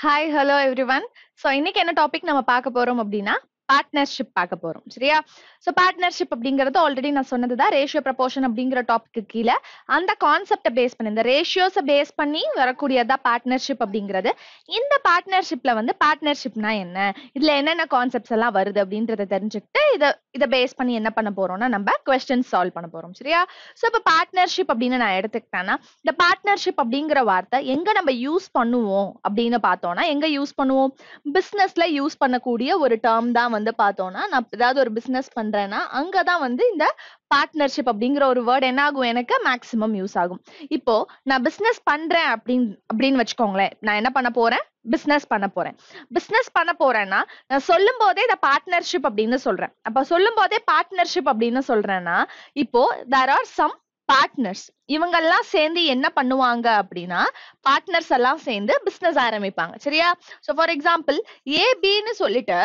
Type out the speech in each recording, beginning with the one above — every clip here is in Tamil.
Hi hello everyone so இன்னைக்கு என்ன டாபிக் நம்ம பார்க்க போகிறோம் அப்படின்னா பார்ட்னர்ஷிப் பார்க்க போறோம் சரியா சோ பார்ட்னர்ஷிப் அப்படிங்கறது ஆல்ரெடி நான் தான் ரேஷியோ ப்ரப்போர்ஷன் அப்படிங்கிற டாபிக்கு கீழே அந்த கான்செப்டை பேஸ் பண்ணி இந்த ரேஷியோஸை பேஸ் பண்ணி வரக்கூடியதா பார்ட்னர்ஷிப் அப்படிங்கிறது இந்த பார்ட்னர்ஷிப்ல வந்து பார்ட்னர்ஷிப்னா என்ன இதுல என்னென்ன கான்செப்ட்ஸ் எல்லாம் வருது அப்படின்றத தெரிஞ்சுக்கிட்டு இதை இதை பேஸ் பண்ணி என்ன பண்ண போறோம்னா நம்ம கொஸ்டின் சால்வ் பண்ண போறோம் சரியா சோ இப்போ பார்ட்னர்ஷிப் அப்படின்னு நான் எடுத்துக்கிட்டேன்னா இந்த பார்ட்னர்ஷிப் அப்படிங்கிற வார்த்தை எங்க நம்ம யூஸ் பண்ணுவோம் அப்படின்னு பார்த்தோம்னா எங்க யூஸ் பண்ணுவோம் பிசினஸ்ல யூஸ் பண்ணக்கூடிய ஒரு டேர்ம் தான் வந்து பார்த்தோம்னா நான் ஏதாவது ஒரு பிசினஸ் பண்றேன்னா அங்கதான் வந்து இந்த பார்ட்னர்ஷிப் அப்படிங்கிற ஒரு வேர்ட் என்ன ஆகும் எனக்கு மேக்சிமம் யூஸ் ஆகும் இப்போ நான் பிசினஸ் பண்றேன் அப்படின்னு அப்படின்னு வச்சுக்கோங்களேன் நான் என்ன பண்ண போறேன் பிஸ்னஸ் பண்ண போறேன் பிஸ்னஸ் பண்ண போறேன்னா நான் சொல்லும் போதே இதை பார்ட்னர்ஷிப் அப்படின்னு சொல்றேன் அப்ப சொல்லும் போதே பார்ட்னர்ஷிப் அப்படின்னு சொல்றேன்னா இப்போ தேர் ஆர் சம் பார்ட்னர்ஸ் இவங்கெல்லாம் சேர்ந்து என்ன பண்ணுவாங்க அப்படின்னா பார்ட்னர்ஸ் எல்லாம் சேர்ந்து பிஸ்னஸ் ஆரம்பிப்பாங்க சரியா ஸோ ஃபார் எக்ஸாம்பிள் ஏபின்னு சொல்லிட்டு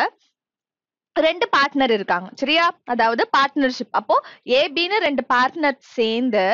ரெண்டு பார்ட்னர் இருக்காங்க சரியா அதாவது பார்ட்னர்ஷிப் அப்போ ஏபின்னு ரெண்டு பார்ட்னர் சேர்ந்து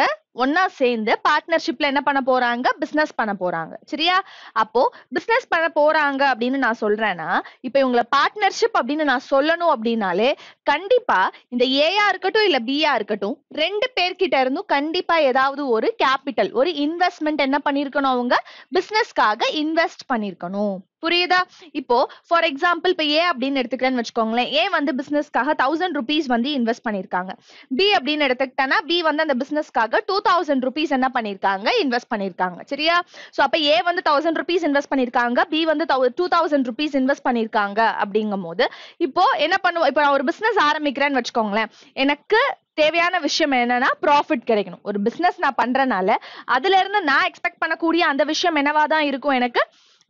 ஒன்னா சேர்ந்து பார்ட்னர்ஷிப்ல என்ன பண்ண போறாங்க பிசினஸ் பண்ண போறாங்க சரியா அப்போ பிசினஸ் பண்ண போறாங்க அப்படின்னு நான் சொல்றேன்னா இப்ப இவங்கள பார்ட்னர்ஷிப் அப்படின்னு நான் சொல்லணும் அப்படின்னாலே கண்டிப்பா இந்த ஏயா இருக்கட்டும் இல்ல ஆ இருக்கட்டும் ரெண்டு பேர்கிட்ட இருந்தும் கண்டிப்பா ஏதாவது ஒரு கேபிட்டல் ஒரு இன்வெஸ்ட்மெண்ட் என்ன பண்ணிருக்கணும் அவங்க பிசினஸ்க்காக இன்வெஸ்ட் பண்ணிருக்கணும் புரியுதா இப்போ ஃபார் எக்ஸாம்பிள் இப்போ ஏ அப்படின்னு எடுத்துக்கிறேன்னு வச்சுக்கோங்களேன் ஏ வந்து பிசினஸ்க்காக தௌசண்ட் ருபீஸ் வந்து இன்வெஸ்ட் பண்ணிருக்காங்க பி அப்படின்னு எடுத்துக்கிட்டேன்னா பி வந்து அந்த பிசினஸ்க்காக டூ டூ தௌசண்ட் ருபீஸ் என்ன பண்ணிருக்காங்க இன்வெஸ்ட் பண்ணிருக்காங்க சரியா சோ அப்ப ஏ வந்து தௌசண்ட் ருபீஸ் இன்வெஸ்ட் பண்ணிருக்காங்க பி வந்து டூ தௌசண்ட் ருபீஸ் இன்வெஸ்ட் பண்ணிருக்காங்க அப்படிங்கும் போது இப்போ என்ன பண்ணுவோம் இப்போ நான் ஒரு பிசினஸ் ஆரம்பிக்கிறேன்னு வச்சுக்கோங்களேன் எனக்கு தேவையான விஷயம் என்னன்னா ப்ராஃபிட் கிடைக்கணும் ஒரு பிசினஸ் நான் பண்றனால அதுல இருந்து நான் எக்ஸ்பெக்ட் பண்ணக்கூடிய அந்த விஷயம் என்னவா தான் இருக்கும் எனக்கு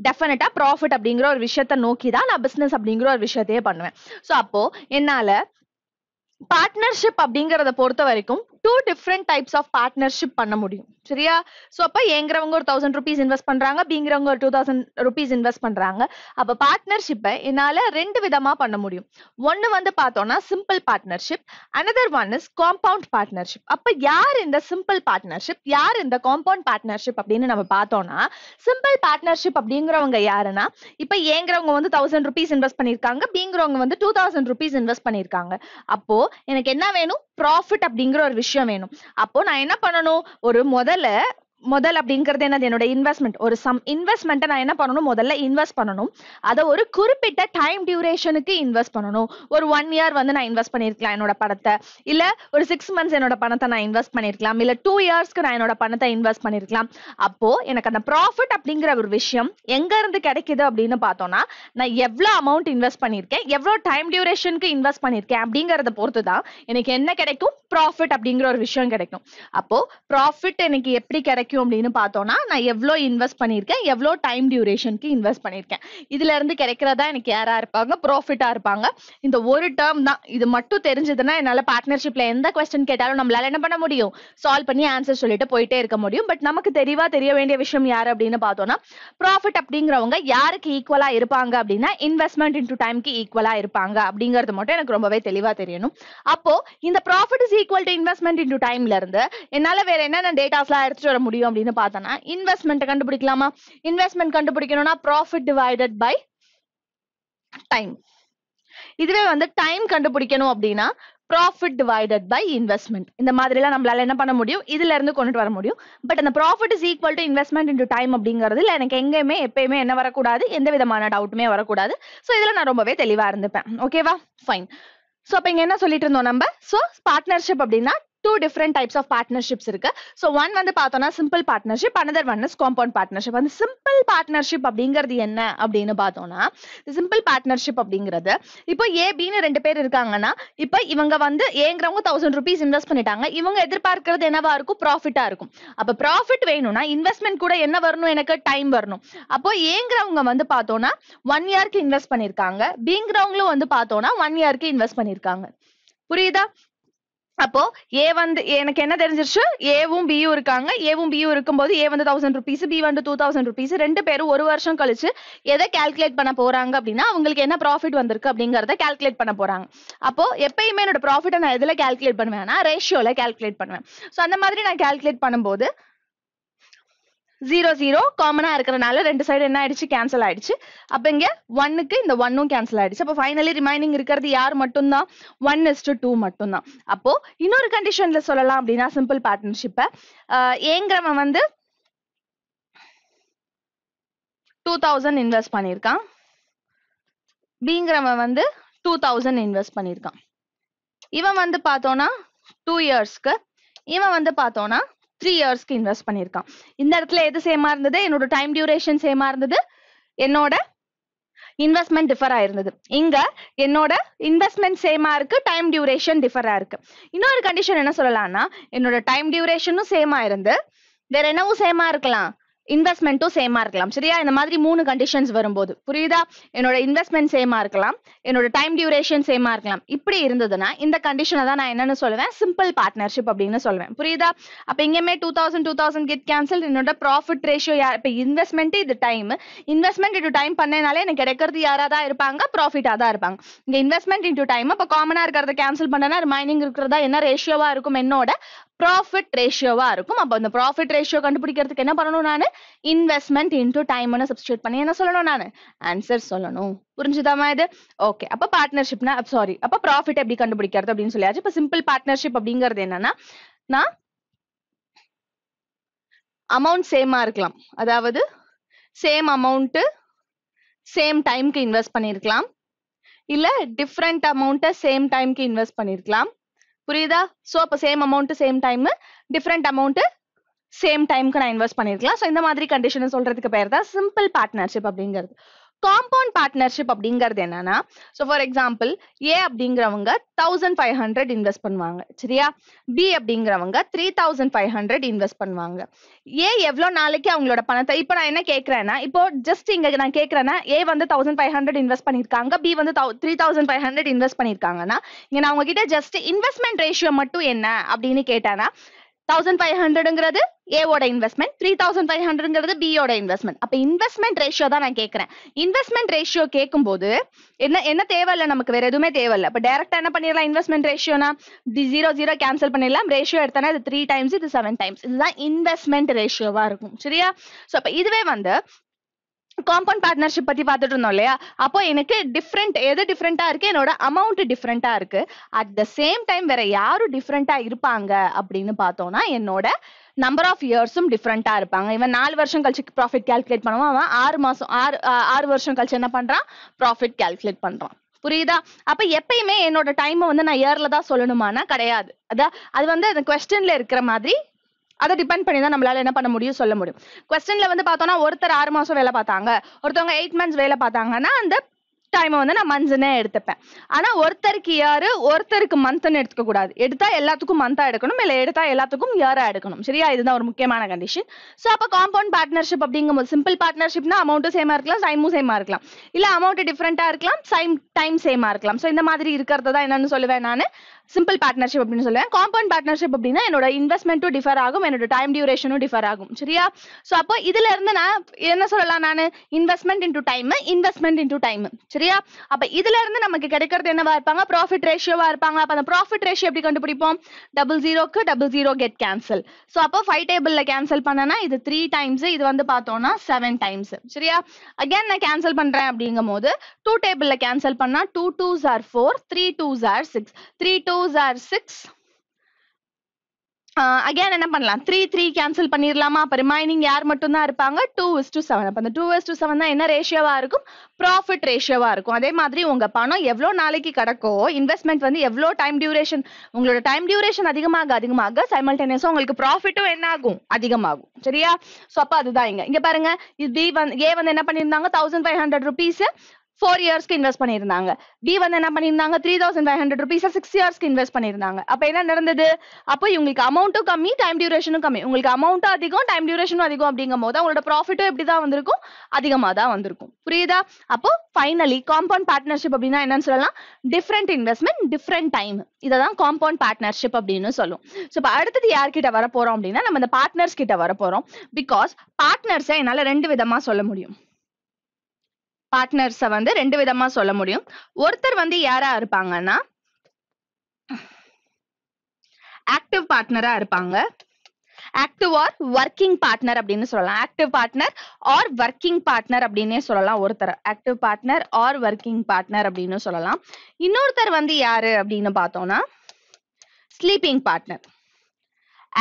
டெஃபினட்டா ப்ராஃபிட் அப்படிங்கிற ஒரு விஷயத்த நோக்கி தான் நான் பிசினஸ் அப்படிங்கிற ஒரு விஷயத்தையே பண்ணுவேன் ஸோ அப்போ என்னால பார்ட்னர்ஷிப் அப்படிங்கிறத பொறுத்த வரைக்கும் two different types of partnership பண்ண முடியும் சரியா ஸோ அப்போ ஏங்கிறவங்க ஒரு தௌசண்ட் ருபீஸ் இன்வெஸ்ட் பண்ணுறாங்க பிங்கிறவங்க ஒரு டூ தௌசண்ட் ருபீஸ் இன்வெஸ்ட் பண்ணுறாங்க அப்போ பார்ட்னர்ஷிப்பை என்னால் ரெண்டு விதமாக பண்ண முடியும் ஒன்று வந்து பார்த்தோம்னா simple partnership another one is compound partnership அப்போ யார் இந்த சிம்பிள் பார்ட்னர்ஷிப் யார் இந்த காம்பவுண்ட் பார்ட்னர்ஷிப் அப்படின்னு நம்ம பார்த்தோம்னா சிம்பிள் பார்ட்னர்ஷிப் அப்படிங்கிறவங்க யாருன்னா இப்போ ஏங்கிறவங்க வந்து தௌசண்ட் ருபீஸ் இன்வெஸ்ட் பண்ணியிருக்காங்க பிங்கிறவங்க வந்து டூ தௌசண்ட் ருபீஸ் இன்வெஸ்ட் பண்ணியிருக்காங்க அப்போ எனக்கு என்ன வேணும் ப்ராஃபிட் அப்படிங்கிற ஒரு விஷயம் விஷயம் வேணும் அப்போ நான் என்ன பண்ணணும் ஒரு முதல்ல முதல் அப்படிங்கிறது என்னது என்னோட இன்வெஸ்ட்மெண்ட் ஒரு சம் இன்வெஸ்ட்மெண்ட்டை நான் என்ன பண்ணணும் முதல்ல இன்வெஸ்ட் பண்ணணும் அதை ஒரு குறிப்பிட்ட டைம் டியூரேஷனுக்கு இன்வெஸ்ட் பண்ணணும் ஒரு ஒன் இயர் வந்து நான் இன்வெஸ்ட் பண்ணியிருக்கலாம் என்னோட பணத்தை இல்லை ஒரு சிக்ஸ் மந்த்ஸ் என்னோட பணத்தை நான் இன்வெஸ்ட் பண்ணியிருக்கலாம் இல்லை டூ இயர்ஸ்க்கு நான் என்னோட பணத்தை இன்வெஸ்ட் பண்ணியிருக்கலாம் அப்போ எனக்கு அந்த ப்ராஃபிட் அப்படிங்கிற ஒரு விஷயம் எங்கேருந்து கிடைக்குது அப்படின்னு பார்த்தோம்னா நான் எவ்வளோ அமௌண்ட் இன்வெஸ்ட் பண்ணியிருக்கேன் எவ்வளோ டைம் டியூரேஷனுக்கு இன்வெஸ்ட் பண்ணியிருக்கேன் அப்படிங்கிறத பொறுத்து தான் எனக்கு என்ன கிடைக்கும் ப்ராஃபிட் அப்படிங்கிற ஒரு விஷயம் கிடைக்கும் அப்போ ப்ராஃபிட் எனக்கு எப்படி கிடைக்கும் கிடைக்கும் அப்படின்னு பார்த்தோம்னா நான் எவ்வளோ இன்வெஸ்ட் பண்ணியிருக்கேன் எவ்வளோ டைம் டியூரேஷனுக்கு இன்வெஸ்ட் பண்ணியிருக்கேன் இருந்து கிடைக்கிறதா எனக்கு யாரா இருப்பாங்க ப்ராஃபிட்டா இருப்பாங்க இந்த ஒரு டேர்ம் தான் இது மட்டும் தெரிஞ்சதுன்னா என்னால் பார்ட்னர்ஷிப்ல எந்த கொஸ்டின் கேட்டாலும் நம்மளால என்ன பண்ண முடியும் சால்வ் பண்ணி ஆன்சர் சொல்லிட்டு போயிட்டே இருக்க முடியும் பட் நமக்கு தெரிவா தெரிய வேண்டிய விஷயம் யார் அப்படின்னு பார்த்தோம்னா ப்ராஃபிட் அப்படிங்கிறவங்க யாருக்கு ஈக்குவலா இருப்பாங்க அப்படின்னா இன்வெஸ்ட்மெண்ட் இன்டூ டைம்க்கு ஈக்குவலா இருப்பாங்க அப்படிங்கிறது மட்டும் எனக்கு ரொம்பவே தெளிவா தெரியணும் அப்போ இந்த profit is equal to investment into டைம்ல இருந்து என்னால் வேற என்னென்ன டேட்டாஸ்லாம் எடுத்துட்டு வர முடியும் முடியும் அப்படின்னு பார்த்தோம்னா இன்வெஸ்ட்மெண்ட் கண்டுபிடிக்கலாமா இன்வெஸ்ட்மெண்ட் கண்டுபிடிக்கணும்னா ப்ராஃபிட் டிவைடட் பை டைம் இதுவே வந்து டைம் கண்டுபிடிக்கணும் அப்படின்னா ப்ராஃபிட் டிவைடட் பை இன்வெஸ்ட்மெண்ட் இந்த மாதிரிலாம் நம்மளால என்ன பண்ண முடியும் இதுல இருந்து கொண்டுட்டு வர முடியும் பட் அந்த profit is equal to investment into time அப்படிங்கிறதுல எனக்கு எங்கேயுமே எப்பயுமே என்ன வரக்கூடாது எந்த விதமான டவுட்டுமே வரக்கூடாது ஸோ இதுல நான் ரொம்பவே தெளிவா இருந்துப்பேன் ஓகேவா ஃபைன் ஸோ அப்போ இங்கே என்ன சொல்லிட்டு இருந்தோம் நம்ம ஸோ பார்ட்னர்ஷிப் அப்படின்னா two different types of partnerships இருக்கு ஸோ ஒன் வந்து பார்த்தோம்னா simple partnership another one is compound partnership அந்த சிம்பிள் பார்ட்னர்ஷிப் அப்படிங்கிறது என்ன அப்படின்னு பார்த்தோம்னா சிம்பிள் பார்ட்னர்ஷிப் அப்படிங்கிறது இப்போ ஏ பின்னு ரெண்டு பேர் இருக்காங்கன்னா இப்போ இவங்க வந்து ஏங்கிறவங்க தௌசண்ட் ருபீஸ் இன்வெஸ்ட் பண்ணிட்டாங்க இவங்க எதிர்பார்க்கறது என்னவா இருக்கும் ப்ராஃபிட்டா இருக்கும் அப்போ ப்ராஃபிட் வேணும்னா இன்வெஸ்ட்மெண்ட் கூட என்ன வரணும் எனக்கு டைம் வரணும் அப்போ ஏங்கிறவங்க வந்து பார்த்தோம்னா ஒன் இயர்க்கு இன்வெஸ்ட் பண்ணியிருக்காங்க பிங்கிறவங்களும் வந்து பார்த்தோம்னா ஒன் இயர்க்கு இன்வெஸ்ட் பண்ணியிருக்காங்க புரியுதா அப்போ ஏ வந்து எனக்கு என்ன தெரிஞ்சிருச்சு ஏவும் பியும் இருக்காங்க ஏவும் பியும் இருக்கும்போது ஏ வந்து தௌசண்ட் ருபீஸ் பி வந்து டூ தௌசண்ட் ருபீஸ் ரெண்டு பேரும் ஒரு வருஷம் கழிச்சு எதை கால்குலேட் பண்ண போறாங்க அப்படின்னா அவங்களுக்கு என்ன ப்ராஃபிட் வந்திருக்கு அப்படிங்கறத கால்குலேட் பண்ண போறாங்க அப்போ எப்பயுமே என்னோட ப்ராஃபிட்டை நான் எதுல கால்குலேட் பண்ணுவேன்னா ரேஷியோல கால்குலேட் பண்ணுவேன் ஸோ அந்த மாதிரி நான் கால்குலேட் பண்ணும்போது ஜீரோ ஜீரோ காமனா இருக்கிறனால ரெண்டு சைடு என்ன ஆயிடுச்சு கேன்சல் ஆயிடுச்சு அப்ப இங்க ஒன்னுக்கு இந்த ஒன்னும் கேன்சல் ஆயிடுச்சு அப்போ ஃபைனலி ரிமைனிங் இருக்கிறது யார் மட்டும்தான் ஒன் இஸ் டு டூ மட்டும்தான் அப்போ இன்னொரு கண்டிஷன்ல சொல்லலாம் அப்படின்னா சிம்பிள் பார்ட்னர்ஷிப்ப ஏங்கிறவன் வந்து டூ தௌசண்ட் இன்வெஸ்ட் பண்ணியிருக்கான் பிங்கிறவன் வந்து டூ தௌசண்ட் இன்வெஸ்ட் பண்ணியிருக்கான் இவன் வந்து பார்த்தோன்னா டூ இயர்ஸ்க்கு இவன் வந்து பார்த்தோன்னா த்ரீ இயர்ஸ்க்கு இன்வெஸ்ட் பண்ணியிருக்கான் இந்த இடத்துல எது சேமா இருந்தது என்னோட டைம் டியூரேஷன் சேமா இருந்தது என்னோட இன்வெஸ்ட்மெண்ட் டிஃபர் ஆயிருந்தது இங்க என்னோட இன்வெஸ்ட்மெண்ட் சேமா இருக்கு டைம் டியூரேஷன் டிஃபரா இருக்கு இன்னொரு கண்டிஷன் என்ன சொல்லலாம்னா என்னோட டைம் டியூரேஷனும் சேமா இருந்து வேற என்னவும் சேமா இருக்கலாம் இன்வெஸ்ட்மெண்ட்டும் சேமா இருக்கலாம் சரியா இந்த மாதிரி மூணு கண்டிஷன்ஸ் வரும்போது புரியுதா என்னோட இன்வெஸ்ட்மெண்ட் சேமா இருக்கலாம் என்னோட டைம் டியூரேஷன் சேமா இருக்கலாம் இப்படி இருந்ததுன்னா இந்த கண்டிஷனை தான் நான் என்னன்னு சொல்லுவேன் சிம்பிள் பார்ட்னர்ஷிப் அப்படின்னு சொல்லுவேன் புரியுதா அப்ப எங்கேயுமே two thousand two thousand get cancel என்னோட ப்ராஃபிட் ரேஷியோ யார் இப்போ இன்வெஸ்ட்மெண்ட் இது டைம் இன்வெஸ்ட்மெண்ட் இன்டு டைம் பண்ணனாலே எனக்கு கிடைக்கிறது யாராக தான் இருப்பாங்க ப்ராஃபிட்டாக தான் இருப்பாங்க இங்கே இன்வெஸ்ட்மெண்ட் இன்டு டைம் இப்போ காமனாக இருக்கிறத கேன்சல் பண்ணனா ரிமைனிங் இருக்கிறதா என்ன ரேஷியோவாக இருக்கும் என்னோட ப்ராஃபிட் ரேஷியோவாக இருக்கும் அப்போ அந்த ப்ராஃபிட் ரேஷியோ கண்டுபிடிக்கிறதுக்கு என்ன பண்ணணும் நான் இன்வெஸ்ட்மெண்ட் இன்டூ டைம்னு சப்ஸ்டியூட் பண்ணி என்ன சொல்லணும் நான் ஆன்சர் சொல்லணும் புரிஞ்சுதாமா இது ஓகே அப்போ பார்ட்னர்ஷிப்னா சாரி அப்போ ப்ராஃபிட் எப்படி கண்டுபிடிக்கிறது அப்படின்னு சொல்லியாச்சு இப்போ சிம்பிள் பார்ட்னர்ஷிப் அப்படிங்கிறது என்னன்னா நான் அமௌண்ட் சேமா இருக்கலாம் அதாவது சேம் அமௌண்ட்டு சேம் டைம்க்கு இன்வெஸ்ட் பண்ணியிருக்கலாம் இல்லை டிஃப்ரெண்ட் அமௌண்ட்டை சேம் டைம்க்கு இன்வெஸ்ட் பண்ணியிருக்கலாம் புரியுதா சோ அப்போ same amount same time different amount same டைம்க்கு நான் இன்வெஸ்ட் பண்ணிருக்கலாம் சோ இந்த மாதிரி கண்டிஷன் சொல்றதுக்கு பேர் தான் சிம்பிள் பார்ட்னர்ஷிப் அப்படிங்கிறது காம்பவுண்ட் பார்ட்னர்ஷிப் அப்படிங்கிறது என்னன்னா ஸோ ஃபார் எக்ஸாம்பிள் ஏ அப்படிங்கிறவங்க தௌசண்ட் ஃபைவ் ஹண்ட்ரட் இன்வெஸ்ட் பண்ணுவாங்க சரியா பி அப்படிங்கிறவங்க three thousand five hundred invest பண்ணுவாங்க ஏ எவ்வளோ நாளைக்கு அவங்களோட பணத்தை இப்போ நான் என்ன கேட்குறேன்னா இப்போ ஜஸ்ட் இங்கே நான் கேட்குறேன்னா ஏ வந்து தௌசண்ட் ஃபைவ் ஹண்ட்ரட் இன்வெஸ்ட் பண்ணியிருக்காங்க பி வந்து three thousand five hundred invest பண்ணியிருக்காங்கன்னா இங்கே நான் உங்ககிட்ட ஜஸ்ட் இன்வெஸ்ட்மெண்ட் ரேஷியோ மட்டும் என்ன அப்படின்னு கேட்டேன்னா தௌசண்ட் ஃபைவ் ஹண்ட்ரடுங்கிறது ஏவோட இன்வெஸ்ட்மெண்ட் த்ரீ தௌசண்ட் ஃபைவ் ஹண்ட்ரட்ங்கிறது பியோட இன்வெஸ்ட்மெண்ட் அப்ப இன்வெஸ்ட்மெண்ட் ரேஷியோ தான் நான் கேட்குறேன் இன்வெஸ்ட்மெண்ட் ரேஷியோ போது என்ன என்ன தேவையில்ல நமக்கு வேற எதுவுமே தேவையில்ல இப்போ டேரக்டா என்ன பண்ணிடலாம் இன்வெஸ்ட்மெண்ட் ரேஷியோனா தி ஜீரோ ஜீரோ கேன்சல் பண்ணிடலாம் ரேஷியோ எடுத்தனா இது த்ரீ டைம்ஸ் இது செவன் டைம்ஸ் இதுதான் இன்வெஸ்ட்மெண்ட் ரேஷியோவா இருக்கும் சரியா சோ அப்போ இதுவே வந்து காம்பவுண்ட் பார்ட்னர்ஷிப் பத்தி பார்த்துட்டு இருந்தோம் இல்லையா அப்போ எனக்கு டிஃப்ரெண்ட் எது டிஃப்ரெண்டா இருக்கு என்னோட அமௌண்ட் டிஃப்ரெண்டா இருக்கு அட் த சேம் டைம் வேற யாரும் டிஃப்ரெண்டா இருப்பாங்க அப்படின்னு பார்த்தோம்னா என்னோட நம்பர் ஆஃப் இயர்ஸும் டிஃப்ரெண்டா இருப்பாங்க இவன் நாலு வருஷம் கழிச்சு ப்ராஃபிட் கால்குலேட் பண்ணுவான் அவன் ஆறு மாசம் ஆறு ஆறு வருஷம் கழிச்சு என்ன பண்றான் ப்ராஃபிட் கால்குலேட் பண்றான் புரியுதா அப்ப எப்பயுமே என்னோட டைமை வந்து நான் இயர்ல தான் சொல்லணுமானா கிடையாது அதான் அது வந்து அந்த கொஸ்டின்ல இருக்கிற மாதிரி அதை டிபெண்ட் பண்ணி தான் நம்மளால என்ன பண்ண முடியும் சொல்ல முடியும் கொஸ்டின்ல வந்து பார்த்தோம்னா ஒருத்தர் ஆறு மாசம் வேலை பார்த்தாங்க ஒருத்தவங்க எயிட் மந்த்ஸ் வேலை பார்த்தாங்கன்னா அந்த டைமை வந்து நான் மந்த்ஸ்னே எடுத்துப்பேன் ஆனா ஒருத்தருக்கு யாரு ஒருத்தருக்கு மந்த்னு எடுத்துக்க கூடாது எடுத்தா எல்லாத்துக்கும் மந்தா எடுக்கணும் இல்ல எடுத்தா எல்லாத்துக்கும் யாரா எடுக்கணும் சரியா இதுதான் ஒரு முக்கியமான கண்டிஷன் சோ அப்ப காம்பவுண்ட் பார்ட்னர்ஷிப் அப்படிங்கும்போது சிம்பிள் பார்ட்னர்ஷிப்னா அமௌண்ட்டும் சேமா இருக்கலாம் டைமும் சேமா இருக்கலாம் இல்ல அமௌண்ட் டிஃபரெண்டா இருக்கலாம் டைம் டைம் சேமா இருக்கலாம் சோ இந்த மாதிரி இருக்கிறது தான் என்னன்னு சொல்லுவேன் நான் சிம்பிள் பார்ட்னர்ஷிப் அப்படின்னு சொல்லுவேன் காம்பவுண்ட் பார்ட்னர்ஷிப் அப்படின்னா என்னோட இன்வெஸ்ட்மெண்ட்டும் டிஃபர் ஆகும் என்னோட டைம் டியூரேஷனும் டிஃபர் ஆகும் சரியா சோ அப்போ இதுல இருந்து நான் என்ன சொல்லலாம் நான் investment into time investment into time சரியா அப்ப இதுல இருந்து நமக்கு கிடைக்கிறது என்னவா இருப்பாங்க ப்ராஃபிட் ரேஷியோவா இருப்பாங்க அப்ப அந்த ப்ராஃபிட் ரேஷியோ எப்படி கண்டுபிடிப்போம் டபுள் ஜீரோக்கு double zero get cancel so அப்போ ஃபைவ் டேபிள்ல கேன்சல் பண்ணனா இது த்ரீ டைம்ஸ் இது வந்து பார்த்தோம்னா செவன் டைம்ஸ் சரியா அகேன் நான் கேன்சல் பண்றேன் அப்படிங்கும் போது டூ டேபிள்ல கேன்சல் பண்ணா two twos are four three twos are six three two those are 6 அகேன் uh, என்ன பண்ணலாம் த்ரீ த்ரீ கேன்சல் பண்ணிடலாமா அப்ப ரிமைனிங் யார் மட்டும் தான் இருப்பாங்க டூ இஸ் டூ செவன் அப்போ அந்த டூ இஸ் டூ செவன் தான் என்ன ரேஷியோவாக இருக்கும் ப்ராஃபிட் ரேஷியோவா இருக்கும் அதே மாதிரி உங்க பணம் எவ்வளோ நாளைக்கு கிடக்கோ இன்வெஸ்ட்மெண்ட் வந்து எவ்வளோ டைம் டியூரேஷன் உங்களோட டைம் டியூரேஷன் அதிகமாக அதிகமாக சைமல்டேனியஸாக உங்களுக்கு ப்ராஃபிட்டும் என்ன ஆகும் அதிகமாகும் சரியா ஸோ அப்போ அதுதான் இங்க இங்க பாருங்க இது பி வந்து ஏ வந்து என்ன பண்ணியிருந்தாங்க thousand five hundred rupees four இயர்ஸ்க்கு இன்வெஸ்ட் பண்ணியிருந்தாங்க டி வந்து என்ன பண்ணியிருந்தாங்க three thousand five hundred rupees six இயர்ஸ்க்கு இன்வெஸ்ட் பண்ணியிருந்தாங்க அப்போ என்ன நடந்தது அப்போ இவங்களுக்கு அமௌண்ட்டும் கம்மி டைம் டியூரேஷனும் கம்மி உங்களுக்கு அமௌண்ட்டும் அதிகம் டைம் டியூரேஷனும் அதிகம் அப்படிங்கும் போது அவங்களோட ப்ராஃபிட்டும் எப்படி தான் வந்திருக்கும் அதிகமாக தான் வந்திருக்கும் புரியுதா அப்போ ஃபைனலி காம்பவுண்ட் பார்ட்னர்ஷிப் அப்படின்னா என்னன்னு சொல்லலாம் டிஃப்ரெண்ட் இன்வெஸ்ட்மெண்ட் டிஃப்ரெண்ட் டைம் இதை தான் காம்பவுண்ட் பார்ட்னர்ஷிப் அப்படின்னு சொல்லும் ஸோ இப்போ அடுத்தது யார்கிட்ட வர போகிறோம் அப்படின்னா நம்ம இந்த பார்ட்னர்ஸ் கிட்ட வர போகிறோம் பிகாஸ் பார்ட்னர்ஸை என்னால் ரெண்டு விதமாக சொல்ல முடியும் பார்ட்னர்ஸை வந்து ரெண்டு விதமா சொல்ல முடியும் ஒருத்தர் வந்து யாரா இருப்பாங்கன்னா ஆக்டிவ் பார்ட்னரா இருப்பாங்க ஆக்டிவ் ஆர் ஒர்க்கிங் பார்ட்னர் அப்படின்னு சொல்லலாம் active partner or working partner அப்படின்னே சொல்லலாம் ஒருத்தர் active partner or working partner அப்படின்னு சொல்லலாம் இன்னொருத்தர் வந்து யாரு அப்படின்னு பார்த்தோம்னா ஸ்லீப்பிங் பார்ட்னர்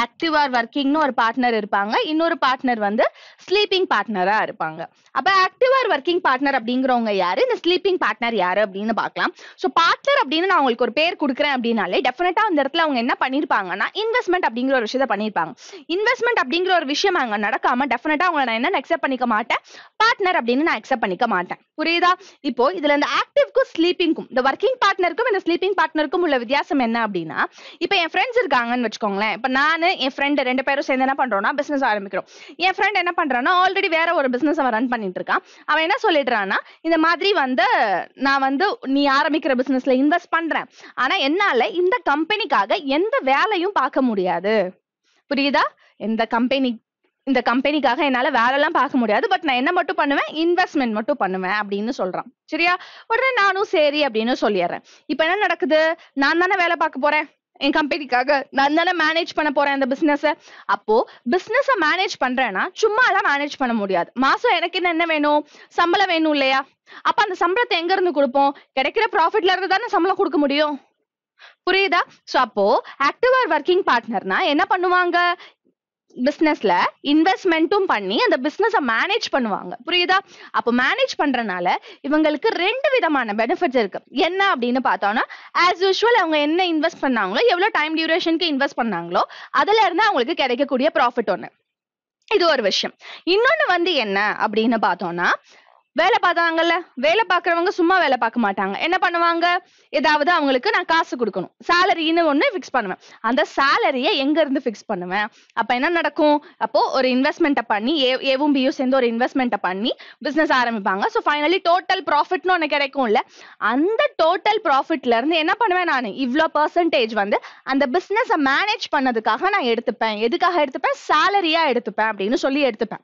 ஆக்டிவ் ஆர் ஒர்க்கிங்னு ஒரு பார்ட்னர் இருப்பாங்க இன்னொரு பார்ட்னர் வந்து ஸ்லீப்பிங் பார்ட்னரா இருப்பாங்க அப்ப ஆக்டிவ் ஆர் ஒர்க்கிங் பார்ட்னர் அப்படிங்கிறவங்க யாரு இந்த ஸ்லீப்பிங் பார்ட்னர் யாரு அப்படின்னு பார்க்கலாம் ஸோ பார்ட்னர் அப்படின்னு நான் உங்களுக்கு ஒரு பேர் கொடுக்குறேன் அப்படின்னாலே டெஃபினட்டா அந்த இடத்துல அவங்க என்ன பண்ணிருப்பாங்கன்னா இன்வெஸ்ட்மெண்ட் அப்படிங்கிற ஒரு விஷயத்த பண்ணிருப்பாங்க இன்வெஸ்ட்மெண்ட் அப்படிங்கிற ஒரு விஷயம் அங்க நடக்காம டெஃபினட்டா அவங்க நான் என்ன அக்செப்ட் பண்ணிக்க மாட்டேன் பார்ட்னர் அப்படின்னு நான் அக்செப்ட் பண்ணிக்க மாட்டேன் புரியுதா இப்போ இதுல இந்த ஆக்டிவ்க்கும் ஸ்லீப்பிங்க்கும் இந்த ஒர்க்கிங் பார்ட்னருக்கும் இந்த ஸ்லீப்பிங் பார்ட்னருக்கும் உள்ள வித்தியாசம் என்ன அப்படின்னா இப்போ என் ஃப்ரெண்ட்ஸ் இருக்காங்கன்னு வச்சுக்கோங்களேன் இப்போ நான் நான் என் ஃப்ரெண்டு ரெண்டு பேரும் சேர்ந்து என்ன பண்றோம்னா பிசினஸ் ஆரம்பிக்கிறோம் என் ஃப்ரெண்ட் என்ன பண்றான்னா ஆல்ரெடி வேற ஒரு பிசினஸ் அவன் ரன் பண்ணிட்டு இருக்கான் அவன் என்ன சொல்லிடுறான்னா இந்த மாதிரி வந்து நான் வந்து நீ ஆரம்பிக்கிற பிசினஸ்ல இன்வெஸ்ட் பண்றேன் ஆனா என்னால இந்த கம்பெனிக்காக எந்த வேலையும் பார்க்க முடியாது புரியுதா இந்த கம்பெனி இந்த கம்பெனிக்காக என்னால வேலைலாம் பார்க்க முடியாது பட் நான் என்ன மட்டும் பண்ணுவேன் இன்வெஸ்ட்மெண்ட் மட்டும் பண்ணுவேன் அப்படின்னு சொல்றான் சரியா உடனே நானும் சரி அப்படின்னு சொல்லிடுறேன் இப்ப என்ன நடக்குது நான் தானே வேலை பார்க்க போறேன் என் கம்பெனிக்காக நான் தானே மேனேஜ் பண்ண போறேன் அந்த பிசினஸ் அப்போ பிசினஸ் மேனேஜ் பண்றேன்னா சும்மா எல்லாம் மேனேஜ் பண்ண முடியாது மாசம் எனக்கு என்ன என்ன வேணும் சம்பளம் வேணும் இல்லையா அப்ப அந்த சம்பளத்தை எங்க இருந்து கொடுப்போம் கிடைக்கிற ப்ராஃபிட்ல இருந்து தானே சம்பளம் கொடுக்க முடியும் புரியுதா சோ அப்போ ஆக்டிவ் ஆர் ஒர்க்கிங் பார்ட்னர்னா என்ன பண்ணுவாங்க பிஸ்னஸ்ல இன்வெஸ்ட்மெண்ட்டும் பண்ணி அந்த பிஸ்னஸை மேனேஜ் பண்ணுவாங்க புரியுதா அப்போ மேனேஜ் பண்றதுனால இவங்களுக்கு ரெண்டு விதமான பெனிஃபிட்ஸ் இருக்கு என்ன அப்படின்னு பார்த்தோம்னா ஆஸ் யூஷுவல் அவங்க என்ன இன்வெஸ்ட் பண்ணாங்களோ எவ்வளவு டைம் டியூரேஷனுக்கு இன்வெஸ்ட் பண்ணாங்களோ அதுல இருந்து அவங்களுக்கு கிடைக்கக்கூடிய ப்ராஃபிட் ஒன்று இது ஒரு விஷயம் இன்னொன்னு வந்து என்ன அப்படின்னு பார்த்தோம்னா வேலை பார்த்தாங்கல்ல வேலை பார்க்குறவங்க சும்மா வேலை பார்க்க மாட்டாங்க என்ன பண்ணுவாங்க ஏதாவது அவங்களுக்கு நான் காசு கொடுக்கணும் சேலரின்னு ஒன்று ஃபிக்ஸ் பண்ணுவேன் அந்த சேலரியை எங்க இருந்து ஃபிக்ஸ் பண்ணுவேன் அப்ப என்ன நடக்கும் அப்போ ஒரு இன்வெஸ்ட்மெண்ட்டை பண்ணி ஏ ஏவும் பியும் சேர்ந்து ஒரு இன்வெஸ்ட்மெண்ட்டை பண்ணி பிசினஸ் ஆரம்பிப்பாங்க ஸோ ஃபைனலி டோட்டல் ப்ராஃபிட்னு ஒன்று இல்ல அந்த டோட்டல் ப்ராஃபிட்ல இருந்து என்ன பண்ணுவேன் நான் இவ்வளோ பர்சன்டேஜ் வந்து அந்த பிஸ்னஸை மேனேஜ் பண்ணதுக்காக நான் எடுத்துப்பேன் எதுக்காக எடுத்துப்பேன் சேலரியா எடுத்துப்பேன் அப்படின்னு சொல்லி எடுத்துப்பேன்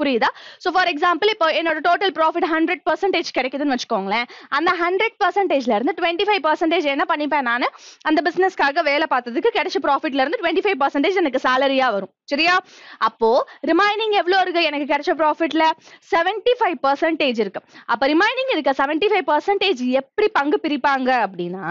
புரியுதா ஸோ ஃபார் எக்ஸாம்பிள் இப்போ என்னோட டோட்டல் ப்ரா ப்ராஃபிட் ஹண்ட்ரட் பர்சன்டேஜ் கிடைக்குதுன்னு வச்சுக்கோங்களேன் அந்த ஹண்ட்ரட் பர்சன்டேஜ்ல இருந்து டுவெண்ட்டி ஃபைவ் பர்சன்டேஜ் என்ன பண்ணிப்பேன் நான் அந்த பிசினஸ்க்காக வேலை பார்த்ததுக்கு கிடைச்ச ப்ராஃபிட்ல இருந்து டுவெண்ட்டி ஃபைவ் பர்சன்டேஜ் எனக்கு சேலரியா வரும் சரியா அப்போ ரிமைனிங் எவ்வளோ இருக்கு எனக்கு கிடைச்ச ப்ராஃபிட்ல செவன்டி ஃபைவ் பர்சன்டேஜ் இருக்கு அப்ப ரிமைனிங் இருக்க செவன்டி ஃபைவ் பர்சன்டேஜ் எப்படி பங்கு பிரிப்பாங்க அப்படின்னா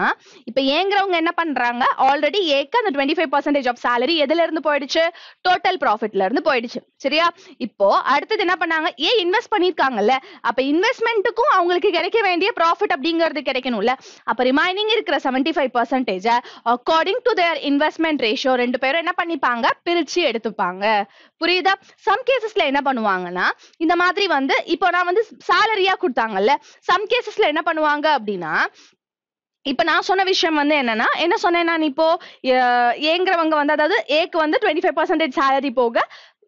இப்ப ஏங்குறவங்க என்ன பண்றாங்க ஆல்ரெடி ஏக்க அந்த twenty five percentage of salary எதுல இருந்து போயிடுச்சு டோட்டல் ப்ராஃபிட்ல இருந்து போயிடுச்சு சரியா இப்போ அடுத்தது என்ன பண்ணாங்க ஏன் இன்வெஸ்ட் பண்ணிருக்காங்கல்ல அப்ப இன்வெஸ்ட்மெண்ட்டுக்கும் அவங்களுக்கு கிடைக்க வேண்டிய ப்ராஃபிட் அப்படிங்கிறது கிடைக்கணும்ல அப்ப ரிமைனிங் இருக்கிற seventy five percentage according to their investment ratio ரெண்டு பேரும் என்ன பண்ணிப்பாங்க பிரிச்சு எடுத்துப்பாங்க புரியுதா சம் கேசஸ்ல என்ன பண்ணுவாங்கன்னா இந்த மாதிரி வந்து இப்போ நான் வந்து சேலரியா கொடுத்தாங்கல்ல சம் கேசஸ்ல என்ன பண்ணுவாங்க அப்படின்னா இப்ப நான் சொன்ன விஷயம் வந்து என்னன்னா என்ன சொன்னேன் நான் இப்போ ஏங்குறவங்க வந்து அதாவது ஏக்கு வந்து டுவெண்ட்டி ஃபைவ் பர்சன்டேஜ் சேலரி போக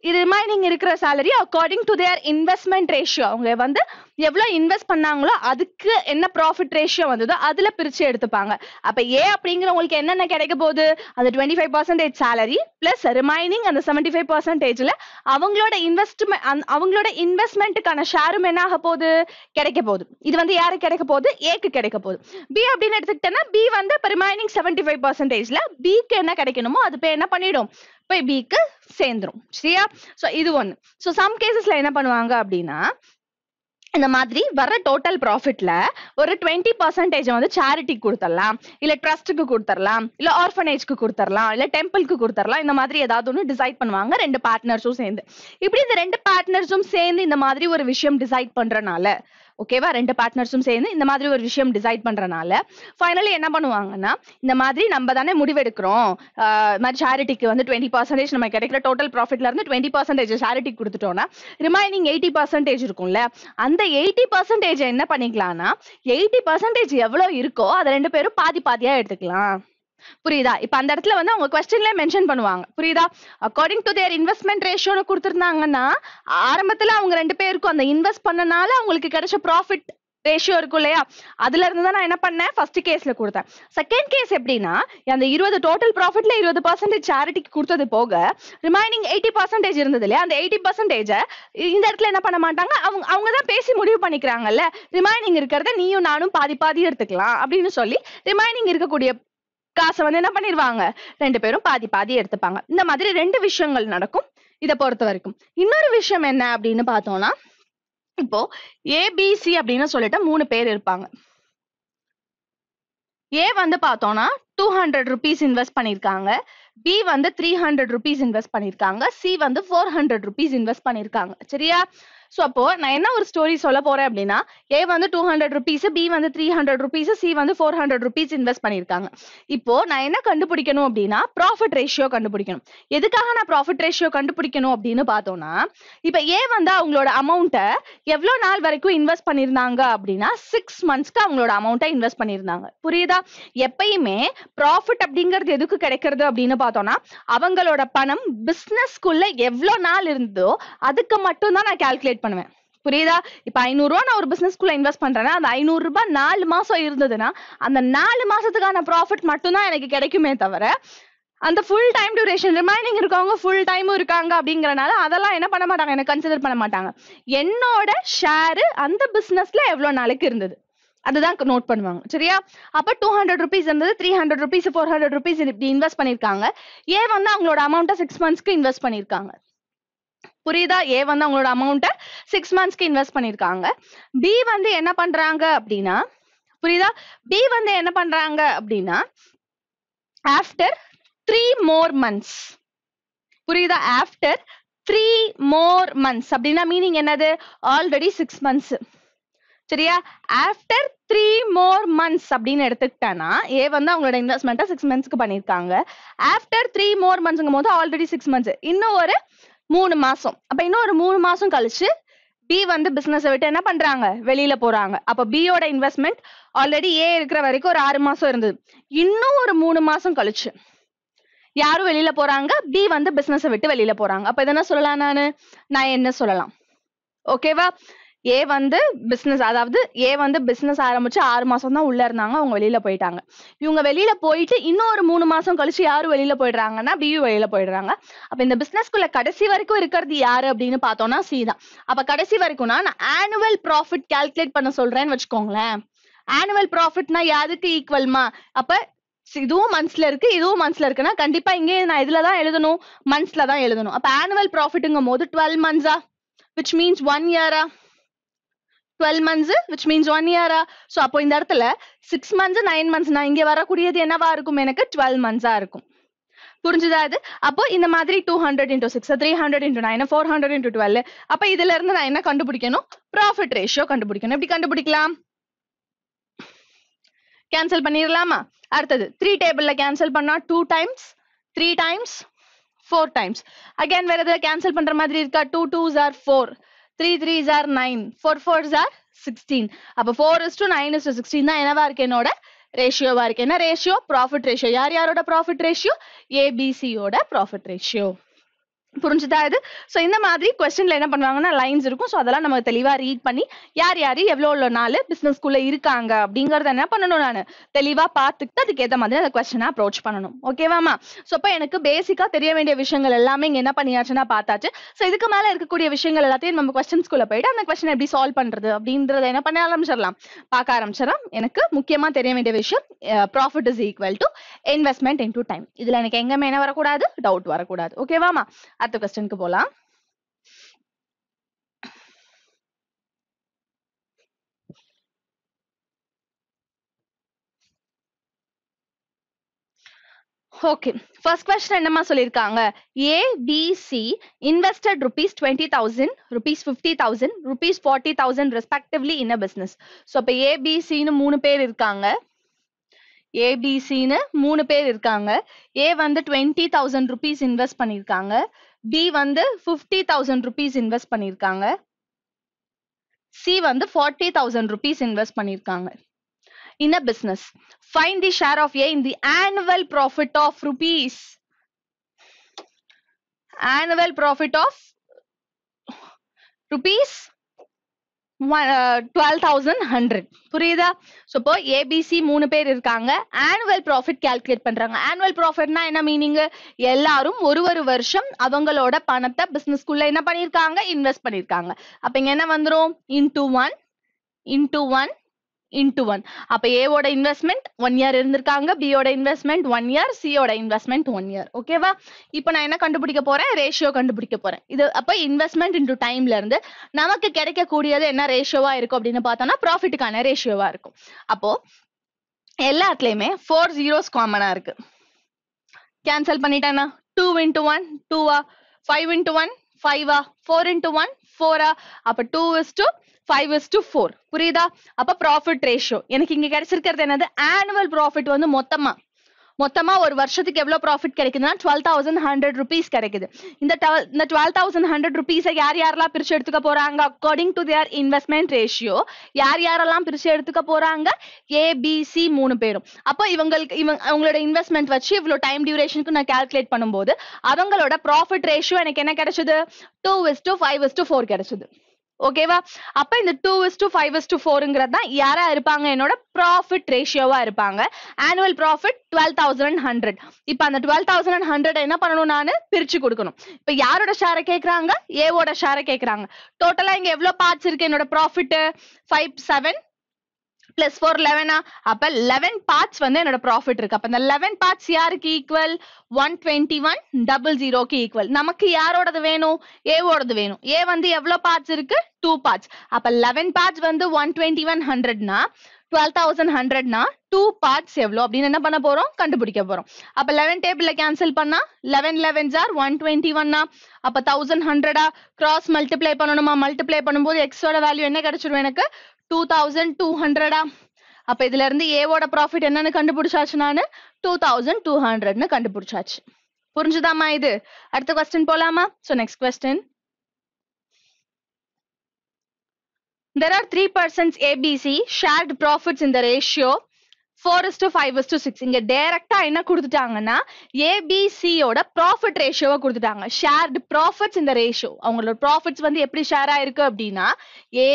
இது ரிமைனிங் இருக்கிற salary according to their investment ratio அவங்க வந்து எவ்வளோ இன்வெஸ்ட் பண்ணாங்களோ அதுக்கு என்ன ப்ராஃபிட் ரேஷியோ வந்ததோ அதில் பிரித்து எடுத்துப்பாங்க அப்போ ஏ அப்படிங்கிறவங்களுக்கு என்னென்ன கிடைக்க போகுது அந்த twenty five percentage salary plus remaining அந்த செவன்ட்டி ஃபைவ் பர்சன்டேஜில் அவங்களோட இன்வெஸ்ட்மெண்ட் அவங்களோட இன்வெஸ்ட்மெண்ட்டுக்கான ஷேரும் என்ன ஆக போகுது கிடைக்க போகுது இது வந்து யாருக்கு கிடைக்க போகுது ஏக்கு கிடைக்க போகுது பி அப்படின்னு எடுத்துக்கிட்டேன்னா பி வந்து இப்போ ரிமைனிங் செவன்ட்டி ஃபைவ் பர்சன்டேஜில் பிக்கு என்ன கிடைக்கணுமோ அது பே என்ன பண்ணிடும் போய் பிக்கு சேர்ந்துரும் சரியா ஸோ இது ஒன்று ஸோ சம் கேசஸ்ல என்ன பண்ணுவாங்க அப்படின்னா இந்த மாதிரி வர டோட்டல் ப்ராஃபிட்ல ஒரு டுவெண்ட்டி பர்சன்டேஜ் வந்து சேரிட்டிக்கு கொடுத்துடலாம் இல்ல ட்ரஸ்ட்டுக்கு கொடுத்துடலாம் இல்ல ஆர்ஃபனேஜ்க்கு கொடுத்துடலாம் இல்ல டெம்பிளுக்கு கொடுத்துடலாம் இந்த மாதிரி ஏதாவது ஒன்று டிசைட் பண்ணுவாங்க ரெண்டு பார்ட்னர்ஸும் சேர்ந்து இப்படி இந்த ரெண்டு பார்ட்னர்ஸும் சேர்ந்து இந்த மாதிரி ஒரு விஷயம் டிசைட் பண்றனால ஓகேவா ரெண்டு பார்ட்னர்ஸும் சேர்ந்து இந்த மாதிரி ஒரு விஷயம் டிசைட் பண்றனால ஃபைனலி என்ன பண்ணுவாங்கன்னா இந்த மாதிரி நம்ம தானே முடிவெடுக்கிறோம் மாதிரி சேரிட்டிக்கு வந்து டுவெண்ட்டி பர்சன்டேஜ் நம்ம கிடைக்கிற டோட்டல் ப்ராஃபிட்ல இருந்து டுவெண்ட்டி பர்சன்டேஜ் சேரிட்டி கொடுத்துட்டோம்னா ரிமைனிங் எயிட்டி பர்சன்டேஜ் இருக்கும்ல அந்த எயிட்டி பர்சன்டேஜ் என்ன பண்ணிக்கலாம்னா எயிட்டி பர்சன்டேஜ் எவ்வளோ இருக்கோ அதை ரெண்டு பேரும் பாதி பாதியா எடுத்துக்கலாம் புரியுதா இப்ப அந்த இடத்துல வந்து அவங்க கொஸ்டின்ல மென்ஷன் பண்ணுவாங்க புரியுதா அக்கார்டிங் டு தேர் இன்வெஸ்ட்மெண்ட் ரேஷியோல கொடுத்துருந்தாங்கன்னா ஆரம்பத்துல அவங்க ரெண்டு பேருக்கும் அந்த இன்வெஸ்ட் பண்ணனால அவங்களுக்கு கிடைச்ச ப்ராஃபிட் ரேஷியோ இருக்கும் இல்லையா அதுல இருந்து தான் நான் என்ன பண்ணேன் ஃபர்ஸ்ட் கேஸ்ல கொடுத்தேன் செகண்ட் கேஸ் எப்படின்னா அந்த இருபது டோட்டல் ப்ராஃபிட்ல இருபது பர்சன்டேஜ் சேரிட்டிக்கு கொடுத்தது போக ரிமைனிங் எயிட்டி பர்சன்டேஜ் இருந்தது இல்லையா அந்த எயிட்டி பர்சன்டேஜ் இந்த இடத்துல என்ன பண்ண மாட்டாங்க அவங்க அவங்க தான் பேசி முடிவு பண்ணிக்கிறாங்கல்ல ரிமைனிங் இருக்கிறத நீயும் நானும் பாதி பாதி எடுத்துக்கலாம் அப்படின்னு சொல்லி ரிமைனிங் இருக்கக்கூடிய காசை வந்து என்ன பண்ணிடுவாங்க ரெண்டு பேரும் பாதி பாதி எடுத்துப்பாங்க இந்த மாதிரி ரெண்டு விஷயங்கள் நடக்கும் இதை பொறுத்த வரைக்கும் இன்னொரு விஷயம் என்ன அப்படின்னு பார்த்தோம்னா இப்போ ஏபிசி அப்படின்னு சொல்லிட்டு மூணு பேர் இருப்பாங்க ஏ வந்து பார்த்தோம்னா டூ ஹண்ட்ரட் ருபீஸ் இன்வெஸ்ட் பண்ணியிருக்காங்க பி வந்து த்ரீ ஹண்ட்ரட் ருபீஸ் இன்வெஸ்ட் பண்ணியிருக்காங்க சி வந்து ஃபோர் ஹண்ட்ரட் ருபீஸ் இன்வெஸ்ட் பண்ணியிருக்காங்க சரியா ஸோ அப்போ நான் என்ன ஒரு ஸ்டோரி சொல்ல போறேன் அப்படின்னா ஏ வந்து டூ ஹண்ட்ரட் ருபீஸ் பி வந்து த்ரீ ஹண்ட்ரட் ருபீஸ் சி வந்து ஃபோர் ஹண்ட்ரட் ருபீஸ் இன்வெஸ்ட் பண்ணிருக்காங்க இப்போ நான் என்ன கண்டுபிடிக்கணும் அப்படின்னா ப்ராஃபிட் ரேஷியோ கண்டுபிடிக்கணும் எதுக்காக நான் ப்ராஃபிட் ரேஷியோ கண்டுபிடிக்கணும் அப்படின்னு பார்த்தோம்னா இப்போ ஏ வந்து அவங்களோட அமௌண்ட்டை எவ்வளவு நாள் வரைக்கும் இன்வெஸ்ட் பண்ணியிருந்தாங்க அப்படின்னா சிக்ஸ் மந்த்ஸ்க்கு அவங்களோட அமௌண்ட்டை இன்வெஸ்ட் பண்ணிருந்தாங்க புரியுதா எப்பயுமே ப்ராஃபிட் அப்படிங்கிறது எதுக்கு கிடைக்கிறது அப்படின்னு பார்த்தோம்னா அவங்களோட பணம் பிஸ்னஸ்க்குள்ள எவ்வளோ நாள் இருந்ததோ அதுக்கு மட்டும் தான் நான் கால்குலேட் கால்குலேட் பண்ணுவேன் புரியுதா இப்ப ஐநூறுரூவா நான் ஒரு பிசினஸ்க்குள்ள இன்வெஸ்ட் பண்றேன்னா அந்த ஐநூறு ரூபாய் நாலு மாசம் இருந்ததுன்னா அந்த நாலு மாசத்துக்கான ப்ராஃபிட் மட்டும்தான் எனக்கு கிடைக்குமே தவிர அந்த ஃபுல் டைம் டியூரேஷன் ரிமைனிங் இருக்கவங்க ஃபுல் டைமும் இருக்காங்க அப்படிங்கறனால அதெல்லாம் என்ன பண்ண மாட்டாங்க என்ன கன்சிடர் பண்ண மாட்டாங்க என்னோட ஷேரு அந்த பிசினஸ்ல எவ்வளவு நாளைக்கு இருந்தது அதுதான் நோட் பண்ணுவாங்க சரியா அப்ப டூ ஹண்ட்ரட் ருபீஸ் இருந்தது three hundred rupees four hundred rupees இப்படி இன்வெஸ்ட் பண்ணிருக்காங்க ஏன் வந்து அவங்களோட அமௌண்ட்டை சிக்ஸ் மந்த்ஸ்க்கு இன்வெஸ்ட் பண்ணிருக்காங்க புரியுதா ஏ வந்து அவங்களோட அமௌண்ட்டை சிக்ஸ் மந்த்ஸ்க்கு இன்வெஸ்ட் பண்ணியிருக்காங்க பி வந்து என்ன பண்றாங்க அப்படின்னா புரியுதா பி வந்து என்ன பண்றாங்க அப்படின்னா ஆஃப்டர் த்ரீ மோர் மந்த்ஸ் புரியுதா ஆஃப்டர் த்ரீ மோர் மந்த்ஸ் அப்படின்னா மீனிங் என்னது ஆல்ரெடி சிக்ஸ் மந்த்ஸ் சரியா ஆஃப்டர் த்ரீ மோர் மந்த்ஸ் அப்படின்னு எடுத்துக்கிட்டேன்னா ஏ வந்து அவங்களோட இன்வெஸ்ட்மெண்ட்டை சிக்ஸ் மந்த்ஸ்க்கு பண்ணியிருக்காங்க ஆஃப்டர் த்ரீ மோர் மந்த்ஸுங்கும் போது ஆல்ரெடி சிக்ஸ் மந்த்ஸ் இன்னும் ஒரு மூணு மாசம் அப்ப இன்னும் ஒரு மூணு மாசம் கழிச்சு பி வந்து பிசினஸ் விட்டு என்ன பண்றாங்க வெளியில போறாங்க அப்ப பியோட இன்வெஸ்ட்மெண்ட் ஆல்ரெடி ஏ இருக்கிற வரைக்கும் ஒரு ஆறு மாசம் இருந்தது இன்னும் ஒரு மூணு மாசம் கழிச்சு யாரும் வெளியில போறாங்க பி வந்து பிசினஸ் விட்டு வெளியில போறாங்க அப்ப என்ன சொல்லலாம் நானு நான் என்ன சொல்லலாம் ஓகேவா ஏ வந்து பிசினஸ் அதாவது ஏ வந்து பிசினஸ் ஆரம்பிச்சு ஆறு மாசம் தான் உள்ள இருந்தாங்க அவங்க வெளியில போயிட்டாங்க இவங்க வெளியில போயிட்டு இன்னும் ஒரு மூணு மாசம் கழிச்சு யாரு வெளியில போயிடுறாங்கன்னா பியூ வெளியில போயிடுறாங்க அப்ப இந்த பிசினஸ்குள்ள கடைசி வரைக்கும் இருக்கிறது யாரு அப்படின்னு பார்த்தோம்னா சி தான் அப்ப கடைசி வரைக்கும்னா நான் ஆனுவல் ப்ராஃபிட் கால்குலேட் பண்ண சொல்றேன்னு வச்சுக்கோங்களேன் ஆனுவல் ப்ராஃபிட்னா யாருக்கு ஈக்குவல்மா அப்ப இதுவும் மந்த்ஸ்ல இருக்கு இதுவும் மந்த்ஸ்ல இருக்குன்னா கண்டிப்பா இங்கே நான் இதுலதான் தான் எழுதணும் மந்த்ஸ்ல தான் எழுதணும் அப்ப ஆனுவல் ப்ராஃபிட்ங்கும் போது டுவெல் மந்த்ஸா விச் மீன்ஸ் ஒன் இயரா twelve months which means one இயரா ஸோ அப்போ இந்த இடத்துல சிக்ஸ் மந்த்ஸ் நைன் மந்த்ஸ் நான் இங்கே வரக்கூடியது என்னவா இருக்கும் எனக்கு டுவெல் மந்த்ஸா இருக்கும் புரிஞ்சுதா இது அப்போ இந்த மாதிரி two hundred into six three hundred into nine four hundred into twelve அப்போ இதுல இருந்து நான் என்ன கண்டுபிடிக்கணும் ப்ராஃபிட் ரேஷியோ கண்டுபிடிக்கணும் எப்படி கண்டுபிடிக்கலாம் கேன்சல் பண்ணிடலாமா அடுத்தது த்ரீ டேபிள்ல கேன்சல் பண்ணா two times three times four times again வேற எதாவது கேன்சல் பண்ற மாதிரி இருக்கா two twos are four three threes are nine four fours are sixteen அப்போ four is to nine is to sixteen தான் என்னவா இருக்கு என்னோட ரேஷியோவா இருக்கு என்ன ரேஷியோ ப்ராஃபிட் ரேஷியோ யார் யாரோட ப்ராஃபிட் ரேஷியோ ஏபிசியோட ப்ராஃபிட் ரேஷியோ புரிஞ்சுதா இது ஸோ இந்த மாதிரி கொஸ்டின்ல என்ன பண்ணுவாங்கன்னா லைன்ஸ் இருக்கும் ஸோ அதெல்லாம் நம்ம தெளிவா ரீட் பண்ணி யார் யார் எவ்வளோ உள்ள நாள் ஸ்கூல்ல இருக்காங்க அப்படிங்கறத என்ன பண்ணணும் நான் தெளிவா பார்த்துக்கிட்டு அதுக்கு ஏத்த மாதிரி அந்த கொஸ்டினை அப்ரோச் பண்ணணும் ஓகேவாமா ஸோ இப்போ எனக்கு பேசிக்கா தெரிய வேண்டிய விஷயங்கள் எல்லாமே இங்க என்ன பண்ணியாச்சுன்னா பார்த்தாச்சு ஸோ இதுக்கு மேல இருக்கக்கூடிய விஷயங்கள் எல்லாத்தையும் நம்ம ஸ்கூல்ல போயிட்டு அந்த கொஸ்டின் எப்படி சால்வ் பண்றது அப்படின்றத என்ன பண்ண ஆரம்பிச்சிடலாம் பார்க்க ஆரம்பிச்சிடலாம் எனக்கு முக்கியமா தெரிய வேண்டிய விஷயம் profit is equal to investment in time இதுல எனக்கு எங்கேயுமே என்ன வரக்கூடாது டவுட் வரக்கூடாது ஓகேவாமா அடுத்த கொஸ்டனுக்கு போலாம் ஓகே ஃபர்ஸ்ட் கொஸ்டின் என்னமா சொல்லியிருக்காங்க C invested rupees twenty thousand rupees fifty thousand rupees forty thousand respectively in a business so இப்போ ஏபிசின்னு மூணு பேர் இருக்காங்க ஏபிசின்னு மூணு பேர் இருக்காங்க ஏ வந்து டுவெண்ட்டி தௌசண்ட் ருபீஸ் இன்வெஸ்ட் பண்ணியிருக்காங்க B வந்து ஃபிஃப்டி தௌசண்ட் ருபீஸ் இன்வெஸ்ட் பண்ணியிருக்காங்க சி வந்து ஃபார்ட்டி தௌசண்ட் ருபீஸ் இன்வெஸ்ட் பண்ணியிருக்காங்க in a business. Find the share of A in the annual profit of rupees. Annual profit of rupees twelve thousand hundred புரியுதா ஸோ ஏபிசி மூணு பேர் இருக்காங்க ஆனுவல் ப்ராஃபிட் கால்குலேட் பண்றாங்க ஆனுவல் ப்ராஃபிட்னா என்ன மீனிங் எல்லாரும் ஒரு ஒரு வருஷம் அவங்களோட பணத்தை பிசினஸ்க்குள்ள என்ன பண்ணிருக்காங்க இன்வெஸ்ட் பண்ணிருக்காங்க அப்ப இங்க என்ன வந்துரும் into one into one into one அப்போ ஏவோட இன்வெஸ்ட்மெண்ட் ஒன் இயர் இருந்திருக்காங்க பியோட இன்வெஸ்ட்மெண்ட் ஒன் இயர் சியோட இன்வெஸ்ட்மெண்ட் ஒன் இயர் ஓகேவா இப்போ நான் என்ன கண்டுபிடிக்க போறேன் ரேஷியோ கண்டுபிடிக்க போறேன் இது அப்போ இன்வெஸ்ட்மெண்ட் இன்டு டைம்ல இருந்து நமக்கு கிடைக்கக்கூடியது என்ன ரேஷியோவா இருக்கும் அப்படின்னு பார்த்தோம்னா ப்ராஃபிட்டுக்கான ரேஷியோவா இருக்கும் அப்போ எல்லாத்துலயுமே ஃபோர் ஜீரோஸ் காமனா இருக்கு கேன்சல் பண்ணிட்டேன்னா டூ இன்டு ஒன் டூவா ஃபைவ் இன்டு ஒன் ஃபைவா ஃபோர் இன்டு ஒன் ஃபோரா அப்ப two is to five is to four புரியுதா அப்ப ப்ராஃபிட் ரேஷியோ எனக்கு இங்க கிடைச்சிருக்கிறது என்னது ஆனுவல் ப்ராஃபிட் வந்து மொத்தமா மொத்தமா ஒரு வருஷத்துக்கு எவ்வளவு ப்ராஃபிட் கிடைக்குதுன்னா டுவெல் தௌசண்ட் ஹண்ட்ரட் ருபீஸ் கிடைக்குது இந்த டுவெல் இந்த டுவெல் தௌசண்ட் ஹண்ட்ரட் ருபீஸை யார் யாரெல்லாம் பிரிச்சு எடுத்துக்க போறாங்க according to their investment ratio யார் யாரெல்லாம் பிரிச்சு எடுத்துக்க போறாங்க ஏபிசி மூணு பேரும் அப்போ இவங்களுக்கு இவங்க அவங்களோட இன்வெஸ்ட்மெண்ட் வச்சு இவ்வளோ டைம் டியூரேஷனுக்கு நான் கால்குலேட் பண்ணும்போது அவங்களோட ப்ராஃபிட் ரேஷியோ எனக்கு என்ன கிடைச்சது two is to five is to four கிடைச்சது ஓகேவா அப்ப இந்த two is to five is to ஃபோருங்கிறது தான் யாரா இருப்பாங்க என்னோட ப்ராஃபிட் ரேஷியோவா இருப்பாங்க annual profit twelve thousand hundred இப்போ அந்த டுவெல் தௌசண்ட் ஹண்ட்ரட் என்ன பண்ணணும் நான் பிரிச்சு கொடுக்கணும் இப்போ யாரோட ஷேரை கேட்குறாங்க ஏவோட ஷேரை கேட்குறாங்க டோட்டலா இங்க எவ்வளவு பார்ட்ஸ் இருக்கு என்னோட profit five seven plus four லெவனா அப்ப லெவன் பார்ட்ஸ் வந்து என்னோட ப்ராஃபிட் இருக்கு அப்ப இந்த லெவன் பார்ட்ஸ் யாருக்கு equal one twenty one double ஜீரோக்கு ஈக்குவல் நமக்கு யாரோடது வேணும் ஏவோடது வேணும் ஏ வந்து எவ்வளவு பார்ட்ஸ் இருக்கு டூ பார்ட்ஸ் அப்ப லெவன் பார்ட்ஸ் வந்து ஒன் டுவெண்ட்டி ஒன் ஹண்ட்ரட்னா டுவெல் தௌசண்ட் ஹண்ட்ரட்னா டூ பார்ட்ஸ் எவ்வளோ அப்படின்னு என்ன பண்ண போறோம் கண்டுபிடிக்க போறோம் அப்போ லெவன் டேபிள்ல கேன்சல் பண்ணா லெவன் லெவன் ஜார் ஒன் டுவெண்ட்டி ஒன்னா அப்போ தௌசண்ட் ஹண்ட்ரடா கிராஸ் மல்டிப்ளை பண்ணணுமா மல்டிப்ளை பண்ணும்போது எக்ஸோட வேல்யூ என்ன கிடைச்சிருவோம் எனக்கு டூ தௌசண்ட் டூ ஹண்ட்ரடா அப்ப இதுல இருந்து ஏவோட ப்ராஃபிட் என்னன்னு கண்டுபிடிச்சாச்சு நானு டூ தௌசண்ட் டூ ஹண்ட்ரட்னு கண்டுபிடிச்சாச்சு புரிஞ்சுதாமா இது அடுத்த கொஸ்டின் போலாமா so next question there are three persons ABC shared profits இந்த ratio ratio four is to five to six இங்கே டேரெக்டாக என்ன கொடுத்துட்டாங்கன்னா ஏபிசியோட ப்ராஃபிட் ரேஷியோவை கொடுத்துட்டாங்க ஷேர்டு ப்ராஃபிட்ஸ் இந்த ரேஷியோ அவங்களோட ப்ராஃபிட்ஸ் வந்து எப்படி ஷேர் ஆயிருக்கு அப்படின்னா ஏ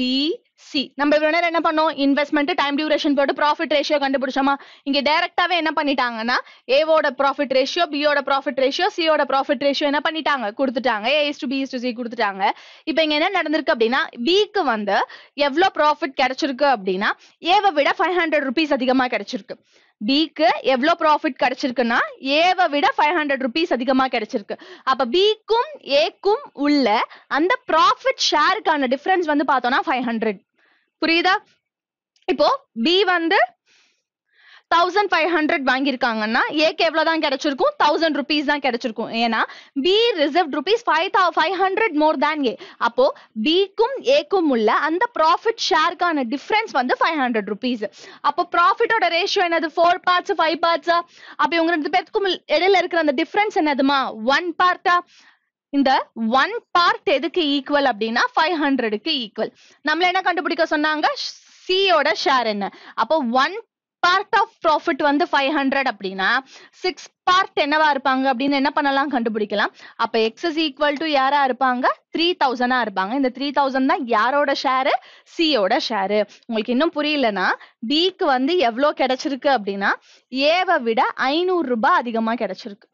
பி சி நம்ம இவ்வளவு நேரம் என்ன பண்ணோம் இன்வெஸ்ட்மெண்ட் டைம் டியூரேஷன் போட்டு ப்ராஃபிட் ரேஷியோ கண்டுபிடிச்சோமா இங்க டைரக்டாவே என்ன பண்ணிட்டாங்கன்னா ஏவோட ப்ராஃபிட் ரேஷியோ பியோட ப்ராஃபிட் ரேஷியோ சியோட ப்ராஃபிட் ரேஷியோ என்ன பண்ணிட்டாங்க கொடுத்துட்டாங்க A to B to C கொடுத்துட்டாங்க இப்போ இங்க என்ன நடந்திருக்கு அப்படின்னா பிக்கு வந்து எவ்வளவு ப்ராஃபிட் கிடைச்சிருக்கு அப்படின்னா ஏவை விட ஃபைவ் ஹண்ட்ரட் ருபீஸ் அதிகமா கிடைச்சிருக்கு பிக்கு எவ்வளோ ப்ராஃபிட் கிடைச்சிருக்குன்னா ஏவை விட ஃபைவ் ஹண்ட்ரட் ருபீஸ் அதிகமாக கிடைச்சிருக்கு அப்போ பிக்கும் ஏக்கும் உள்ள அந்த ப்ராஃபிட் ஷேருக்கான டிஃப்ரென்ஸ் வந்து பார்த்தோம்னா ஃபைவ் ஹண்ட்ரட் புரியுதா இப்போ பி வந்து தௌசண்ட் ஃபைவ் ஹண்ட்ரட் வாங்கியிருக்காங்கன்னா ஏக்கு எவ்வளவுதான் தான் கிடைச்சிருக்கும் தௌசண்ட் ருபீஸ் தான் கிடைச்சிருக்கும் ஏன்னா பி ரிசர்வ் ருபீஸ் ஃபைவ் தௌ five hundred more than A அப்போ பிக்கும் ஏக்கும் உள்ள அந்த ப்ராஃபிட் ஷேருக்கான டிஃப்ரென்ஸ் வந்து ஃபைவ் ஹண்ட்ரட் ருபீஸ் அப்போ ப்ராஃபிட்டோட ரேஷியோ என்னது ஃபோர் பார்ட்ஸ் ஃபைவ் பார்ட்ஸா அப்போ இவங்க ரெண்டு பேருக்கும் இடையில இருக்கிற அந்த டிஃப்ரென்ஸ் என்னதுமா ஒன் பார்ட்டா இந்த ஒன் பார்ட் எதுக்கு ஈக்குவல் அப்படின்னா ஃபைவ் ஹண்ட்ரடுக்கு ஈக்குவல் நம்மள என்ன கண்டுபிடிக்க சொன்னாங்க சியோட ஷேர் என்ன அப்போ ஒன் பார்ட் ஆஃப் ப்ராஃபிட் வந்து ஃபைவ் ஹண்ட்ரட் அப்படின்னா சிக்ஸ் பார்ட் என்னவா இருப்பாங்க அப்படின்னு என்ன பண்ணலாம் கண்டுபிடிக்கலாம் அப்ப எக்ஸ் ஈக்குவல் டு யாரா இருப்பாங்க த்ரீ தௌசண்டா இருப்பாங்க இந்த த்ரீ தௌசண்ட் தான் யாரோட ஷேரு சியோட ஷேரு உங்களுக்கு இன்னும் புரியலன்னா பிக்கு வந்து எவ்வளோ கிடைச்சிருக்கு அப்படின்னா ஏவை விட ஐநூறு ரூபாய் அதிகமா கிடைச்சிருக்கு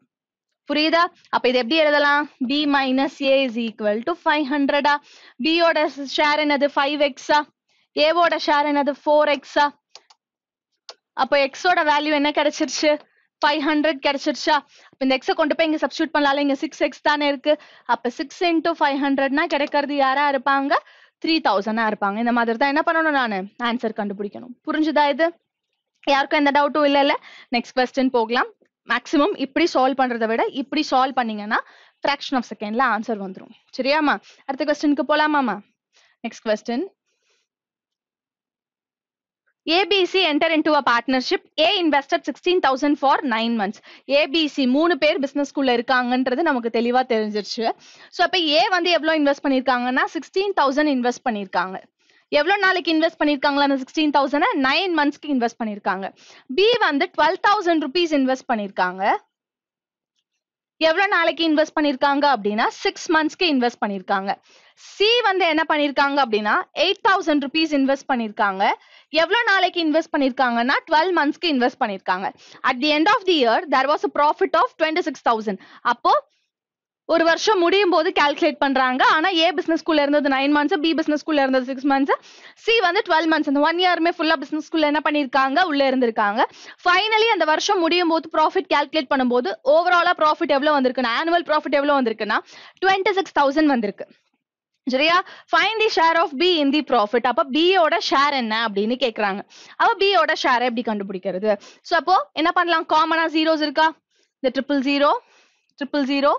புரியுதா அப்ப இது எப்படி எழுதலாம் B minus A is equal to five ஹண்ட்ரடா பியோட ஷேர் என்னது ஃபைவ் எக்ஸா ஏவோட ஷேர் என்னது ஃபோர் எக்ஸா அப்போ எக்ஸோட வேல்யூ என்ன கிடைச்சிருச்சு ஃபைவ் ஹண்ட்ரட் கிடைச்சிருச்சா இந்த எக்ஸை கொண்டு போய் இங்க சப்ஸ்டியூட் பண்ணலாம்ல இங்க சிக்ஸ் எக்ஸ் தானே இருக்கு அப்ப சிக்ஸ் இன்டூ ஃபைவ் ஹண்ட்ரட்னா கிடைக்கிறது யாரா இருப்பாங்க த்ரீ தௌசண்டா இருப்பாங்க இந்த மாதிரி தான் என்ன பண்ணணும் நான் ஆன்சர் கண்டுபிடிக்கணும் புரிஞ்சுதா இது யாருக்கும் எந்த டவுட்டும் இல்ல நெக்ஸ்ட் கொஸ்டின் போகலாம் மேக்ஸிமம் இப்படி சால்வ் பண்றதை விட இப்படி சால்வ் பண்ணீங்கன்னா ஃப்ராக்ஷன் ஆஃப் செகண்ட்ல ஆன்சர் வந்துடும் சரியாமா அடுத்த கொஸ்டினுக்கு போலாமாமா next question ABC enter in to a partnership A investor sixteen thousand for nine months ABC மூணு பேர் பிசினஸ்குள்ள இருக்காங்கன்றது நமக்கு தெளிவா தெரிஞ்சிருச்சு ஸோ அப்போ ஏ வந்து எவ்வளோ இன்வெஸ்ட் பண்ணியிருக்காங்கன்னா சிக்ஸ்டீன் தௌசண்ட் இன்வெஸ்ட் பண்ணிருக்காங்க எவ்வளோ நாளைக்கு இன்வெஸ்ட் பண்ணியிருக்காங்களா அந்த சிக்ஸ்டீன் தௌசண்ட் நைன் மந்த்ஸ்க்கு இன்வெஸ்ட் பண்ணியிருக்காங்க பி வந்து டுவெல் தௌசண்ட் ருபீஸ் இன்வெஸ்ட் பண்ணியிருக்காங்க எவ்வளோ நாளைக்கு இன்வெஸ்ட் பண்ணியிருக்காங்க அப்படின்னா சிக்ஸ் மந்த்ஸ்க்கு இன்வெஸ்ட் பண்ணியிருக்காங்க சி வந்து என்ன பண்ணிருக்காங்க அப்படின்னா எயிட் தௌசண்ட் ருபீஸ் இன்வெஸ்ட் பண்ணிருக்காங்க எவ்வளவு நாளைக்கு இன்வெஸ்ட் பண்ணிருக்காங்கன்னா டுவெல் மந்த்ஸ்க்கு இன்வெஸ்ட் பண்ணிருக்காங்க at the end of the year there was profit of twenty six thousand அப்போ ஒரு வருஷம் முடியும் போது கால்குலேட் பண்றாங்க ஆனா ஏ பிசினஸ் ஸ்கூல்ல இருந்தது நைன் மந்த்ஸ் பி பிசினஸ் ஸ்கூல்ல இருந்தது சிக்ஸ் மந்த்ஸ் சி வந்து டுவெல் மந்த்ஸ் அந்த ஒன் இயருமே ஃபுல்லா பிசினஸ் ஸ்கூல்ல என்ன பண்ணிருக்காங்க உள்ள இருந்திருக்காங்க ஃபைனலி அந்த வருஷம் முடியும் போது ப்ராஃபிட் கால்குலேட் பண்ணும்போது ஓவராலா ப்ராஃபிட் எவ்வளவு வந்திருக்குன்னா ஆனுவல் ப்ராஃபிட் எவ்வளவு வந்திருக்குன்னா டுவெண்ட்டி சிக்ஸ் தௌசண்ட் வந்திருக்கு சரியா find the share of B in the profit அப்ப பியோட ஷேர் என்ன அப்படின்னு கேக்குறாங்க அப்ப பியோட ஷேர் எப்படி கண்டுபிடிக்கிறது ஸோ அப்போ என்ன பண்ணலாம் காமனா ஜீரோஸ் இருக்கா இந்த triple zero triple zero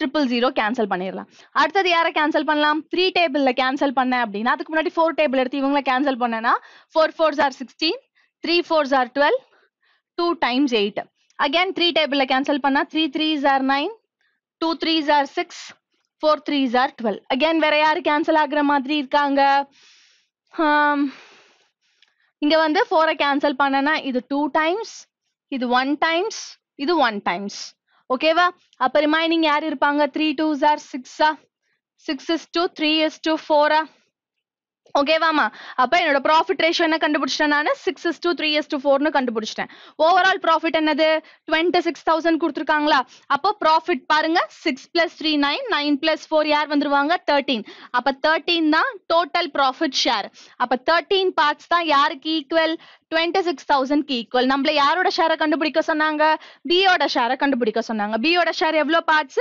triple zero cancel பண்ணிடலாம் அடுத்தது யாரை கேன்சல் பண்ணலாம் த்ரீ டேபிள்ல கேன்சல் பண்ணேன் அப்படின்னா அதுக்கு முன்னாடி ஃபோர் டேபிள் எடுத்து இவங்கள கேன்சல் பண்ணேன்னா four fours are sixteen three fours are twelve two times eight again three டேபிள்ல கேன்சல் பண்ணா three threes are nine two threes are six four threes are twelve again வேற யாரு கேன்சல் ஆகுற மாதிரி இருக்காங்க இங்க வந்து ஃபோரை கேன்சல் பண்ணனா இது டூ டைம்ஸ் இது ஒன் டைம்ஸ் இது ஒன் டைம்ஸ் ஓகேவா அப்ப ரிமைனிங் யார் இருப்பாங்க த்ரீ டூஸ் ஆர் சிக்ஸா six is to three is to ஃபோரா ஓகேவாமா அப்ப என்னோட ப்ராஃபிட் ரேஷியோ என்ன கண்டுபிடிச்சிட்டேன் நான் six is to three is to ஃபோர்னு கண்டுபிடிச்சிட்டேன் ஓவரால் ப்ராஃபிட் என்னது டுவெண்ட்டி சிக்ஸ் தௌசண்ட் கொடுத்துருக்காங்களா அப்போ ப்ராஃபிட் பாருங்க six plus three nine nine plus four யார் வந்துருவாங்க தேர்ட்டீன் அப்ப தேர்ட்டீன் தான் டோட்டல் ப்ராஃபிட் ஷேர் அப்ப தேர்ட்டீன் பார்ட்ஸ் தான் யாருக்கு ஈக்குவல் டுவெண்ட்டி சிக்ஸ் தௌசண்ட்க்கு ஈக்குவல் நம்மள யாரோட ஷேரை கண்டுபிடிக்க சொன்னாங்க பியோட ஷேரை கண்டுபிடிக்க சொன்னாங்க பியோட ஷேர் எவ்வளோ பார்ட்ஸ்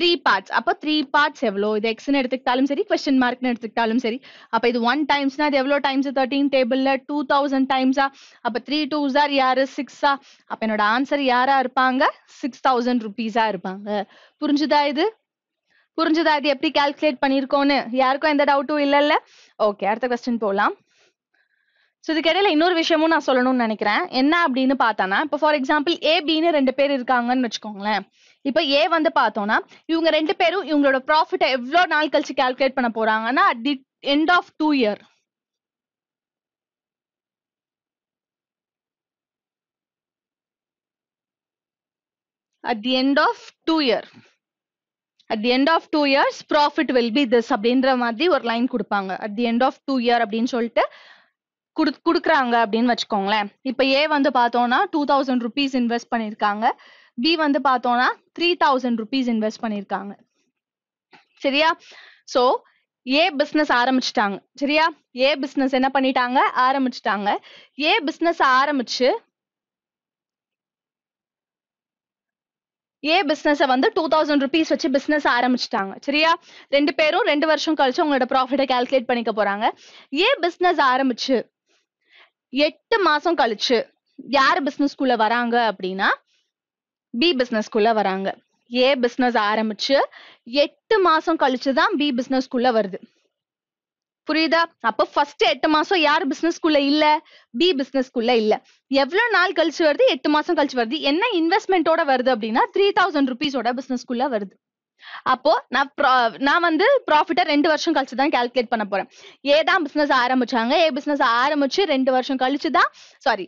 த்ரீ பார்ட்ஸ் அப்போ த்ரீ பார்ட்ஸ் எவ்வளோ இது எக்ஸ்னு எடுத்துக்கிட்டாலும் சரி கொஸ்டின் மார்க்னு எடுத்துக்கிட்டாலும் சரி அப்போ இது ஒன் டைம்ஸ்னா அது எவ்வளோ டைம்ஸ் தேர்ட்டீன் டேபிளில் டூ தௌசண்ட் டைம்ஸா அப்போ த்ரீ டூ சார் யாரு சிக்ஸா அப்போ என்னோட ஆன்சர் யாரா இருப்பாங்க சிக்ஸ் தௌசண்ட் ருபீஸா இருப்பாங்க புரிஞ்சுதா இது புரிஞ்சுதா இது எப்படி கால்குலேட் பண்ணியிருக்கோன்னு யாருக்கும் எந்த டவுட்டும் இல்லைல்ல ஓகே அடுத்த கொஸ்டின் போகலாம் ஸோ கிடையில இன்னொரு விஷயமும் நான் சொல்லணும்னு நினைக்கிறேன் என்ன அப்படின்னு பார்த்தானா இப்போ ஃபார் எக்ஸாம்பிள் ஏபின்னு ரெண்டு பேர் இருக்காங்கன்னு வச்சுக்கோங்களேன் இப்போ ஏ வந்து பார்த்தோம்னா இவங்க ரெண்டு பேரும் இவங்களோட ப்ராஃபிட்டை எவ்வளோ நாள் கழிச்சு கால்குலேட் பண்ண போறாங்கன்னா at the end of two year at the end of two year at the end of two years profit will be this அப்படின்ற மாதிரி ஒரு லைன் கொடுப்பாங்க at the end of two year அப்படின்னு சொல்லிட்டு குடு கொடுக்குறாங்க அப்படின்னு வச்சுக்கோங்களேன் இப்போ ஏ வந்து பார்த்தோம்னா டூ தௌசண்ட் ருபீஸ் இன்வெஸ்ட் பண்ணியிருக்காங்க பி வந்து பார்த்தோம்னா த்ரீ தௌசண்ட் ருபீஸ் இன்வெஸ்ட் பண்ணியிருக்காங்க சரியா ஸோ ஏ பிஸ்னஸ் ஆரம்பிச்சிட்டாங்க சரியா ஏ பிஸ்னஸ் என்ன பண்ணிட்டாங்க ஆரம்பிச்சிட்டாங்க ஏ பிஸ்னஸ் ஆரம்பிச்சு ஏ பிஸ்னஸை வந்து டூ தௌசண்ட் ருபீஸ் வச்சு பிஸ்னஸ் ஆரம்பிச்சிட்டாங்க சரியா ரெண்டு பேரும் ரெண்டு வருஷம் கழிச்சு உங்களோட ப்ராஃபிட்டை கால்குலேட் பண்ணிக்க போறாங்க ஏ பிஸ்னஸ் ஆரம்பிச்சு எட்டு மாசம் கழிச்சு யார் குள்ள வராங்க அப்படின்னா பி பிஸ்னஸ்க்குள்ள வராங்க ஏ பிஸ்னஸ் ஆரம்பிச்சு எட்டு மாசம் கழிச்சு தான் பி பிஸ்னஸ்க்குள்ள வருது புரியுதா அப்ப ஃபர்ஸ்ட் எட்டு மாசம் யார் பிசினஸ்க்குள்ள இல்ல பி பிசினஸ்க்குள்ள இல்ல எவ்வளவு நாள் கழிச்சு வருது எட்டு மாசம் கழிச்சு வருது என்ன இன்வெஸ்ட்மெண்டோட வருது அப்படின்னா த்ரீ தௌசண்ட் ருபீஸோட பிசினஸ்க்குள்ள வருது அப்போ நான் நான் வந்து ப்ராஃபிட்ட ரெண்டு வருஷம் கழிச்சு தான் கால்குலேட் பண்ண போறேன் ஏதான் பிசினஸ் ஆரம்பிச்சாங்க ஏ பிசினஸ் ஆரம்பிச்சு ரெண்டு வருஷம் கழிச்சு தான் சாரி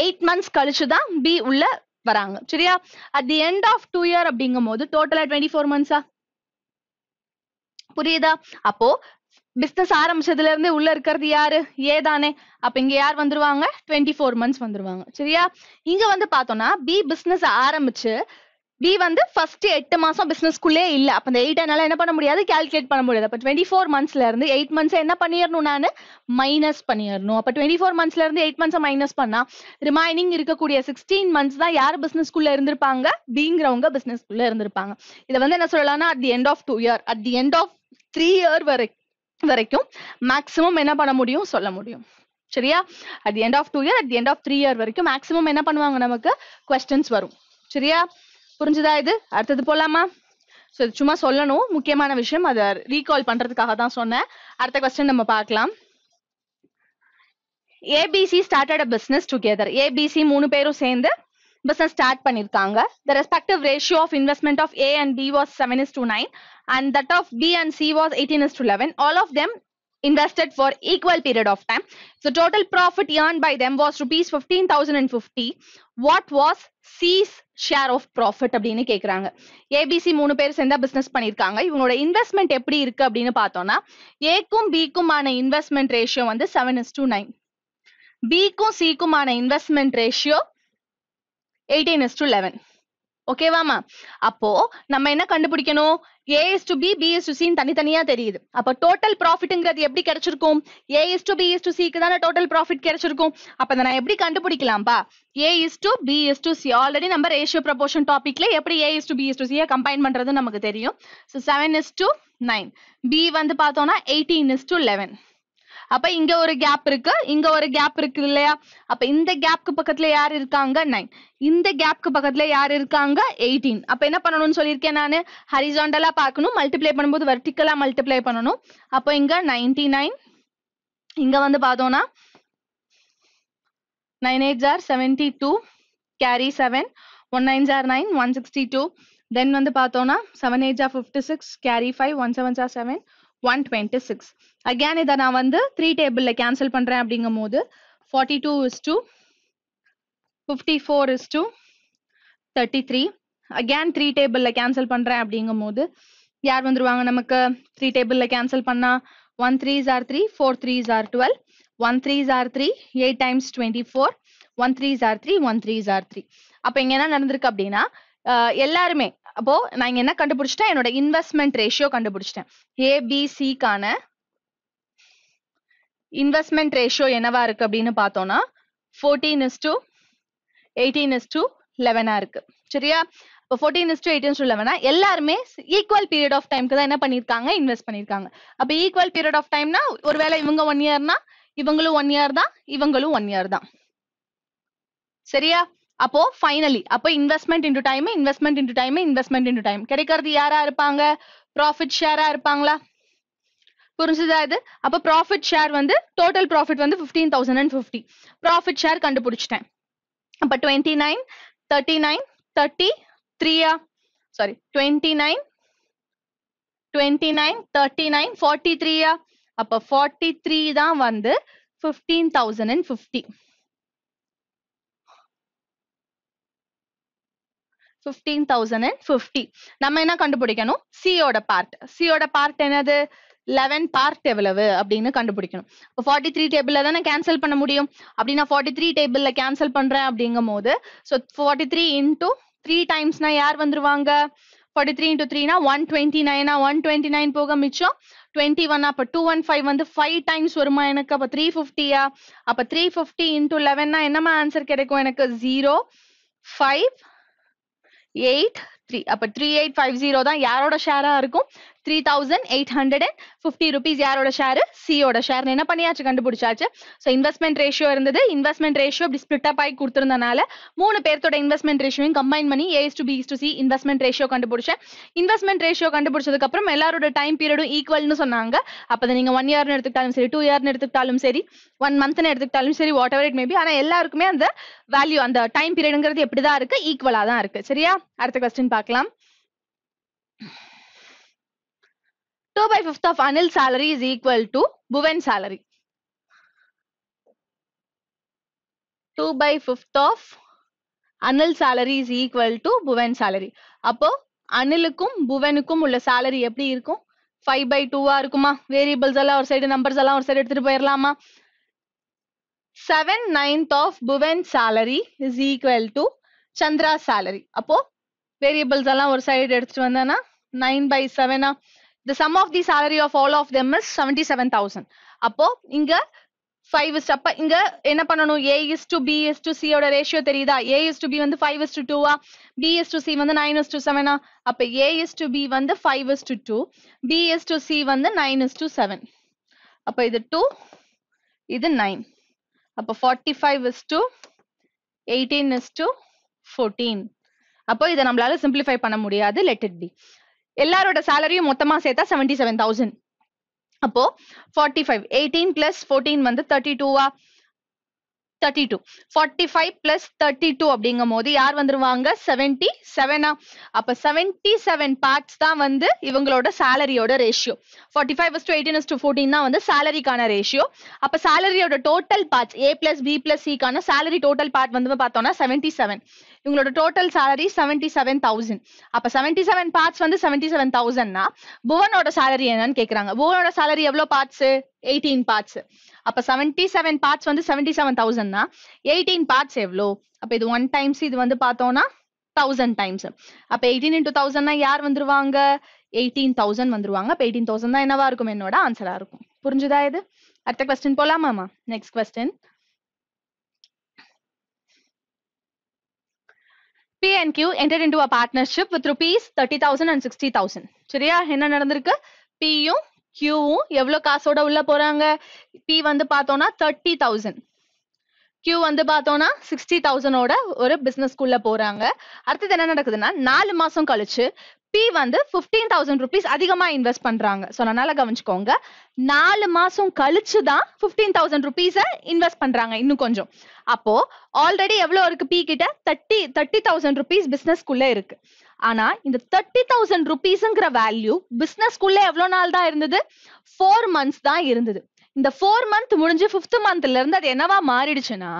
எயிட் மந்த்ஸ் கழிச்சு தான் பி உள்ள வராங்க சரியா at the end of two year அப்படிங்கும் போது டோட்டலா டுவெண்ட்டி ஃபோர் மந்த்ஸா புரியுதா அப்போ பிசினஸ் ஆரம்பிச்சதுல இருந்து உள்ள இருக்கிறது யாரு ஏ தானே அப்ப இங்க யார் வந்துருவாங்க டுவெண்ட்டி ஃபோர் மந்த்ஸ் வந்துருவாங்க சரியா இங்க வந்து பார்த்தோம்னா பி பிசினஸ் ஆரம்பிச்சு டி வந்து ஃபர்ஸ்ட் எட்டு மாசம் பிசினஸ்க்குள்ளே இல்ல அப்ப இந்த எயிட் என்னால என்ன பண்ண முடியாது கால்குலேட் பண்ண முடியாது அப்ப டுவெண்ட்டி ஃபோர் மந்த்ஸ்ல இருந்து எயிட் மந்த்ஸ் என்ன பண்ணிடணும் நான் மைனஸ் பண்ணிடணும் அப்ப டுவெண்ட்டி ஃபோர் மந்த்ஸ்ல இருந்து எயிட் மந்த்ஸ் மைனஸ் பண்ணா ரிமைனிங் இருக்கக்கூடிய சிக்ஸ்டீன் மந்த்ஸ் தான் யார் பிசினஸ்க்குள்ள இருந்திருப்பாங்க டிங்கிறவங்க பிசினஸ்க்குள்ள இருந்திருப்பாங்க இதை வந்து என்ன சொல்லலாம்னா at the end of two year at the end of three year வரை வரைக்கும் மேக்ஸிமம் என்ன பண்ண முடியும் சொல்ல முடியும் சரியா at the end of two year at the end of three year வரைக்கும் மேக்ஸிமம் என்ன பண்ணுவாங்க நமக்கு கொஸ்டின்ஸ் வரும் சரியா புரிஞ்சுதா இது அடுத்தது போலாமா ஸோ இது சும்மா சொல்லணும் முக்கியமான விஷயம் அதை ரீகால் பண்றதுக்காக தான் சொன்னேன் அடுத்த கொஸ்டின் நம்ம பார்க்கலாம் ABC started a business together ABC மூணு பேரும் சேர்ந்து பிஸ்னஸ் ஸ்டார்ட் பண்ணியிருக்காங்க the respective ratio of investment of A and B was seven is to nine and that of B and C was eighteen is to eleven all of them invested for equal period of time. So total profit earned by them was rupees 15,050. What was C's share of profit அப்படின்னு கேட்குறாங்க ஏபிசி மூணு பேர் சேர்ந்தா பிஸ்னஸ் பண்ணியிருக்காங்க இவங்களோட இன்வெஸ்ட்மெண்ட் எப்படி இருக்கு அப்படின்னு பார்த்தோம்னா ஏக்கும் பிக்குமான இன்வெஸ்ட்மெண்ட் ரேஷியோ வந்து செவன் இஸ் டூ நைன் பிக்கும் சிக்குமான investment ratio eighteen is to eleven ஓகேவாமா அப்போ நம்ம என்ன கண்டுபிடிக்கணும் A is to B B is to சின்னு தனித்தனியா தெரியுது அப்ப டோட்டல் ப்ராஃபிட்ங்கிறது எப்படி கிடைச்சிருக்கும் A is to B is to சிக்கு தானே டோட்டல் ப்ராஃபிட் கிடைச்சிருக்கும் அப்ப அதை நான் எப்படி கண்டுபிடிக்கலாம்பா A is to B is to C already நம்ம ரேஷியோ ப்ரொபோஷன் டாபிக்ல எப்படி ஏ is to B is to சியை கம்பைன் பண்றது நமக்கு தெரியும் so seven is to nine B வந்து பார்த்தோம்னா எயிட்டீன் இஸ் டு லெவன் அப்ப இங்க ஒரு கேப் இருக்கு இங்க ஒரு கேப் இருக்கு இல்லையா அப்ப இந்த கேப்க்கு பக்கத்துல யார் இருக்காங்க நைன் இந்த கேப்க்கு பக்கத்துல யார் இருக்காங்க எயிட்டீன் அப்ப என்ன பண்ணணும்னு சொல்லியிருக்கேன் நான் ஹரிசாண்டலா பார்க்கணும் மல்டிப்ளை பண்ணும்போது வெர்டிக்கலா மல்டிப்ளை பண்ணணும் அப்போ இங்க நைன்டி நைன் இங்க வந்து பார்த்தோம்னா நைன் எயிட் ஜார் seventy two carry seven one nine ஜார் nine one sixty two then வந்து பார்த்தோம்னா செவன் எயிட் ஜார் fifty six carry five one seven ஜார் seven one twenty six again இதை நான் வந்து த்ரீ டேபிள்ல கேன்சல் பண்றேன் அப்படிங்கும் போது forty two is to fifty four is to thirty three again three டேபிள்ல கேன்சல் பண்றேன் அப்படிங்கும் போது யார் வந்துருவாங்க நமக்கு த்ரீ டேபிள்ல கேன்சல் பண்ணா ஒன் த்ரீ ஜார் த்ரீ ஃபோர் த்ரீ ஜார் டுவெல் ஒன் த்ரீ ஜார் three eight times twenty four one three ஜார் த்ரீ ஒன் த்ரீ ஜார் த்ரீ அப்போ இங்கே என்ன நடந்திருக்கு அப்படின்னா எல்லாருமே அப்போ நான் இங்க என்ன கண்டுபிடிச்சிட்டேன் என்னோட இன்வெஸ்ட்மெண்ட் ரேஷியோ கண்டுபிடிச்சிட்டேன் ஏபிசிக்கான இன்வெஸ்ட்மெண்ட் ரேஷியோ என்னவா இருக்கு அப்படின்னு பார்த்தோம்னா fourteen is to eighteen is to லெவனா இருக்கு சரியா இப்போ fourteen is to eighteen to லெவனா எல்லாருமே ஈக்குவல் பீரியட் ஆஃப் டைம்க்கு தான் என்ன பண்ணியிருக்காங்க இன்வெஸ்ட் பண்ணியிருக்காங்க அப்போ ஈக்குவல் பீரியட் ஆஃப் டைம்னா ஒருவேளை இவங்க ஒன் இயர்னா இவங்களும் ஒன் இயர் தான் இவங்களும் ஒன் இயர் தான் சரியா அப்போ ஃபைனலி அப்போ investment into time investment into time investment into time கிடைக்கிறது யாரா இருப்பாங்க ப்ராஃபிட் ஷேரா இருப்பாங்களா புரிஞ்சுதா இது அப்ப ப்ராஃபிட் ஷேர் வந்து டோட்டல் ப்ராஃபிட் வந்து fifteen thousand and fifty profit share கண்டுபிடிச்சிட்டேன் அப்ப twenty nine thirty nine thirty த்ரீயா sorry twenty nine twenty nine thirty nine forty த்ரீயா அப்ப ஃபார்ட்டி த்ரீ தான் வந்து fifteen thousand and fifty fifteen thousand and fifty நம்ம என்ன கண்டுபிடிக்கணும் சியோட பார்ட் சியோட பார்ட் என்னது லெவன் பார்ட் எவ்வளவு அப்படின்னு கண்டுபிடிக்கணும் இப்போ ஃபார்ட்டி த்ரீ டேபிள்ல தானே கேன்சல் பண்ண முடியும் அப்படின்னா ஃபார்ட்டி த்ரீ டேபிள்ல கேன்சல் பண்றேன் அப்படிங்கும் போது so forty three into three டைம்ஸ்னா யார் வந்துருவாங்க ஃபார்ட்டி த்ரீ இன்டூ த்ரீனா ஒன் டுவெண்ட்டி நைனா ஒன் டுவெண்ட்டி நைன் போக மிச்சம் டுவெண்ட்டி ஒன் அப்போ டூ ஒன் ஃபைவ் வந்து ஃபைவ் டைம்ஸ் வருமா எனக்கு அப்போ த்ரீ ஃபிஃப்டியா அப்போ த்ரீ ஃபிஃப்டி இன்டூ லெவன்னா என்னமா ஆன்சர் கிடைக்கும் எனக்கு ஜீரோ ஃபைவ் எயிட் த்ரீ அப்போ த்ரீ எயிட் ஃபைவ் ஜீரோ தான் யாரோட ஷேராக இருக்கும் three thousand eight hundred and fifty rupees யாரோட ஷேர் சியோட ஷேர் என்ன பண்ணியாச்சு கண்டுபிடிச்சாச்சு ஸோ இன்வெஸ்ட்மெண்ட் ரேஷியோ இருந்தது இன்வெஸ்ட்மெண்ட் ரேஷியோ இப்படி ஸ்பிளிட்டப் ஆகி கொடுத்துருந்தனால மூணு பேர்த்தோட இன்வெஸ்ட்மெண்ட் ரேஷியோயும் கம்பைன் பண்ணி A's to B's to C investment ratio கண்டுபிடிச்சேன் இன்வெஸ்ட்மெண்ட் ரேஷியோ கண்டுபிடிச்சதுக்கு அப்புறம் எல்லாரோட டைம் பீரியடும் ஈக்குவல்னு சொன்னாங்க அப்போ நீங்க ஒன் இயர்னு எடுத்துக்கிட்டாலும் சரி டூ இயர்னு எடுத்துக்கிட்டாலும் சரி ஒன் மந்த்னு எடுத்துக்கிட்டாலும் சரி வாட் எவர் இட் மேபி ஆனால் எல்லாருக்குமே அந்த வேல்யூ அந்த டைம் பீரியடுங்கிறது எப்படி தான் இருக்கு ஈக்குவலாக தான் இருக்கு சரியா அடுத்த கொஸ்டின் பார்க்கலாம் 2 by 5th of Anil's salary is equal to Bhuvan's salary. 2 by 5th of Anil salary is equal to Bhuvan salary அப்போ அனிலுக்கும் புவனுக்கும் உள்ள சேலரி எப்படி இருக்கும் ஃபைவ் பை டூவா இருக்குமா வேரியபிள்ஸ் எல்லாம் ஒரு சைடு நம்பர்ஸ் எல்லாம் ஒரு சைடு எடுத்துட்டு போயிடலாமா seven ninth of Bhuvan salary is equal to Chandra salary அப்போ வேரியபிள்ஸ் எல்லாம் ஒரு சைடு எடுத்துட்டு வந்தேன்னா நைன் பை செவனா the sum of the salary of all of them is seventy seven thousand அப்போ இங்க ஃபைவ் இஸ் அப்ப இங்க என்ன பண்ணணும் A is to B is to சியோட ரேஷியோ தெரியுதா ஏ இஸ் டு பி வந்து ஃபைவ் இஸ் டு டூவா பி இஸ் டு சி வந்து நைன் இஸ் டு செவனா அப்ப ஏ இஸ் டு பி வந்து five is to two B is to C வந்து நைன் இஸ் டு செவன் அப்ப இது டூ இது நைன் அப்ப forty five is to eighteen is to fourteen அப்போ இதை நம்மளால சிம்பிளிஃபை பண்ண முடியாது லெட் இட் பி எல்லாரோட சேலரியும் மொத்தமா சேர்த்தா செவன்டி செவன் தௌசண்ட் அப்போ forty five eighteen plus fourteen வந்து தேர்ட்டி டூவா thirty two forty five plus thirty two அப்படிங்கும் போது யார் வந்துருவாங்க செவன்டி செவனா அப்ப செவன்டி செவன் பார்ட்ஸ் தான் வந்து இவங்களோட சேலரியோட ratio forty five to eighteen to fourteen தான் வந்து சேலரிக்கான ரேஷியோ அப்ப சேலரியோட total parts A plus B plus சிக்கான சேலரி டோட்டல் பார்ட் வந்து பார்த்தோம்னா செவன்டி செவன் இவங்களோட total salary seventy seven thousand அப்ப செவன்டி செவன் பார்ட்ஸ் வந்து செவன்டி செவன் தௌசண்ட்னா புவனோட சேலரி என்னன்னு கேக்குறாங்க புவனோட சேலரி எவ்வளவு பார்ட்ஸ் எயிட்டீன் பார்ட்ஸ் அப்ப செவன்டி செவன் பார்ட்ஸ் வந்து செவன்டி செவன் தௌசண்ட்னா எயிட்டீன் பார்ட்ஸ் எவ்வளோ அப்ப இது ஒன் டைம்ஸ் இது வந்து பார்த்தோம்னா தௌசண்ட் டைம்ஸ் அப்ப எயிட்டீன் இன்டூ தௌசண்ட்னா யார் வந்துருவாங்க எயிட்டீன் தௌசண்ட் வந்துருவாங்க அப்ப எயிட்டீன் தௌசண்ட் தான் என்னவா இருக்கும் என்னோட ஆன்சரா இருக்கும் புரிஞ்சுதா இது அடுத்த கொஸ்டின் போலாமாமா next question P&Q entered into a rupees thirty thousand and sixty thousand சரியா என்ன நடந்திருக்கு பியும் கியூவும் எவ்வளோ காசோட உள்ள போறாங்க பி வந்து பார்த்தோம்னா தேர்ட்டி தௌசண்ட் கியூ வந்து பார்த்தோம்னா சிக்ஸ்டி தௌசண்டோட ஒரு பிசினஸ்க்குள்ள போறாங்க அடுத்தது என்ன நடக்குதுன்னா நாலு மாசம் கழிச்சு பி வந்து ஃபிஃப்டீன் தௌசண்ட் ருபீஸ் அதிகமா இன்வெஸ்ட் பண்றாங்க ஸோ அதனால கவனிச்சுக்கோங்க நாலு மாசம் கழிச்சு தான் ஃபிஃப்டீன் தௌசண்ட் ருபீஸை இன்வெஸ்ட் பண்றாங்க இன்னும் கொஞ்சம் அப்போ ஆல்ரெடி எவ்வளோ இருக்கு பி கிட்ட தேர்ட்டி தேர்ட்டி தௌசண்ட் ருபீஸ் பிசினஸ்க்குள்ளே இருக்கு ஆனா இந்த தேர்ட்டி தௌசண்ட் ருபீஸுங்கிற வேல்யூ பிசினஸ்க்குள்ளே எவ்வளோ நாள் தான் இருந்தது ஃபோர் மந்த்ஸ் தான் இருந்தது இந்த ஃபோர் மந்த் முடிஞ்சு ஃபிஃப்த் மந்த்ல இருந்து அது என்னவா மாறிடுச்சுன்னா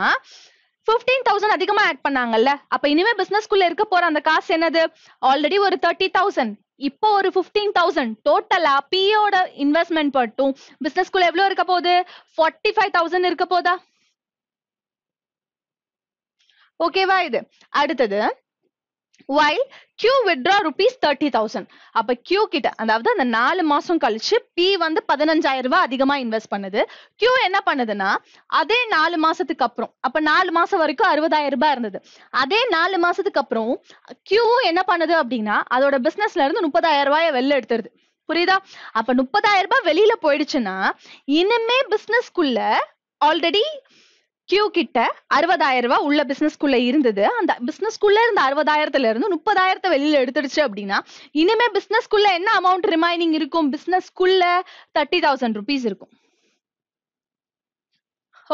ஃபிஃப்டீன் தௌசண்ட் அதிகமா ஆட் பண்ணாங்கல்ல அப்ப இனிமே பிசினஸ்க்குள்ள இருக்க போற அந்த காசு என்னது ஆல்ரெடி ஒரு தேர்ட்டி தௌசண்ட் இப்போ ஒரு ஃபிஃப்டீன் தௌசண்ட் டோட்டலா பியோட இன்வெஸ்ட்மெண்ட் மட்டும் பிசினஸ்க்குள்ள எவ்வளவு இருக்க போகுது ஃபார்ட்டி ஃபைவ் தௌசண்ட் இருக்க போதா ஓகேவா இது அடுத்தது while Q withdraw rupees thirty thousand அப்ப கியூ கிட்ட அதாவது அந்த நாலு மாசம் கழிச்சு பி வந்து பதினஞ்சாயிரம் ரூபாய் அதிகமா இன்வெஸ்ட் பண்ணுது கியூ என்ன பண்ணுதுன்னா அதே நாலு மாசத்துக்கு அப்புறம் அப்ப நாலு மாசம் வரைக்கும் அறுபதாயிரம் ரூபாய் இருந்தது அதே நாலு மாசத்துக்கு அப்புறம் கியூவும் என்ன பண்ணுது அப்படின்னா அதோட பிசினஸ்ல இருந்து முப்பதாயிரம் ரூபாய வெளில எடுத்துருது புரியுதா அப்ப முப்பதாயிரம் ரூபாய் வெளியில போயிடுச்சுன்னா இனிமே பிசினஸ்க்குள்ள ஆல்ரெடி கியூ கிட்ட அறுபதாயிரம் ரூபாய் உள்ள பிசினஸ்க்குள்ள இருந்தது அந்த குள்ள இருந்த அறுபதாயிரத்துல இருந்து முப்பதாயிரத்தை வெளியில எடுத்துடுச்சு அப்படின்னா இனிமே குள்ள என்ன அமௌண்ட் ரிமைனிங் இருக்கும் குள்ள தேர்ட்டி தௌசண்ட் ருபீஸ் இருக்கும்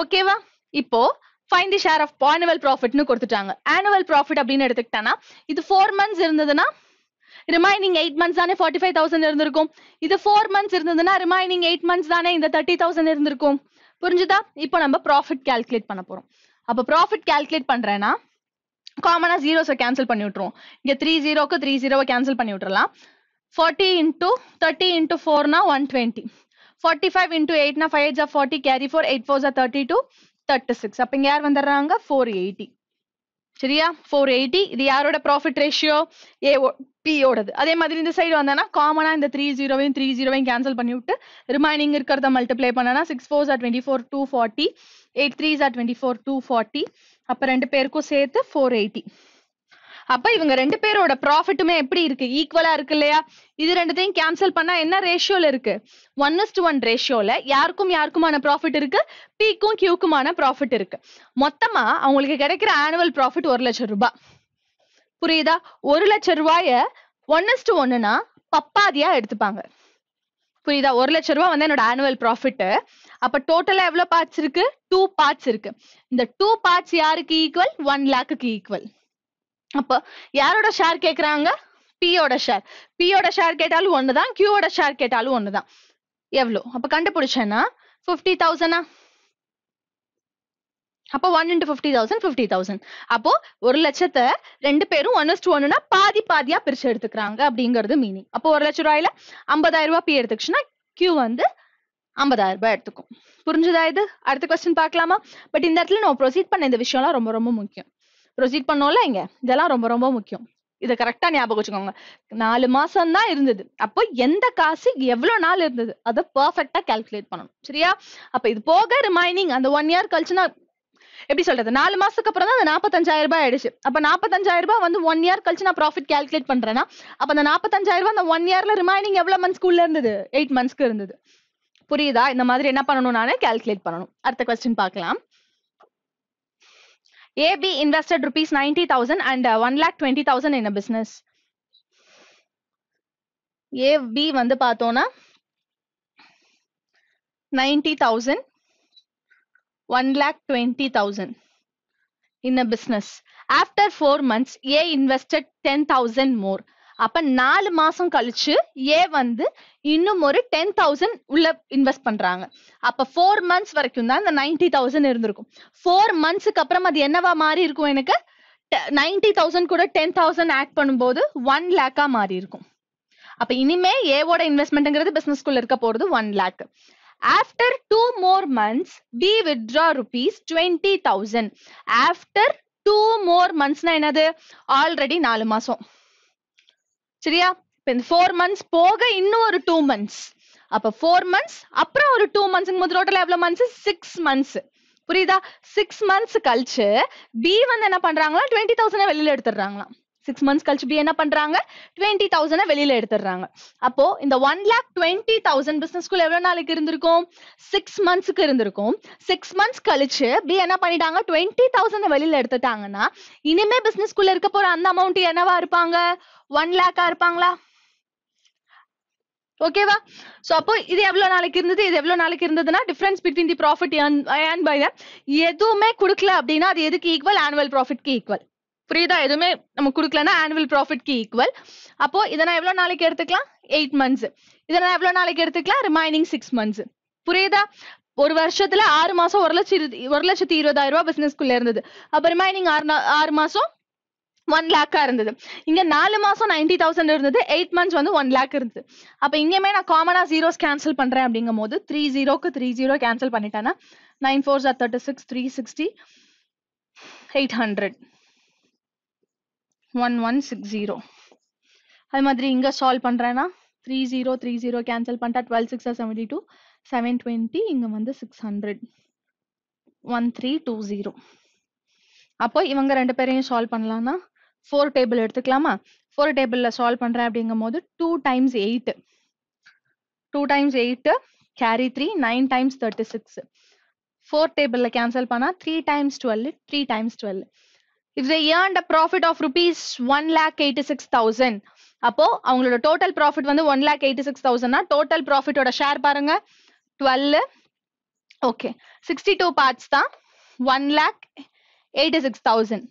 ஓகேவா இப்போ find the share of annual ப்ராஃபிட்னு கொடுத்துட்டாங்க ஆனுவல் ப்ராஃபிட் அப்படின்னு எடுத்துக்கிட்டானா இது ஃபோர் மந்த்ஸ் இருந்ததுன்னா ரிமைனிங் எயிட் மந்த்ஸ் தானே ஃபார்ட்டி ஃபைவ் தௌசண்ட் இருந்திருக்கும் இது ஃபோர் மந்த்ஸ் இருந்ததுன்னா ரிமைனிங் எயிட் மந்த்ஸ் தானே இந்த தேர்ட்டி தௌசண்ட் இருந்திருக்கும் புரிஞ்சுதா இப்போ நம்ம ப்ராஃபிட் கால்குலேட் பண்ண போறோம் அப்போ ப்ராஃபிட் கால்குலேட் பண்றேன்னா காமனா ஜீரோஸை கேன்சல் பண்ணி விட்டுருவோம் இங்க த்ரீ ஜீரோக்கு த்ரீ ஜீரோவை கேன்சல் பண்ணி விட்டுறலாம் ஃபார்ட்டி இன்டூ தேர்ட்டி இன்டூ ஃபோர்னா one twenty forty five into எயிட்னா ஃபைவ் ஜா forty carry four eight four ஜா தேர்ட்டி டூ தேர்ட்டி சிக்ஸ் அப்போ இங்கே யார் வந்துடுறாங்க ஃபோர் எயிட்டி சரியா ஃபோர் எயிட்டி இது யாரோட ப்ராஃபிட் ரேஷியோ ஏ பியோடது அதே மாதிரி இந்த சைடு வந்தோன்னா காமனாக இந்த த்ரீ ஜீரோவையும் த்ரீ ஜீரோவையும் கேன்சல் பண்ணி விட்டு ரிமைனிங் இருக்கிறத மல்டிப்ளை பண்ணனா six fours are twenty four two forty eight three are twenty four two forty அப்போ ரெண்டு பேருக்கும் சேர்த்து ஃபோர் எயிட்டி அப்ப இவங்க ரெண்டு பேரோட ப்ராஃபிட்டுமே எப்படி இருக்கு ஈக்குவலா இருக்கு இல்லையா இது ரெண்டுத்தையும் கேன்சல் பண்ணா என்ன ரேஷியோல இருக்கு ஒன் இஸ்ட் ஒன் ரேஷியோல யாருக்கும் யாருக்குமான ப்ராஃபிட் இருக்கு பிக்கும் கியூக்குமான ப்ராஃபிட் இருக்கு மொத்தமா அவங்களுக்கு கிடைக்கிற ஆனுவல் ப்ராஃபிட் ஒரு லட்சம் ரூபாய் புரியுதா ஒரு லட்சம் ரூபாய ஒன் இஸ்ட் ஒன்னுனா பப்பாதியா எடுத்துப்பாங்க புரியுதா ஒரு லட்ச ரூபா வந்து என்னோட ஆனுவல் ப்ராஃபிட் அப்ப டோட்டலா எவ்வளவு பார்ட்ஸ் இருக்கு டூ பார்ட்ஸ் இருக்கு இந்த டூ பார்ட்ஸ் யாருக்கு ஈக்குவல் ஒன் லேக்கு ஈக்குவல் அப்ப யாரோட ஷேர் கேக்குறாங்க பியோட ஷேர் பியோட ஷேர் கேட்டாலும் ஒண்ணுதான் கியூவோட ஷேர் கேட்டாலும் ஒண்ணுதான் எவ்வளோ அப்ப கண்டுபிடிச்சேன்னா ஃபிஃப்டி தௌசண்டா அப்போ one into fifty thousand fifty thousand அப்போ ஒரு லட்சத்தை ரெண்டு பேரும் ஒன் இஸ்ட் ஒன்னுனா பாதி பாதியா பிரிச்சு எடுத்துக்கிறாங்க அப்படிங்கிறது மீனிங் அப்போ ஒரு லட்ச ரூபாயில ஐம்பதாயிரம் ரூபாய் பி எடுத்துக்கிச்சுன்னா கியூ வந்து ஐம்பதாயிரம் ரூபாய் எடுத்துக்கும் புரிஞ்சுதா இது அடுத்த கொஸ்டின் பார்க்கலாமா பட் இந்த இடத்துல நம்ம ப்ரொசீட் பண்ண இந்த விஷயம்லாம் ரொம்ப ரொம்ப முக்கியம் ப்ரொசீட் பண்ணோம்ல இங்க இதெல்லாம் ரொம்ப ரொம்ப முக்கியம் இதை கரெக்டா ஞாபகம் வச்சுக்கோங்க நாலு மாசம் தான் இருந்தது அப்போ எந்த காசு எவ்வளவு நாள் இருந்தது அதை பர்ஃபெக்டா கால்குலேட் பண்ணணும் சரியா அப்ப இது போக ரிமைனிங் அந்த ஒன் இயர் கழிச்சுன்னா எப்படி சொல்றது நாலு மாசத்துக்கு அப்புறம் தான் அந்த நாற்பத்தஞ்சாயிரம் ரூபாய் ஆயிடுச்சு அப்ப நாற்பத்தஞ்சாயிரம் ரூபாய் வந்து ஒன் இயர் கழிச்சு நான் ப்ராஃபிட் கால்குலேட் பண்றேன்னா அப்ப அந்த நாற்பத்தஞ்சாயிரம் ரூபாய் அந்த ஒன் இயர்ல ரிமைனிங் எவ்வளவு மந்த்ஸ்க்குள்ள இருந்தது எயிட் மந்த்ஸ்க்கு இருந்தது புரியுதா இந்த மாதிரி என்ன பண்ணணும் நானே கால்குலேட் பண்ணணும் அடுத்த கொஸ்டின் பார்க்கலாம் AB invested rupees 90,000 and uh, 1 lakh 20,000 in a business. AB வந்து பார்த்தோம்னா 90,000 1 lakh 20,000 in a business. After 4 months, A invested 10,000 more. அப்ப நாலு மாசம் கழிச்சு ஏ வந்து இன்னும் ஒரு டென் தௌசண்ட் உள்ள இன்வெஸ்ட் பண்றாங்க அப்ப ஃபோர் மந்த்ஸ் வரைக்கும் தான் இந்த நைன்டி தௌசண்ட் இருந்திருக்கும் ஃபோர் மந்த்ஸுக்கு அப்புறம் அது என்னவா மாறி இருக்கும் எனக்கு நைன்டி தௌசண்ட் கூட டென் தௌசண்ட் ஆட் பண்ணும்போது ஒன் லேக்கா மாறி இருக்கும் அப்ப இனிமே ஏவோட இன்வெஸ்ட்மெண்ட்ங்கிறது குள்ள இருக்க போறது one lakh after two more months B withdraw rupees twenty thousand after two more மந்த்ஸ்னா என்னது ஆல்ரெடி நாலு மாசம் சரியா இந்த ஃபோர் மந்த்ஸ் போக இன்னும் ஒரு டூ மந்த்ஸ் அப்போ ஃபோர் மந்த்ஸ் அப்புறம் ஒரு டூ மந்த்ஸ் போது டோட்டல் எவ்வளவு மந்த்ஸ் சிக்ஸ் மந்த்ஸ் புரியுதா சிக்ஸ் மந்த்ஸ் கழிச்சு பி வந்து என்ன பண்றாங்களா டுவெண்ட்டி தௌசண்ட் வெளியில எடுத்துடுறாங்களாம் சிக்ஸ் மந்த்ஸ் கழிச்சு இப்படி என்ன பண்றாங்க டுவெண்ட்டி தௌசண்ட் வெளியில எடுத்துடுறாங்க அப்போ இந்த ஒன் லேக் டுவெண்ட்டி தௌசண்ட் குள்ள எவ்வளவு நாளைக்கு இருந்திருக்கும் சிக்ஸ் மந்த்ஸ்க்கு இருந்திருக்கும் சிக்ஸ் மந்த்ஸ் கழிச்சு இப்படி என்ன பண்ணிட்டாங்க டுவெண்ட்டி தௌசண்ட் வெளியில எடுத்துட்டாங்கன்னா இனிமே குள்ள இருக்க போற அந்த அமௌண்ட் என்னவா இருப்பாங்க ஒன் லேக்கா இருப்பாங்களா ஓகேவா சோ அப்போ இது எவ்வளவு நாளைக்கு இருந்தது இது எவ்வளவு நாளைக்கு இருந்ததுன்னா difference between the profit earn by எதுவுமே கொடுக்கல அப்படின்னா அது எதுக்கு ஈக்குவல் ஆனுவல் ப்ராஃபிட்க்கு ஈக்குவல் புரியுதா எதுவுமே நம்ம கொடுக்கலன்னா ஆனுவல் ப்ராஃபிட்க்கு ஈக்குவல் அப்போ இதை நான் எவ்வளோ நாளைக்கு எடுத்துக்கலாம் எயிட் மந்த்ஸ் இதை நான் எவ்வளோ நாளைக்கு எடுத்துக்கலாம் ரிமைனிங் சிக்ஸ் மந்த்ஸ் புரியுதா ஒரு வருஷத்துல ஆறு மாசம் ஒரு லட்சம் ஒரு லட்சத்தி இருபதாயிரம் ரூபாய் பிசினஸ்க்குள்ள இருந்தது அப்ப ரிமைனிங் ஆறு ஆறு மாசம் ஒன் லேக்கா இருந்தது இங்க நாலு மாசம் நைன்டி தௌசண்ட் இருந்தது எயிட் மந்த்ஸ் வந்து ஒன் லேக் இருந்தது அப்ப இங்கேயுமே நான் காமனா ஜீரோஸ் கேன்சல் பண்றேன் அப்படிங்கும் போது த்ரீ ஜீரோக்கு த்ரீ ஜீரோ கேன்சல் பண்ணிட்டேன்னா நைன் ஃபோர் ஜார் thirty six three sixty eight hundred one one six zero அது மாதிரி இங்கே சால்வ் பண்ணுறேன்னா three zero three zero cancel பண்ணிட்டா டுவெல் சிக்ஸா செவன்டி டூ செவன் டுவெண்ட்டி இங்கே வந்து six hundred one three two zero அப்போ இவங்க ரெண்டு பேரையும் சால்வ் பண்ணலாம்னா ஃபோர் டேபிள் எடுத்துக்கலாமா ஃபோர் டேபிளில் சால்வ் பண்ணுறேன் அப்படிங்கும் போது two times eight two times eight carry three nine times thirty six four டேபிளில் கேன்சல் பண்ணால் three times twelve three times twelve if they earn a profit of rupees one lakh eighty six thousand அப்போ அவங்களோட டோட்டல் ப்ராஃபிட் வந்து ஒன் லேக் எயிட்டி சிக்ஸ் தௌசண்ட்னா டோட்டல் ப்ராஃபிட்டோட ஷேர் பாருங்க twelve okay sixty two parts தான் one lakh eighty six thousand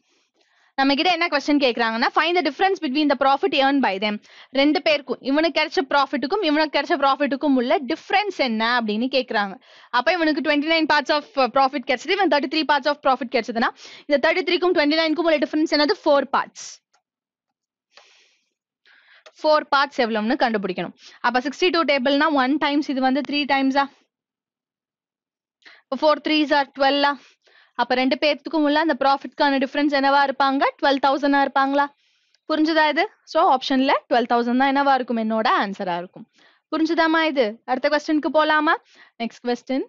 நம்ம கிட்ட என்ன கொஸ்டின் கேக்குறாங்கன்னா find the difference between the profit earn by them ரெண்டு பேருக்கும் இவனுக்கு கிடைச்ச ப்ராஃபிட்டுக்கும் இவனுக்கு கிடைச்ச ப்ராஃபிட்டுக்கும் உள்ள டிஃபரன்ஸ் என்ன அப்படின்னு கேக்குறாங்க அப்ப இவனுக்கு twenty nine parts of profit கிடைச்சது இவன் thirty three parts of profit கிடைச்சதுன்னா இந்த தேர்ட்டி த்ரீக்கும் டுவெண்ட்டி நைனுக்கும் உள்ள டிஃபரன்ஸ் என்னது ஃபோர் பார்ட்ஸ் ஃபோர் பார்ட்ஸ் எவ்வளோன்னு கண்டுபிடிக்கணும் அப்போ சிக்ஸ்டி டூ டேபிள்னா ஒன் டைம்ஸ் இது வந்து த்ரீ டைம்ஸா ஃபோர் த்ரீஸ் ஆர் டுவெல்லா அப்ப ரெண்டு பேர்த்துக்கும் உள்ள அந்த ப்ராஃபிட்கான டிஃபரன்ஸ் என்னவா இருப்பாங்க டுவெல் தௌசண்டா இருப்பாங்களா புரிஞ்சுதா இது ஸோ ஆப்ஷன்ல டுவெல் தௌசண்ட் தான் என்னவா இருக்கும் என்னோட ஆன்சரா இருக்கும் புரிஞ்சுதாமா இது அடுத்த கொஸ்டினுக்கு போலாமா நெக்ஸ்ட் கொஸ்டின்